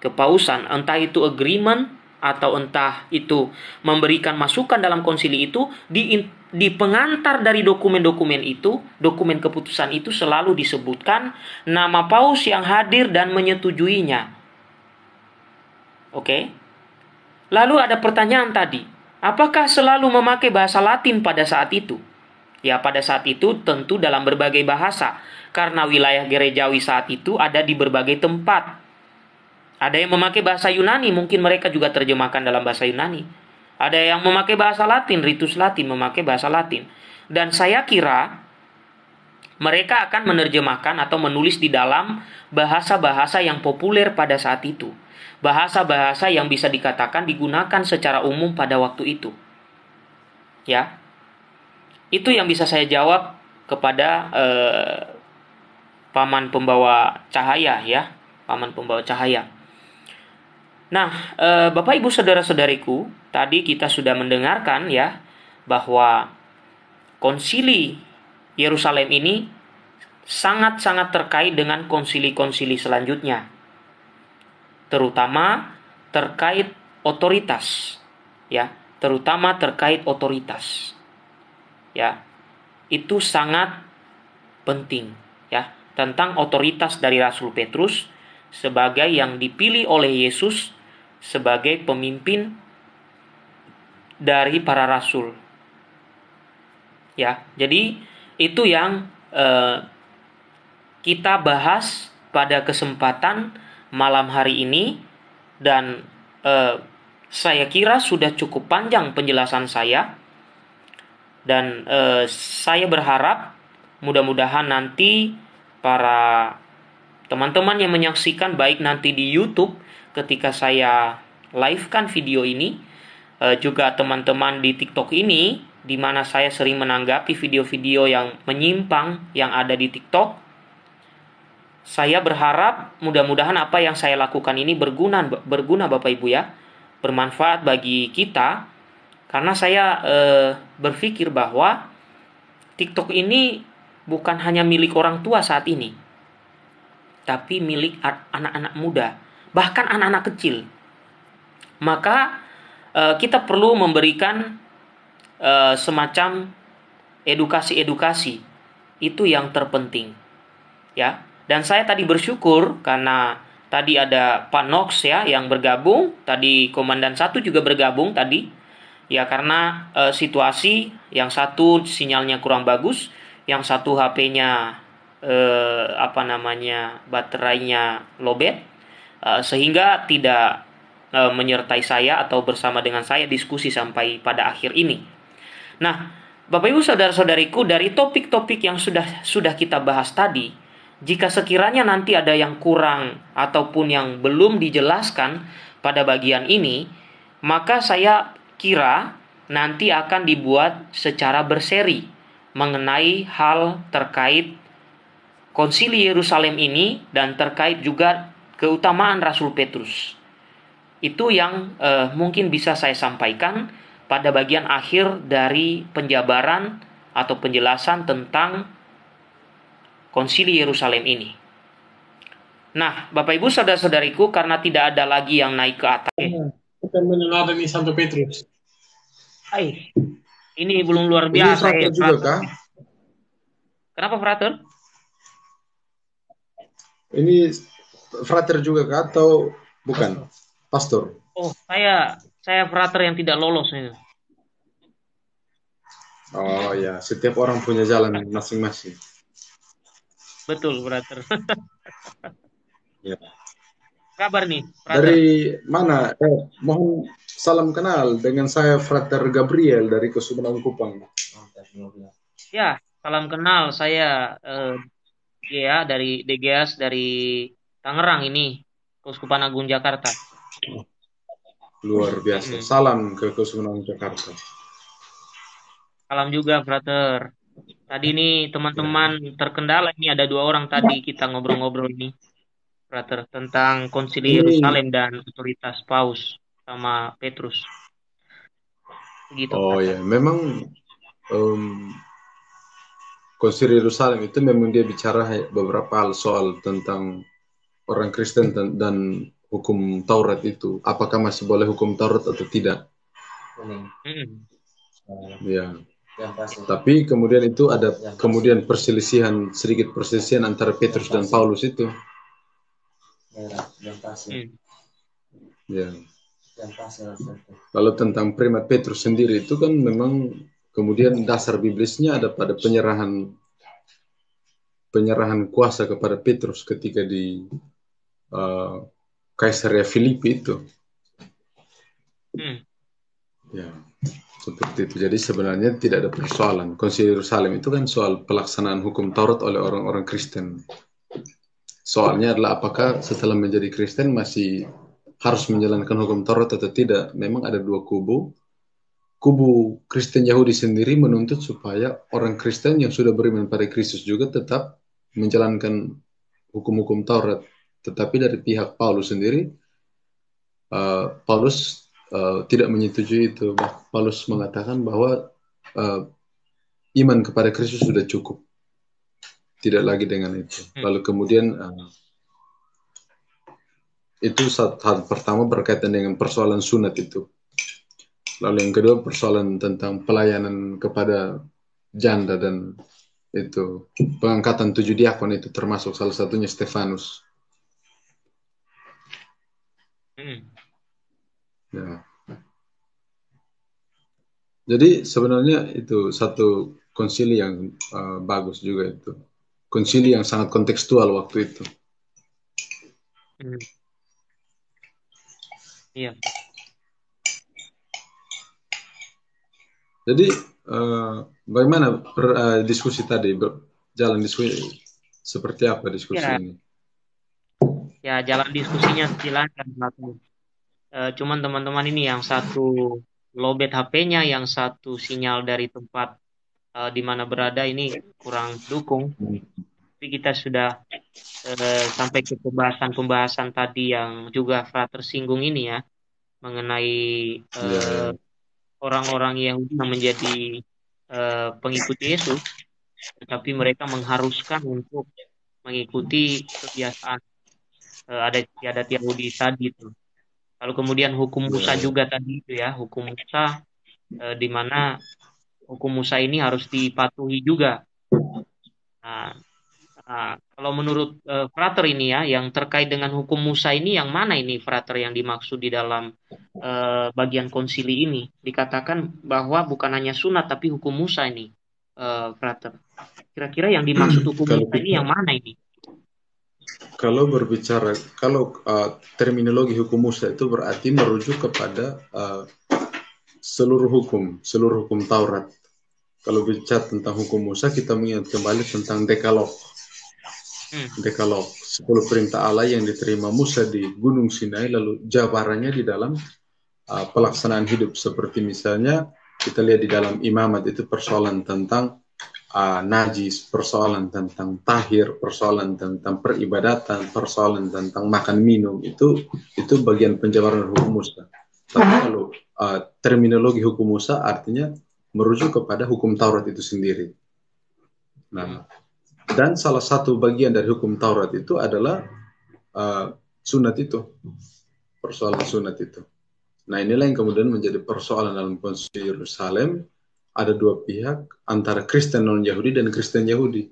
kepausan entah itu agreement atau entah itu memberikan masukan dalam konsili itu di di pengantar dari dokumen-dokumen itu, dokumen keputusan itu selalu disebutkan nama paus yang hadir dan menyetujuinya. Oke. Okay? Lalu ada pertanyaan tadi, Apakah selalu memakai bahasa Latin pada saat itu? Ya, pada saat itu tentu dalam berbagai bahasa, karena wilayah gerejawi saat itu ada di berbagai tempat. Ada yang memakai bahasa Yunani, mungkin mereka juga terjemahkan dalam bahasa Yunani. Ada yang memakai bahasa Latin, ritus Latin memakai bahasa Latin. Dan saya kira mereka akan menerjemahkan atau menulis di dalam bahasa-bahasa yang populer pada saat itu bahasa-bahasa yang bisa dikatakan digunakan secara umum pada waktu itu. Ya. Itu yang bisa saya jawab kepada eh, paman pembawa cahaya ya, paman pembawa cahaya. Nah, eh, Bapak Ibu saudara-saudariku, tadi kita sudah mendengarkan ya bahwa konsili Yerusalem ini sangat-sangat terkait dengan konsili-konsili selanjutnya terutama terkait otoritas ya terutama terkait otoritas ya itu sangat penting ya tentang otoritas dari Rasul Petrus sebagai yang dipilih oleh Yesus sebagai pemimpin dari para rasul ya jadi itu yang eh, kita bahas pada kesempatan malam hari ini dan eh, saya kira sudah cukup panjang penjelasan saya dan eh, saya berharap mudah-mudahan nanti para teman-teman yang menyaksikan baik nanti di YouTube ketika saya live kan video ini eh, juga teman-teman di TikTok ini di mana saya sering menanggapi video-video yang menyimpang yang ada di TikTok saya berharap mudah-mudahan apa yang saya lakukan ini berguna berguna Bapak Ibu ya, bermanfaat bagi kita karena saya eh, berpikir bahwa TikTok ini bukan hanya milik orang tua saat ini, tapi milik anak-anak muda, bahkan anak-anak kecil. Maka eh, kita perlu memberikan eh, semacam edukasi-edukasi itu yang terpenting, ya. Dan saya tadi bersyukur karena tadi ada Pak Nox ya yang bergabung, tadi Komandan satu juga bergabung tadi. Ya karena e, situasi yang satu sinyalnya kurang bagus, yang satu HP-nya e, eh, apa namanya baterainya lobet, e, sehingga tidak e, menyertai saya atau bersama dengan saya diskusi sampai pada akhir ini. Nah, Bapak Ibu saudara-saudariku dari topik-topik yang sudah sudah kita bahas tadi, jika sekiranya nanti ada yang kurang ataupun yang belum dijelaskan pada bagian ini, maka saya kira nanti akan dibuat secara berseri mengenai hal terkait konsili Yerusalem ini dan terkait juga keutamaan Rasul Petrus. Itu yang eh, mungkin bisa saya sampaikan pada bagian akhir dari penjabaran atau penjelasan tentang konsili Yerusalem ini. Nah, Bapak Ibu saudara-saudariku karena tidak ada lagi yang naik ke atas. Kita meneladani Santo Petrus. Hai. Ini belum luar biasa ya, juga, kah? Kenapa frater? Ini frater juga kah atau bukan? Pastor. Oh, saya saya frater yang tidak lolos ini. Oh ya, setiap orang punya jalan masing-masing. Betul, brother. ya. Kabar nih, brother. Dari mana? Eh, mohon salam kenal dengan saya Frater Gabriel dari Kesumenan Kupang. Ya, salam kenal saya eh, ya dari DGS dari Tangerang ini, Kuskupan Agung Jakarta. Luar biasa. Salam ke Kesumenan Jakarta. Salam juga, Frater. Tadi iya. nih teman-teman iya. terkendala ini ada dua orang tadi iya. kita ngobrol-ngobrol nih Prater tentang konsili Yerusalem dan otoritas Paus sama Petrus. Begitu, oh ya, memang um, konsili Yerusalem itu memang dia bicara beberapa hal soal tentang orang Kristen dan, dan hukum Taurat itu. Apakah masih boleh hukum Taurat atau tidak? Hmm. Ya. Tapi kemudian itu ada kemudian perselisihan sedikit perselisihan antara Petrus dan Paulus itu. Hmm. Ya, yang Kalau tentang primat Petrus sendiri itu kan memang kemudian dasar biblisnya ada pada penyerahan penyerahan kuasa kepada Petrus ketika di uh, eh, Kaisaria Filipi itu. Hmm. Ya. Seperti itu. Jadi sebenarnya tidak ada persoalan. Konsili Yerusalem itu kan soal pelaksanaan hukum Taurat oleh orang-orang Kristen. Soalnya adalah apakah setelah menjadi Kristen masih harus menjalankan hukum Taurat atau tidak. Memang ada dua kubu. Kubu Kristen Yahudi sendiri menuntut supaya orang Kristen yang sudah beriman pada Kristus juga tetap menjalankan hukum-hukum Taurat. Tetapi dari pihak Paulus sendiri, eh, Paulus Eh, tidak menyetujui itu. Paulus mengatakan bahwa uh, iman kepada Kristus sudah cukup, tidak lagi dengan itu. Hmm. Lalu kemudian uh, itu saat hal pertama berkaitan dengan persoalan sunat itu. Lalu yang kedua persoalan tentang pelayanan kepada janda dan itu pengangkatan tujuh diakon itu termasuk salah satunya Stefanus. Hmm. Ya. Jadi sebenarnya itu satu konsili yang uh, bagus juga itu. Konsili yang sangat kontekstual waktu itu. Hmm. Iya. Jadi uh, bagaimana per, uh, diskusi tadi jalan diskusi seperti apa diskusi ya. ini? Ya jalan diskusinya silakan uh, cuman teman-teman ini yang satu lobet HP-nya, yang satu sinyal dari tempat uh, di mana berada ini kurang dukung. Tapi kita sudah uh, sampai ke pembahasan-pembahasan tadi yang juga Fra tersinggung ini ya mengenai uh, orang-orang yang menjadi uh, pengikut Yesus, tetapi mereka mengharuskan untuk mengikuti kebiasaan uh, adat-adat Yahudi tadi itu. Lalu kemudian hukum iya, Musa iya. juga tadi itu ya, hukum Musa e, di mana hukum Musa ini harus dipatuhi juga. Nah, nah kalau menurut e, frater ini ya, yang terkait dengan hukum Musa ini yang mana ini frater yang dimaksud di dalam e, bagian konsili ini? Dikatakan bahwa bukan hanya sunat tapi hukum Musa ini, e, frater. Kira-kira yang dimaksud hukum Musa ini yang mana ini? Kalau berbicara, kalau uh, terminologi hukum Musa itu berarti merujuk kepada uh, seluruh hukum, seluruh hukum Taurat. Kalau bicara tentang hukum Musa, kita mengingat kembali tentang dekalog. Hmm. Dekalog, 10 perintah Allah yang diterima Musa di Gunung Sinai, lalu jabarannya di dalam uh, pelaksanaan hidup. Seperti misalnya, kita lihat di dalam imamat itu persoalan tentang uh, najis, persoalan tentang tahir, persoalan tentang peribadatan, persoalan tentang makan minum itu itu bagian penjabaran hukum Musa. Tapi kalau uh, terminologi hukum Musa artinya merujuk kepada hukum Taurat itu sendiri. Nah, dan salah satu bagian dari hukum Taurat itu adalah uh, sunat itu, persoalan sunat itu. Nah inilah yang kemudian menjadi persoalan dalam Konstitusi Yerusalem ada dua pihak antara Kristen non Yahudi dan Kristen Yahudi.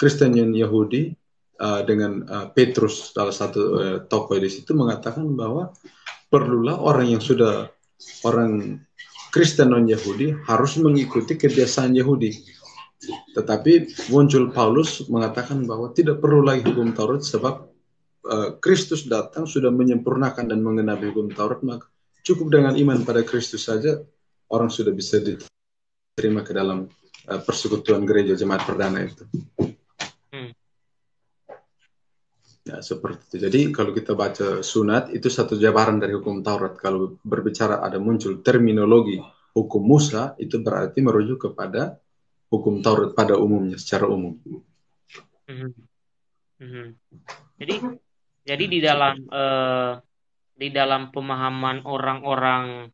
Kristen non Yahudi uh, dengan uh, Petrus salah satu uh, tokoh di situ mengatakan bahwa perlulah orang yang sudah orang Kristen non Yahudi harus mengikuti kebiasaan Yahudi. Tetapi muncul Paulus mengatakan bahwa tidak perlu lagi hukum Taurat sebab uh, Kristus uh, datang sudah menyempurnakan dan mengenapi hukum Taurat maka cukup dengan iman pada Kristus saja orang sudah bisa diterima terima ke dalam uh, persekutuan gereja jemaat perdana itu. Hmm. Ya, seperti itu. Jadi kalau kita baca sunat itu satu jabaran dari hukum Taurat. Kalau berbicara ada muncul terminologi hukum Musa itu berarti merujuk kepada hukum Taurat pada umumnya secara umum. hmm hmm Jadi jadi di dalam uh, di dalam pemahaman orang-orang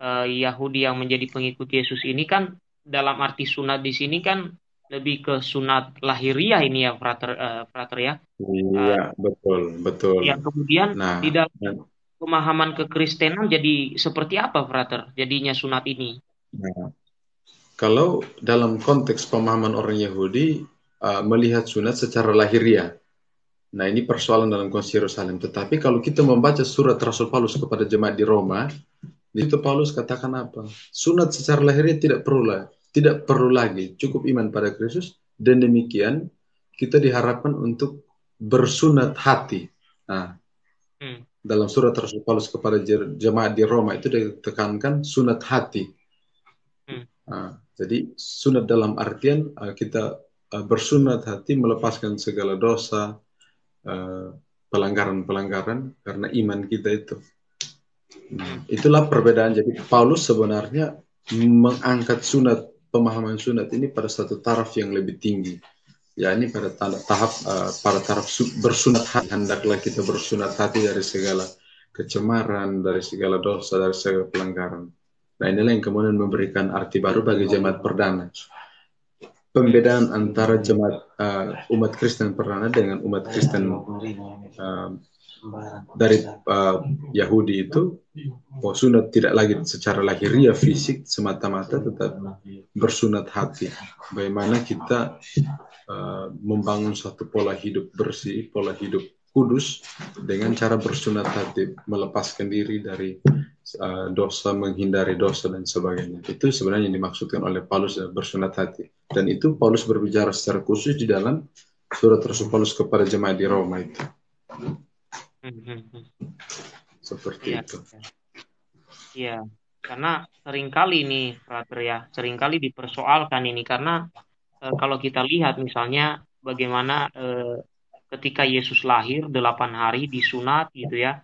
uh, Yahudi yang menjadi pengikut Yesus ini kan dalam arti sunat di sini kan lebih ke sunat lahiriah ini ya frater uh, frater ya. Iya, uh, betul, betul. Yang kemudian nah, di dalam nah. pemahaman kekristenan jadi seperti apa frater jadinya sunat ini? Nah, kalau dalam konteks pemahaman orang Yahudi uh, melihat sunat secara lahiriah. Nah, ini persoalan dalam Konsil Yerusalem. Tetapi kalau kita membaca surat Rasul Paulus kepada jemaat di Roma, itu Paulus katakan apa? Sunat secara lahirnya tidak perlu lah, tidak perlu lagi, cukup iman pada Kristus dan demikian kita diharapkan untuk bersunat hati. Nah, hmm. dalam surat Rasul Paulus kepada jemaat di Roma itu ditekankan sunat hati. Hmm. Nah, jadi sunat dalam artian eh, kita eh, bersunat hati melepaskan segala dosa, eh, pelanggaran-pelanggaran karena iman kita itu. Hmm. itulah perbedaan. Jadi Paulus sebenarnya mengangkat sunat pemahaman sunat ini pada satu taraf yang lebih tinggi, ya ini pada tahap uh, pada taraf bersunat hati hendaklah kita bersunat hati dari segala kecemaran, dari segala dosa, dari segala pelanggaran. Nah inilah yang kemudian memberikan arti baru bagi jemaat perdana. Pembedaan antara jemaat uh, umat Kristen perdana dengan umat Kristen uh, dari uh, Yahudi itu bersunat tidak lagi secara lahiriah fisik semata-mata tetap bersunat hati bagaimana kita uh, membangun satu pola hidup bersih pola hidup kudus dengan cara bersunat hati melepaskan diri dari uh, dosa menghindari dosa dan sebagainya itu sebenarnya yang dimaksudkan oleh Paulus uh, bersunat hati dan itu Paulus berbicara secara khusus di dalam surat Rasul Paulus kepada jemaat di Roma itu. Hmm, hmm, hmm. Seperti ya, itu. Iya. iya, karena seringkali ini, Frater ya, seringkali dipersoalkan ini karena e, kalau kita lihat misalnya bagaimana e, ketika Yesus lahir delapan hari disunat gitu ya,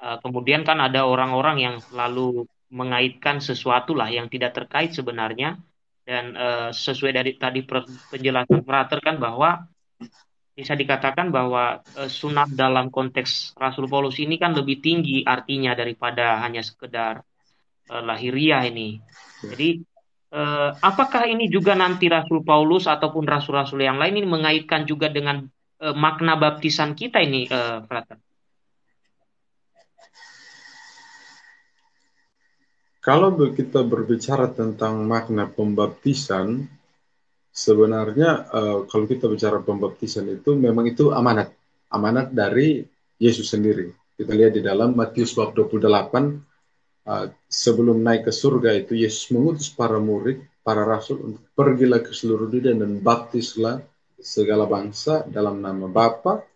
e, kemudian kan ada orang-orang yang selalu mengaitkan sesuatu lah yang tidak terkait sebenarnya dan e, sesuai dari tadi penjelasan Frater kan bahwa bisa dikatakan bahwa eh, sunat dalam konteks Rasul Paulus ini kan lebih tinggi artinya daripada hanya sekedar eh, lahiriah ini. Ya. Jadi eh, apakah ini juga nanti Rasul Paulus ataupun rasul-rasul yang lain ini mengaitkan juga dengan makna baptisan kita ini, Frater? Kalau kita berbicara tentang makna pembaptisan, sebenarnya uh, kalau kita bicara pembaptisan itu memang itu amanat amanat dari Yesus sendiri kita lihat di dalam Matius bab 28 uh, eh, sebelum naik ke surga itu Yesus mengutus para murid para rasul untuk pergilah ke seluruh dunia dan baptislah segala bangsa dalam nama Bapa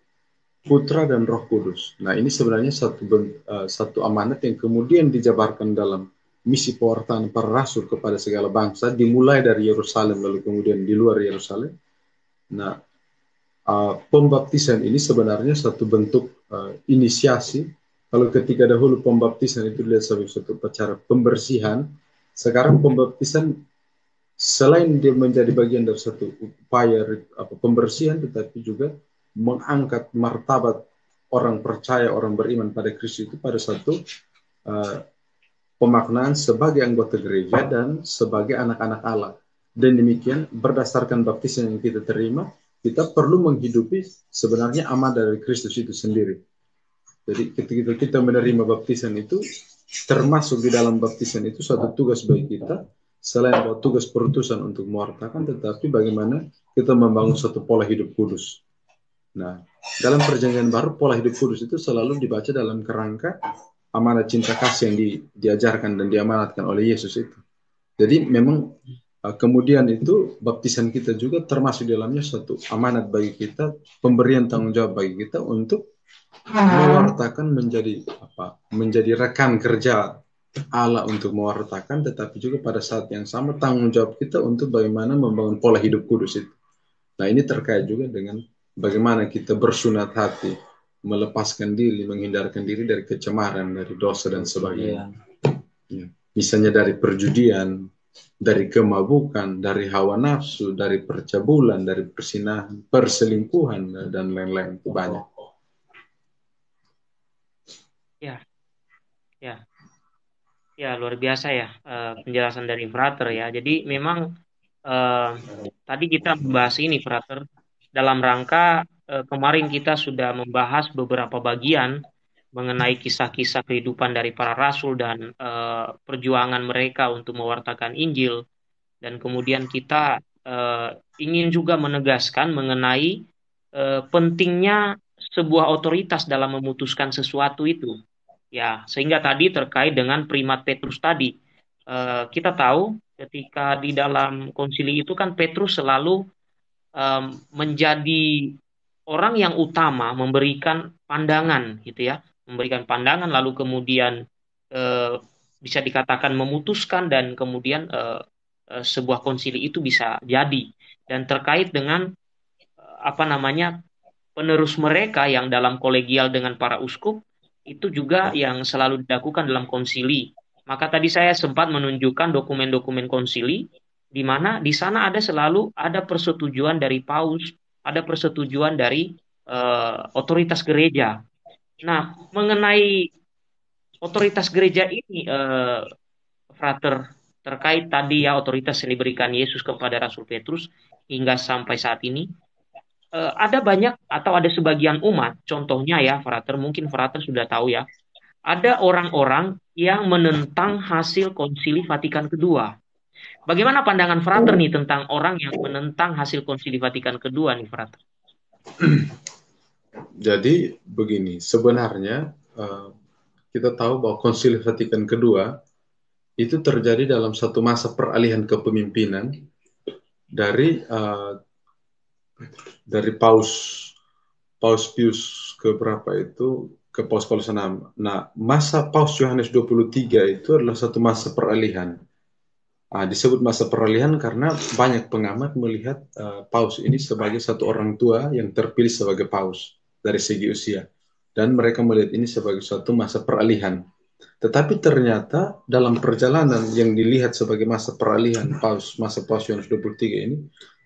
Putra dan Roh Kudus. Nah ini sebenarnya satu uh, satu amanat yang kemudian dijabarkan dalam misi pewartaan para rasul kepada segala bangsa dimulai dari Yerusalem lalu kemudian di luar Yerusalem. Nah, uh, pembaptisan ini sebenarnya satu bentuk uh, inisiasi. Kalau ketika dahulu pembaptisan itu dilihat sebagai satu cara pembersihan, sekarang pembaptisan selain dia menjadi bagian dari satu upaya apa, pembersihan, tetapi juga mengangkat martabat orang percaya, orang beriman pada Kristus itu pada satu uh, pemaknaan sebagai anggota gereja dan sebagai anak-anak Allah. Dan demikian berdasarkan baptisan yang kita terima, kita perlu menghidupi sebenarnya amat dari Kristus itu sendiri. Jadi ketika kita menerima baptisan itu, termasuk di dalam baptisan itu satu tugas bagi kita, selain bahwa tugas perutusan untuk mewartakan, tetapi bagaimana kita membangun satu pola hidup kudus. Nah, dalam perjanjian baru, pola hidup kudus itu selalu dibaca dalam kerangka amanat cinta kasih yang di, diajarkan dan diamanatkan oleh Yesus itu. Jadi memang uh, kemudian itu baptisan kita juga termasuk dalamnya satu amanat bagi kita, pemberian tanggung jawab bagi kita untuk ah. mewartakan menjadi apa? Menjadi rekan kerja Allah untuk mewartakan, tetapi juga pada saat yang sama tanggung jawab kita untuk bagaimana membangun pola hidup kudus itu. Nah ini terkait juga dengan bagaimana kita bersunat hati, melepaskan diri, menghindarkan diri dari kecemaran, dari dosa dan sebagainya. Iya. Ya. Misalnya dari perjudian, dari kemabukan, dari hawa nafsu, dari percabulan, dari persinahan, perselingkuhan dan lain-lain itu banyak. Ya, ya, ya luar biasa ya uh, penjelasan dari Frater ya. Jadi memang uh, tadi kita bahas ini Frater dalam rangka Eh, kemarin kita sudah membahas beberapa bagian mengenai kisah-kisah kehidupan dari para rasul dan uh, perjuangan mereka untuk mewartakan Injil dan kemudian kita uh, ingin juga menegaskan mengenai uh, pentingnya sebuah otoritas dalam memutuskan sesuatu itu ya sehingga tadi terkait dengan primat Petrus tadi uh, kita tahu ketika di dalam konsili itu kan Petrus selalu um, menjadi orang yang utama memberikan pandangan gitu ya memberikan pandangan lalu kemudian e, bisa dikatakan memutuskan dan kemudian e, e, sebuah konsili itu bisa jadi dan terkait dengan e, apa namanya penerus mereka yang dalam kolegial dengan para uskup itu juga yang selalu dilakukan dalam konsili maka tadi saya sempat menunjukkan dokumen-dokumen konsili di mana di sana ada selalu ada persetujuan dari paus ada persetujuan dari uh, otoritas gereja. Nah, mengenai otoritas gereja ini, uh, frater terkait tadi ya otoritas yang diberikan Yesus kepada Rasul Petrus hingga sampai saat ini, uh, ada banyak atau ada sebagian umat, contohnya ya frater, mungkin frater sudah tahu ya, ada orang-orang yang menentang hasil konsili Vatikan kedua. Bagaimana pandangan Frater nih tentang orang yang menentang hasil konsili Vatikan kedua nih Frater? Jadi begini, sebenarnya eh, kita tahu bahwa konsili Vatikan kedua itu terjadi dalam satu masa peralihan kepemimpinan dari eh, dari paus paus Pius ke berapa itu ke paus Paulus VI. Nah, masa paus Yohanes 23 itu adalah satu masa peralihan Uh, disebut masa peralihan karena banyak pengamat melihat uh, paus ini sebagai satu orang tua yang terpilih sebagai paus dari segi usia dan mereka melihat ini sebagai suatu masa peralihan. Tetapi ternyata dalam perjalanan yang dilihat sebagai masa peralihan paus masa paus Yohanes 23 ini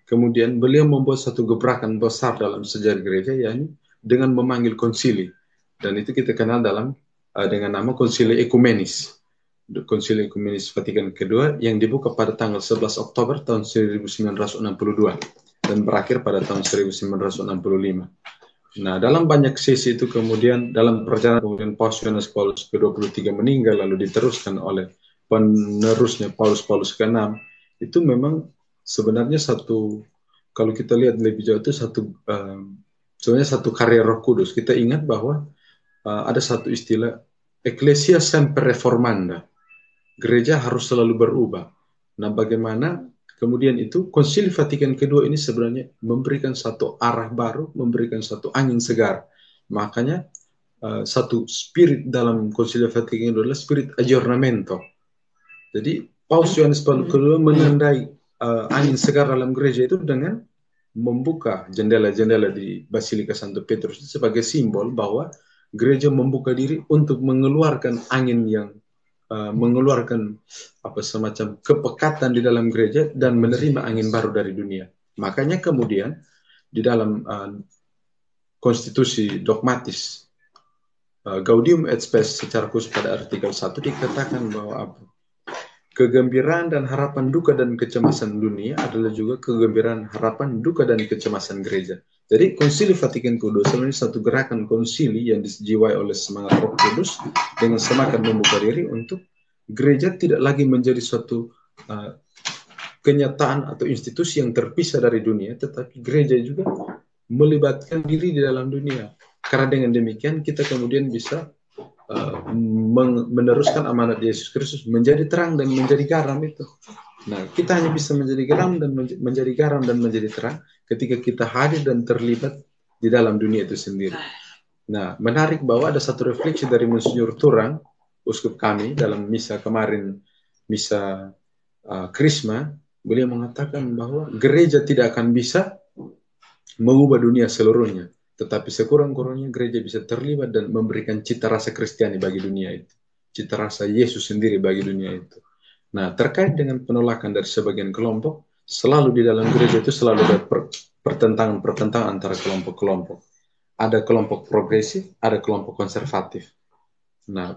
kemudian beliau membuat satu gebrakan besar dalam sejarah gereja yakni dengan memanggil konsili dan itu kita kenal dalam uh, dengan nama konsili ekumenis Konsili Komunis Vatikan kedua yang dibuka pada tanggal 11 Oktober tahun 1962 dan berakhir pada tahun 1965. Nah, dalam banyak sisi itu kemudian dalam perjalanan kemudian Paus Yohanes Paulus ke-23 meninggal lalu diteruskan oleh penerusnya Paulus Paulus ke-6 itu memang sebenarnya satu kalau kita lihat lebih jauh itu satu um, sebenarnya satu karya Roh Kudus. Kita ingat bahwa uh, ada satu istilah Ecclesia Semper Reformanda gereja harus selalu berubah. Nah, bagaimana kemudian itu Konsil Vatikan kedua ini sebenarnya memberikan satu arah baru, memberikan satu angin segar. Makanya uh, satu spirit dalam Konsil Vatikan kedua adalah spirit aggiornamento. Jadi Paus Yohanes Paulus II menandai uh, angin segar dalam gereja itu dengan membuka jendela-jendela di Basilika Santo Petrus sebagai simbol bahwa gereja membuka diri untuk mengeluarkan angin yang uh, mengeluarkan apa semacam kepekatan di dalam gereja dan menerima angin baru dari dunia. Makanya kemudian di dalam uh, konstitusi dogmatis uh, Gaudium et Spes secara khusus pada artikel 1 dikatakan bahwa apa? Kegembiraan dan harapan duka dan kecemasan dunia adalah juga kegembiraan, harapan, duka dan kecemasan gereja. Jadi konsili Vatikan Kudus selain satu gerakan konsili yang dijiwai oleh semangat roh kudus dengan semangat membuka diri untuk gereja tidak lagi menjadi suatu uh, kenyataan atau institusi yang terpisah dari dunia, tetapi gereja juga melibatkan diri di dalam dunia. Karena dengan demikian kita kemudian bisa uh, meneruskan amanat Yesus Kristus menjadi terang dan menjadi garam itu. Nah, kita hanya bisa menjadi garam dan menjadi garam dan menjadi terang ketika kita hadir dan terlibat di dalam dunia itu sendiri. Nah, menarik bahwa ada satu refleksi dari Monsinyur Turang, uskup kami dalam misa kemarin, misa uh, Krisma, beliau mengatakan bahwa gereja tidak akan bisa mengubah dunia seluruhnya, tetapi sekurang-kurangnya gereja bisa terlibat dan memberikan cita rasa Kristiani bagi dunia itu, cita rasa Yesus sendiri bagi dunia itu. Nah, terkait dengan penolakan dari sebagian kelompok, selalu di dalam gereja itu selalu ada pertentangan-pertentangan antara kelompok-kelompok. Ada kelompok progresif, ada kelompok konservatif. Nah,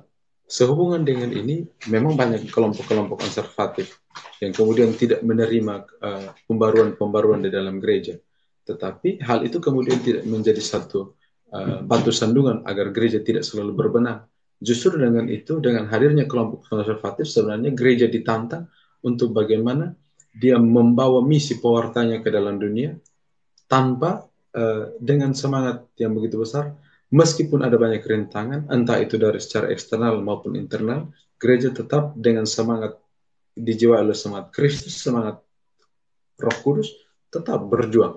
sehubungan dengan ini memang banyak kelompok-kelompok konservatif yang kemudian tidak menerima eh, pembaruan-pembaruan uh, di dalam gereja. Tetapi hal itu kemudian tidak menjadi satu uh, batu sandungan agar gereja tidak selalu berbenah. Justru dengan itu, dengan hadirnya kelompok konservatif, sebenarnya gereja ditantang untuk bagaimana dia membawa misi pewartanya ke dalam dunia tanpa uh, dengan semangat yang begitu besar meskipun ada banyak rintangan entah itu dari secara eksternal maupun internal gereja tetap dengan semangat jiwa oleh semangat Kristus semangat Roh Kudus tetap berjuang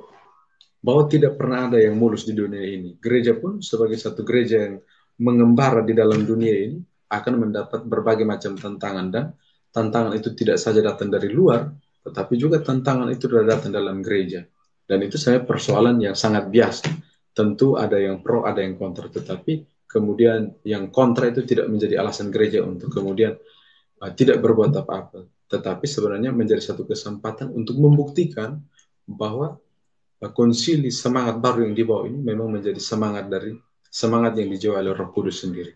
bahwa tidak pernah ada yang mulus di dunia ini gereja pun sebagai satu gereja yang mengembara di dalam dunia ini akan mendapat berbagai macam tantangan dan tantangan itu tidak saja datang dari luar tetapi juga tantangan itu sudah datang dalam gereja. Dan itu saya persoalan yang sangat biasa. Tentu ada yang pro, ada yang kontra. Tetapi kemudian yang kontra itu tidak menjadi alasan gereja untuk kemudian uh, tidak berbuat apa-apa. Tetapi sebenarnya menjadi satu kesempatan untuk membuktikan bahwa uh, konsili semangat baru yang dibawa ini memang menjadi semangat dari semangat yang dijual oleh Roh Kudus sendiri.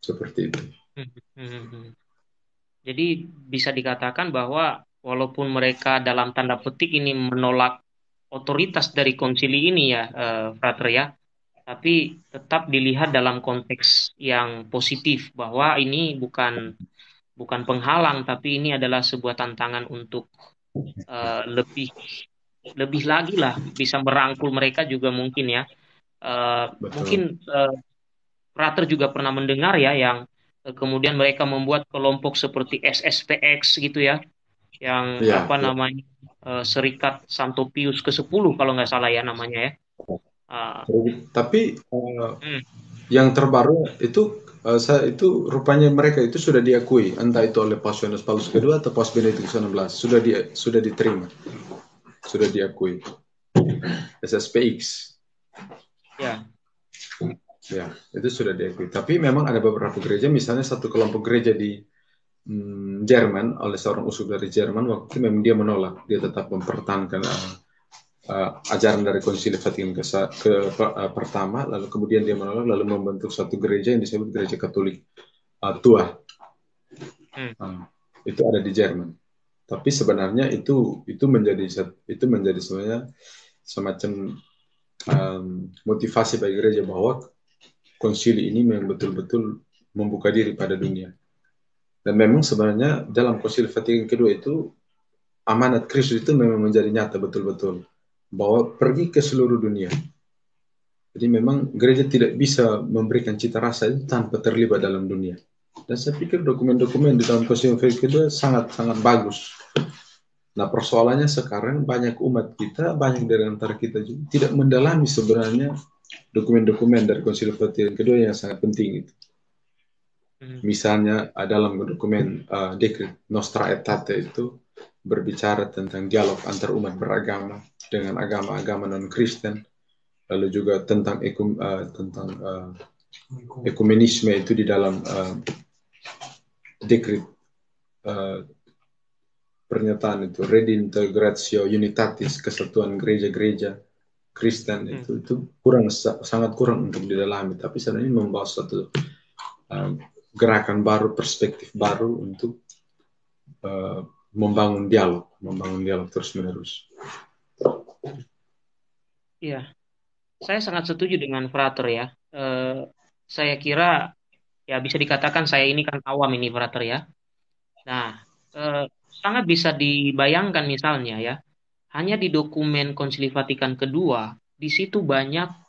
Seperti itu. Hmm, hmm, hmm. Jadi bisa dikatakan bahwa walaupun mereka dalam tanda petik ini menolak otoritas dari konsili ini ya, eh, Frater ya, tapi tetap dilihat dalam konteks yang positif bahwa ini bukan bukan penghalang, tapi ini adalah sebuah tantangan untuk eh, lebih lebih lagi lah bisa merangkul mereka juga mungkin ya. Eh, mungkin eh, Frater juga pernah mendengar ya yang eh, kemudian mereka membuat kelompok seperti SSPX gitu ya yang ya, apa ya. namanya uh, Serikat Santo Pius ke-10 kalau nggak salah ya namanya ya. Uh, Tapi uh, hmm. Eh, yang terbaru itu uh, eh, saya, itu rupanya mereka itu sudah diakui entah itu oleh Paus Yohanes Paulus kedua atau Paus enam XVI sudah di, sudah diterima sudah diakui SSPX. Ya. Ya, itu sudah diakui. Tapi memang ada beberapa gereja, misalnya satu kelompok gereja di Hmm, Jerman oleh seorang usul dari Jerman waktu itu memang dia menolak dia tetap mempertahankan uh, uh, ajaran dari konsili Vatikan ke, ke uh, pertama lalu kemudian dia menolak lalu membentuk satu gereja yang disebut gereja Katolik uh, tua uh, itu ada di Jerman tapi sebenarnya itu itu menjadi itu menjadi sebenarnya semacam um, motivasi bagi gereja bahwa konsili ini memang betul-betul membuka diri pada dunia dan memang sebenarnya dalam Konsil Vatikan kedua itu amanat Kristus itu memang menjadi nyata betul-betul bahwa pergi ke seluruh dunia. Jadi memang gereja tidak bisa memberikan cita rasa itu tanpa terlibat dalam dunia. Dan saya pikir dokumen-dokumen di dalam Konsil Vatikan kedua sangat-sangat bagus. Nah persoalannya sekarang banyak umat kita, banyak dari antara kita juga tidak mendalami sebenarnya dokumen-dokumen dari Konsil Vatikan kedua yang sangat penting itu. Hmm. Misalnya dalam dokumen uh, eh, dekret Nostra Aetate itu berbicara tentang dialog antar umat beragama dengan agama-agama non Kristen, lalu juga tentang ekum, uh, tentang uh, ekumenisme itu di dalam uh, dekret uh, pernyataan itu redintegratio unitatis kesatuan gereja-gereja Kristen hmm. itu kurang sangat kurang untuk didalami tapi sebenarnya membawa satu gerakan baru, perspektif baru untuk uh, membangun dialog, membangun dialog terus-menerus. Iya, saya sangat setuju dengan Frater ya. Uh, saya kira ya bisa dikatakan saya ini kan awam ini Frater ya. Nah, uh, sangat bisa dibayangkan misalnya ya, hanya di dokumen Konsili Vatikan kedua, di situ banyak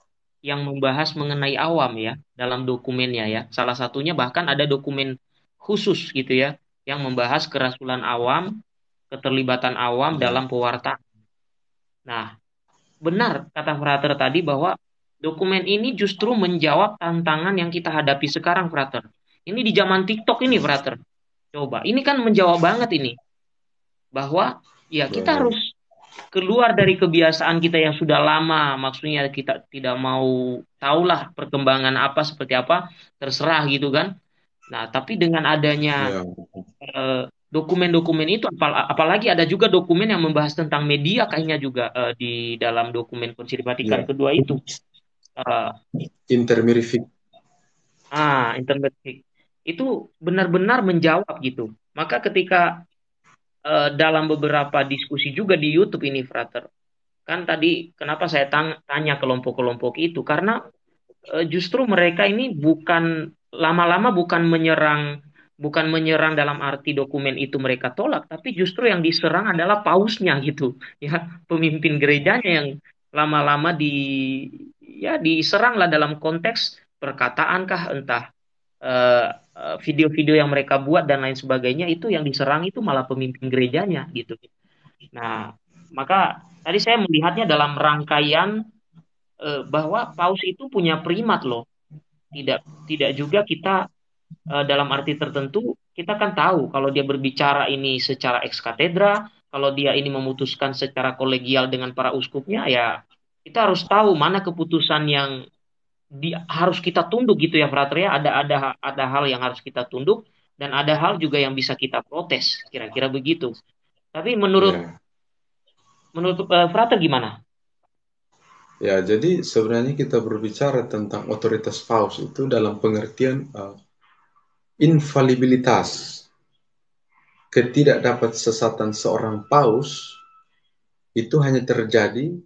yang membahas mengenai awam ya dalam dokumennya ya. Salah satunya bahkan ada dokumen khusus gitu ya yang membahas kerasulan awam, keterlibatan awam dalam pewarta Nah, benar kata Frater tadi bahwa dokumen ini justru menjawab tantangan yang kita hadapi sekarang Frater. Ini di zaman TikTok ini Frater. Coba, ini kan menjawab banget ini. Bahwa ya kita harus keluar dari kebiasaan kita yang sudah lama, maksudnya kita tidak mau tahulah perkembangan apa seperti apa, terserah gitu kan. Nah, tapi dengan adanya yeah. Iya. uh, dokumen-dokumen itu apalagi ada juga dokumen yang membahas tentang media kayaknya juga uh, di dalam dokumen konsili Vatikan yeah. kedua itu uh, eh, intermirific ah intermirific itu benar-benar menjawab gitu maka ketika uh, dalam beberapa diskusi juga di YouTube ini Frater. Kan tadi kenapa saya tanya kelompok-kelompok itu karena uh, justru mereka ini bukan lama-lama bukan menyerang bukan menyerang dalam arti dokumen itu mereka tolak, tapi justru yang diserang adalah pausnya gitu, ya pemimpin gerejanya yang lama-lama di ya diserang lah dalam konteks perkataankah entah Eh, eh, video-video uh, yang mereka buat dan lain sebagainya itu yang diserang itu malah pemimpin gerejanya gitu. Nah, maka tadi saya melihatnya dalam rangkaian uh, bahwa paus itu punya primat loh. Tidak tidak juga kita uh, dalam arti tertentu kita kan tahu kalau dia berbicara ini secara ex katedra, kalau dia ini memutuskan secara kolegial dengan para uskupnya ya kita harus tahu mana keputusan yang di, harus kita tunduk gitu ya Fratria ya. ada ada ada hal yang harus kita tunduk dan ada hal juga yang bisa kita protes kira-kira begitu tapi menurut yeah. menurut uh, eh, Frater gimana ya jadi sebenarnya kita berbicara tentang otoritas paus itu dalam pengertian uh, infalibilitas ketidakdapat sesatan seorang paus itu hanya terjadi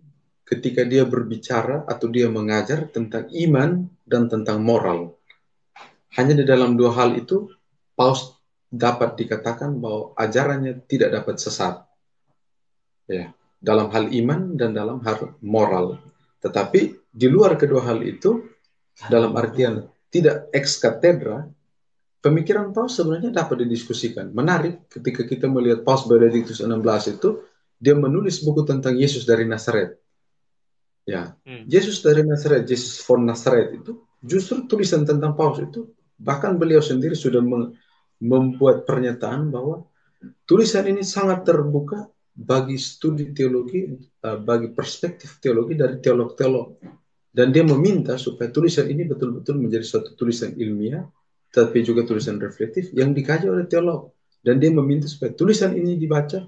ketika dia berbicara atau dia mengajar tentang iman dan tentang moral. Hanya di dalam dua hal itu Paus dapat dikatakan bahwa ajarannya tidak dapat sesat. Ya, dalam hal iman dan dalam hal moral. Tetapi di luar kedua hal itu dalam artian tidak ex katedra pemikiran Paus sebenarnya dapat didiskusikan. Menarik ketika kita melihat Paus Benedictus 16 itu, dia menulis buku tentang Yesus dari Nazaret. Ya, hmm. Yesus dari Nazaret, Yesus von Nazaret itu justru tulisan tentang Paulus itu bahkan beliau sendiri sudah membuat pernyataan bahwa tulisan ini sangat terbuka bagi studi teologi, eh, bagi perspektif teologi dari teolog-teolog. Dan dia meminta supaya tulisan ini betul-betul menjadi suatu tulisan ilmiah, tapi juga tulisan reflektif yang dikaji oleh teolog. Dan dia meminta supaya tulisan ini dibaca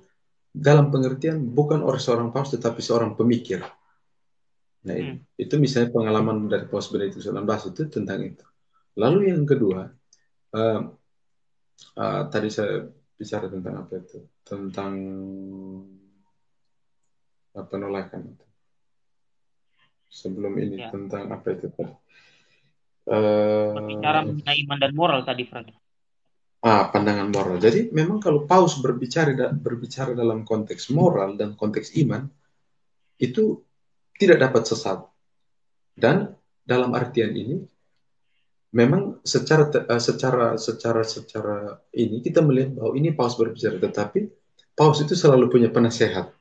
dalam pengertian bukan oleh seorang paus tetapi seorang pemikir. Nah, hmm. itu misalnya pengalaman dari Benedictus 19 itu tentang itu. Lalu yang kedua, uh, uh, tadi saya bicara tentang apa itu? Tentang eh, penolakan itu. Sebelum ini ya. tentang apa itu? Uh, mengenai iman dan moral tadi, Frank. Ah, pandangan moral. Jadi memang kalau paus berbicara berbicara dalam konteks moral dan konteks iman itu tidak dapat sesat. Dan dalam artian ini memang secara eh, secara secara secara ini kita melihat bahwa ini paus berbicara tetapi paus itu selalu punya penasehat.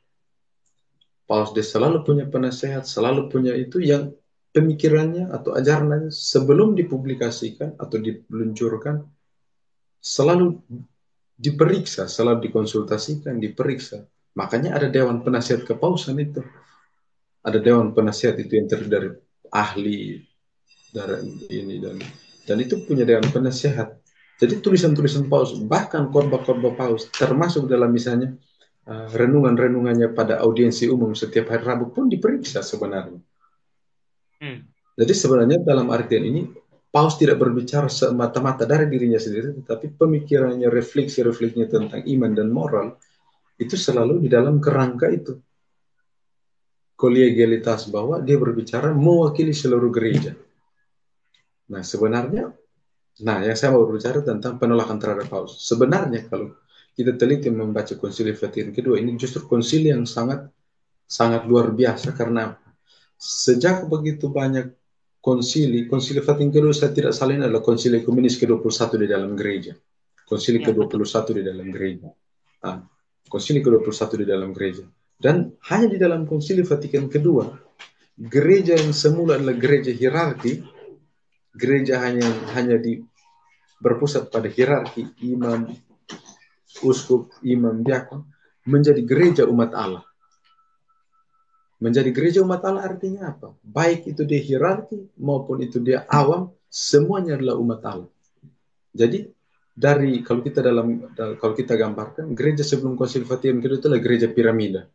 Paus dia selalu punya penasehat, selalu punya itu yang pemikirannya atau ajarannya sebelum dipublikasikan atau diluncurkan selalu diperiksa, selalu dikonsultasikan, diperiksa. Makanya ada dewan penasihat kepausan itu ada dewan penasihat itu yang terdiri dari ahli dari ini dan dan itu punya dewan penasihat. Jadi tulisan-tulisan paus bahkan khotbah-khotbah paus termasuk dalam misalnya uh, renungan-renungannya pada audiensi umum setiap hari Rabu pun diperiksa sebenarnya. Hmm. Jadi sebenarnya dalam artian ini Paus tidak berbicara semata-mata dari dirinya sendiri, tetapi pemikirannya, refleksi-refleksinya tentang iman dan moral itu selalu di dalam kerangka itu kolegialitas bahwa dia berbicara mewakili seluruh gereja. Nah, sebenarnya nah yang saya mau berbicara tentang penolakan terhadap Paus. Sebenarnya kalau kita teliti membaca konsili Vatikan kedua ini justru konsili yang sangat sangat luar biasa karena sejak begitu banyak konsili, konsili Vatikan kedua saya tidak salin adalah konsili komunis ke-21 di dalam gereja. Konsili ya, ke-21 di dalam gereja. Nah, konsili ke-21 di dalam gereja. Dan hanya di dalam konsili Vatikan Kedua, gereja yang semula adalah gereja hierarki, gereja hanya hanya di berpusat pada hierarki imam, uskup, imam, diakon, menjadi gereja umat Allah. Menjadi gereja umat Allah artinya apa? Baik itu dia hierarki maupun itu dia awam, semuanya adalah umat Allah. Jadi dari kalau kita dalam kalau kita gambarkan gereja sebelum Konsil Vatikan itu adalah gereja piramida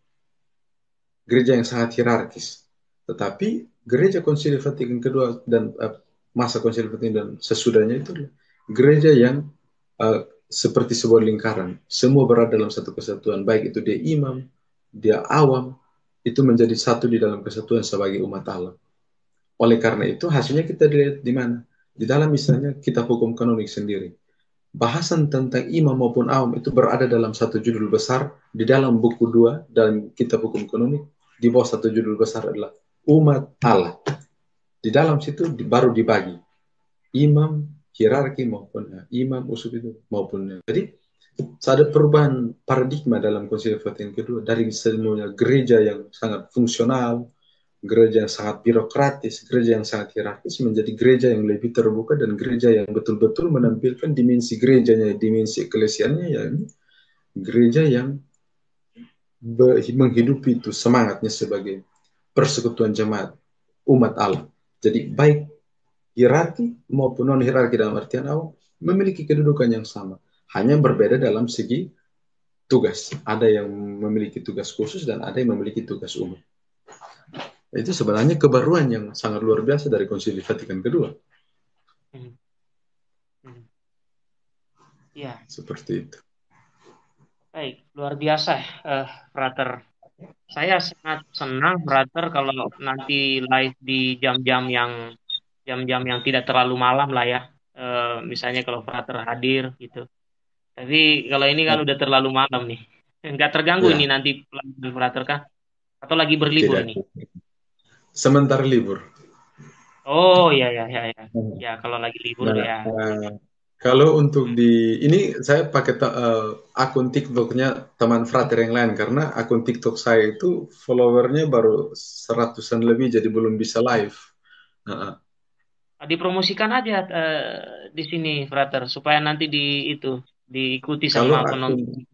gereja yang sangat hierarkis. Tetapi gereja Konsili Vatikan kedua dan uh, masa Konsili Vatikan dan sesudahnya itu adalah gereja yang uh, seperti sebuah lingkaran, semua berada dalam satu kesatuan, baik itu dia imam, dia awam, itu menjadi satu di dalam kesatuan sebagai umat Allah. Oleh karena itu, hasilnya kita lihat di mana? Di dalam misalnya kita hukum kanonik sendiri. Bahasan tentang imam maupun awam itu berada dalam satu judul besar di dalam buku dua dalam kitab hukum kanonik di bawah satu judul besar adalah umat Allah. Di dalam situ baru dibagi imam hierarki maupun eh, imam usul itu maupun eh. jadi ada perubahan paradigma dalam konsili Vatikan kedua dari semuanya gereja yang sangat fungsional, gereja yang sangat birokratis, gereja yang sangat hierarkis menjadi gereja yang lebih terbuka dan gereja yang betul-betul menampilkan dimensi gerejanya, dimensi eklesiannya yang gereja yang menghidupi itu semangatnya sebagai persekutuan jemaat umat Allah. Jadi baik hierarki maupun non hierarki dalam artian awam memiliki kedudukan yang sama, hanya berbeda dalam segi tugas. Ada yang memiliki tugas khusus dan ada yang memiliki tugas umum. Itu sebenarnya kebaruan yang sangat luar biasa dari Konsili Vatikan kedua. Hmm. Hmm. hmm. Ya. Seperti itu. Baik, luar biasa, uh, ya, eh, Frater. Saya sangat senang, Frater, kalau nanti live di jam-jam yang jam-jam yang tidak terlalu malam lah ya. Uh, misalnya kalau Frater hadir gitu. Tapi kalau ini kan hmm. udah terlalu malam nih. Enggak terganggu ya. ini nanti pelan Frater kah? Atau lagi berlibur tidak. nih? Sementara libur. Oh iya iya iya ya. ya kalau lagi libur nah, ya. Uh, kalau untuk hmm. di ini saya pakai uh, akun TikToknya teman frater yang lain karena akun TikTok saya itu followernya baru seratusan lebih jadi belum bisa live. Nah. Dipromosikan aja uh, di sini frater supaya nanti di itu diikuti sama penonton. Akun,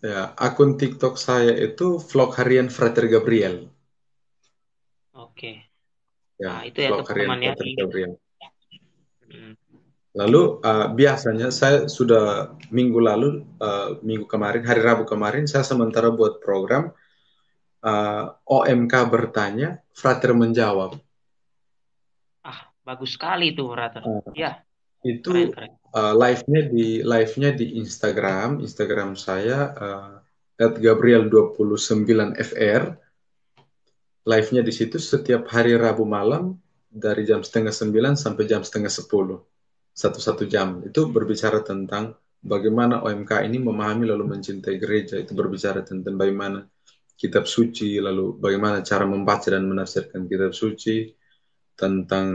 ya akun TikTok saya itu vlog harian frater Gabriel. Oke. Ya, nah, itu ya teman-teman ya. Gabriel. Lalu uh, biasanya saya sudah minggu lalu, uh, minggu kemarin, hari Rabu kemarin, saya sementara buat program uh, eh, OMK bertanya, Frater menjawab. Ah, bagus sekali iya. itu Frater. Uh, ya. Itu uh, live-nya di live-nya di Instagram, Instagram saya uh, @gabriel29fr. Live-nya di situ setiap hari Rabu malam dari jam setengah sembilan sampai jam setengah sepuluh satu-satu jam itu berbicara tentang bagaimana OMK ini memahami lalu mencintai gereja itu berbicara tentang bagaimana kitab suci lalu bagaimana cara membaca dan menafsirkan kitab suci tentang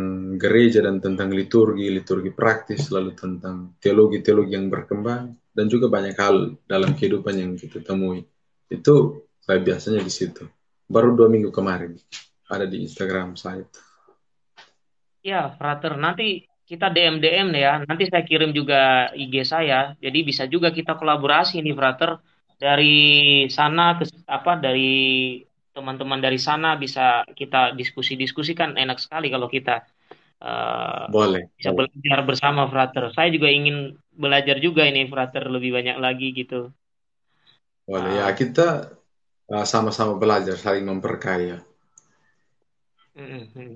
gereja dan tentang liturgi liturgi praktis lalu tentang teologi-teologi yang berkembang dan juga banyak hal dalam kehidupan yang kita temui itu saya biasanya di situ baru dua minggu kemarin ada di Instagram saya. Ya, Frater, nanti kita DM DM ya. Nanti saya kirim juga IG saya. Jadi bisa juga kita kolaborasi nih, Frater. Dari sana ke apa dari teman-teman dari sana bisa kita diskusi diskusikan enak sekali kalau kita uh, boleh bisa boleh. belajar bersama Frater. Saya juga ingin belajar juga ini Frater lebih banyak lagi gitu. Boleh uh, ya ah. kita eh, sama-sama uh, belajar saling memperkaya. Mm -hmm.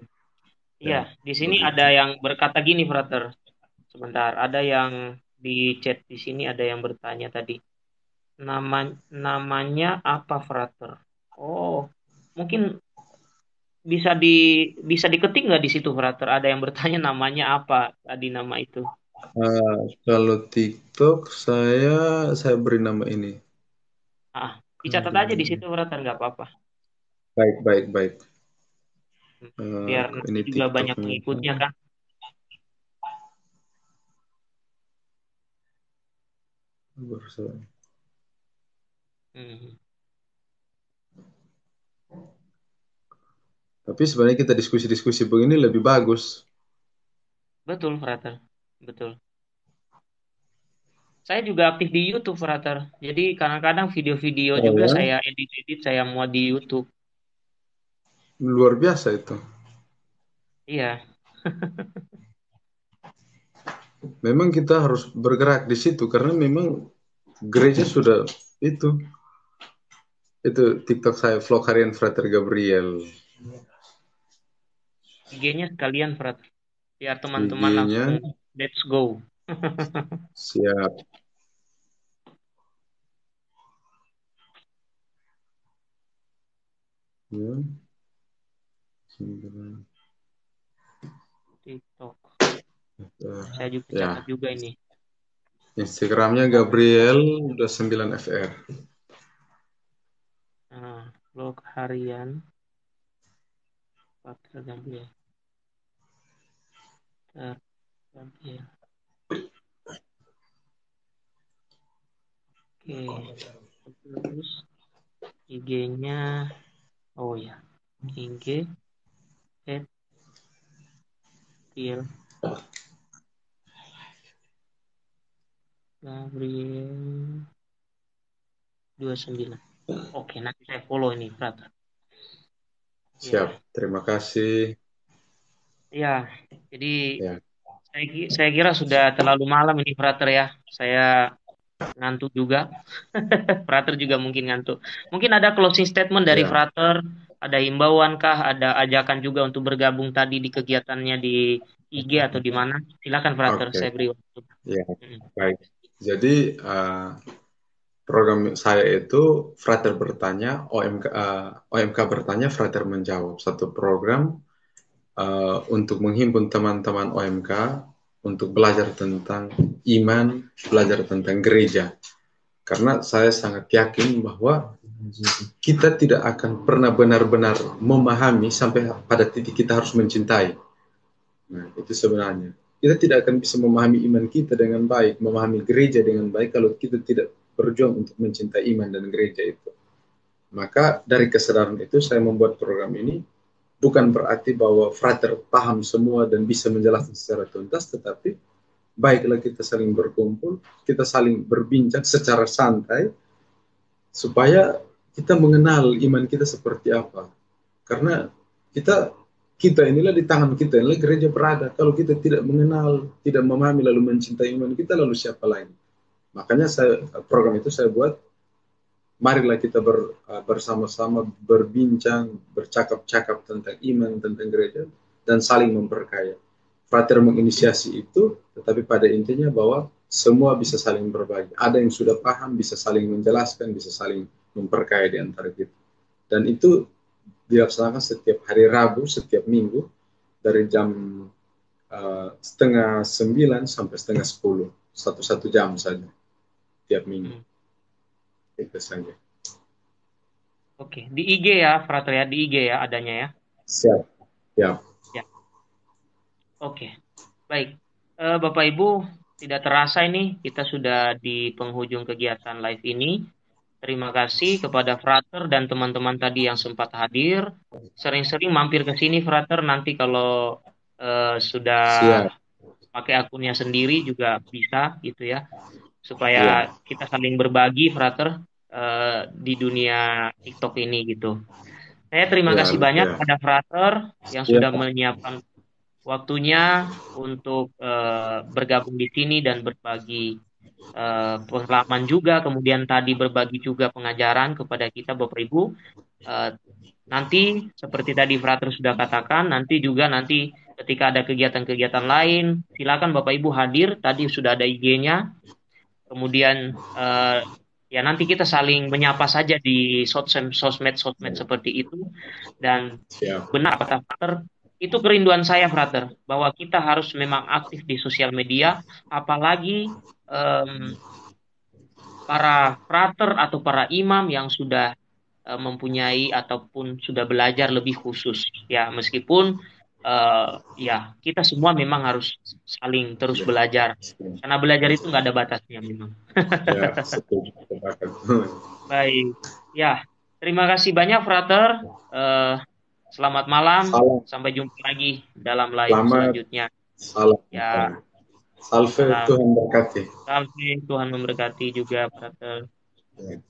Iya, iya, di sini ada yang berkata gini, Frater. Sebentar, ada yang di chat di sini ada yang bertanya tadi. Nama namanya apa, Frater? Oh, mungkin bisa di bisa diketik nggak di situ, Frater? Ada yang bertanya namanya apa tadi nama itu? Uh, kalau TikTok saya saya beri nama ini. Ah, dicatat aja di situ, Frater, nggak apa-apa. Baik, baik, baik biar eh, ini juga TikTok banyak pengikutnya kan Hmm. Tapi sebenarnya kita diskusi-diskusi begini lebih bagus. Betul, Frater. Betul. Saya juga aktif di YouTube, Frater. Jadi kadang-kadang video-video oh, juga ya? saya edit-edit, saya muat di YouTube luar biasa itu. Iya. memang kita harus bergerak di situ karena memang gereja sudah itu itu TikTok saya vlog harian Frater Gabriel. IG-nya sekalian Frat. Biar teman-teman langsung let's go. Siap. Ya. TikTok. Saya juga ya. catat juga ini. Instagramnya Gabriel udah 9 FR. Nah, blog harian. Pak Gabriel. Gabriel. Oke. Okay. Terus IG-nya oh ya. IG Okay. Gabriel. Gabriel 29. Oke, nanti saya follow ini, Prata. Siap, ya. terima kasih. Ya, jadi ya. Saya, saya kira sudah terlalu malam ini, Prater ya. Saya ngantuk juga. Frater juga mungkin ngantuk. Mungkin ada closing statement dari yeah. Frater ada himbauan kah, ada ajakan juga untuk bergabung tadi di kegiatannya di IG atau di mana? Silakan Frater, okay. saya beri waktu. Ya, hmm. baik. Jadi uh, program saya itu Frater bertanya, OMK uh, eh, OMK bertanya, Frater menjawab. Satu program uh, untuk menghimpun teman-teman OMK untuk belajar tentang iman, belajar tentang gereja. Karena saya sangat yakin bahwa kita tidak akan pernah benar-benar memahami sampai pada titik kita harus mencintai. Nah, itu sebenarnya. Kita tidak akan bisa memahami iman kita dengan baik, memahami gereja dengan baik kalau kita tidak berjuang untuk mencintai iman dan gereja itu. Maka dari kesadaran itu saya membuat program ini bukan berarti bahwa frater paham semua dan bisa menjelaskan secara tuntas, tetapi baiklah kita saling berkumpul, kita saling berbincang secara santai supaya kita mengenal iman kita seperti apa. Karena kita kita inilah di tangan kita, inilah gereja berada. Kalau kita tidak mengenal, tidak memahami lalu mencintai iman kita, lalu siapa lain? Makanya saya program itu saya buat marilah kita ber, eh, bersama-sama berbincang, bercakap-cakap tentang iman, tentang gereja, dan saling memperkaya. Frater menginisiasi itu, tetapi pada intinya bahwa semua bisa saling berbagi. Ada yang sudah paham, bisa saling menjelaskan, bisa saling memperkaya di antara kita. Dan itu dilaksanakan setiap hari Rabu, setiap minggu, dari jam uh, setengah sembilan sampai setengah sepuluh. Satu-satu jam saja, tiap minggu. Hmm. Itu saja. Oke, di IG ya, Frater ya, di IG ya adanya ya. Siap, siap. Ya. ya. Oke, baik. Uh, Bapak Ibu, tidak terasa ini kita sudah di penghujung kegiatan live ini. Terima kasih kepada Frater dan teman-teman tadi yang sempat hadir. Sering-sering mampir ke sini Frater nanti kalau uh, sudah Siap. pakai akunnya sendiri juga bisa gitu ya. Supaya Siap. kita saling berbagi Frater uh, di dunia TikTok ini gitu. Saya terima ya, kasih ya. banyak kepada Frater yang ya. sudah menyiapkan waktunya untuk uh, bergabung di sini dan berbagi pengalaman eh, juga, kemudian tadi berbagi juga pengajaran kepada kita Bapak Ibu. Eh, nanti seperti tadi Frater sudah katakan, nanti juga nanti ketika ada kegiatan-kegiatan lain, silakan Bapak Ibu hadir. Tadi sudah ada IG-nya. Kemudian eh, ya nanti kita saling menyapa saja di sosmed sosmed seperti itu dan benar kata Frater itu kerinduan saya Frater bahwa kita harus memang aktif di sosial media apalagi um, para frater atau para imam yang sudah uh, mempunyai ataupun sudah belajar lebih khusus ya meskipun uh, ya kita semua memang harus saling terus ya. belajar karena belajar itu nggak ada batasnya memang ya, baik ya terima kasih banyak frater uh, selamat malam salam. sampai jumpa lagi dalam live selanjutnya salam. ya Salve, Tuhan berkati. Salve, Tuhan memberkati juga, Brother. Ya.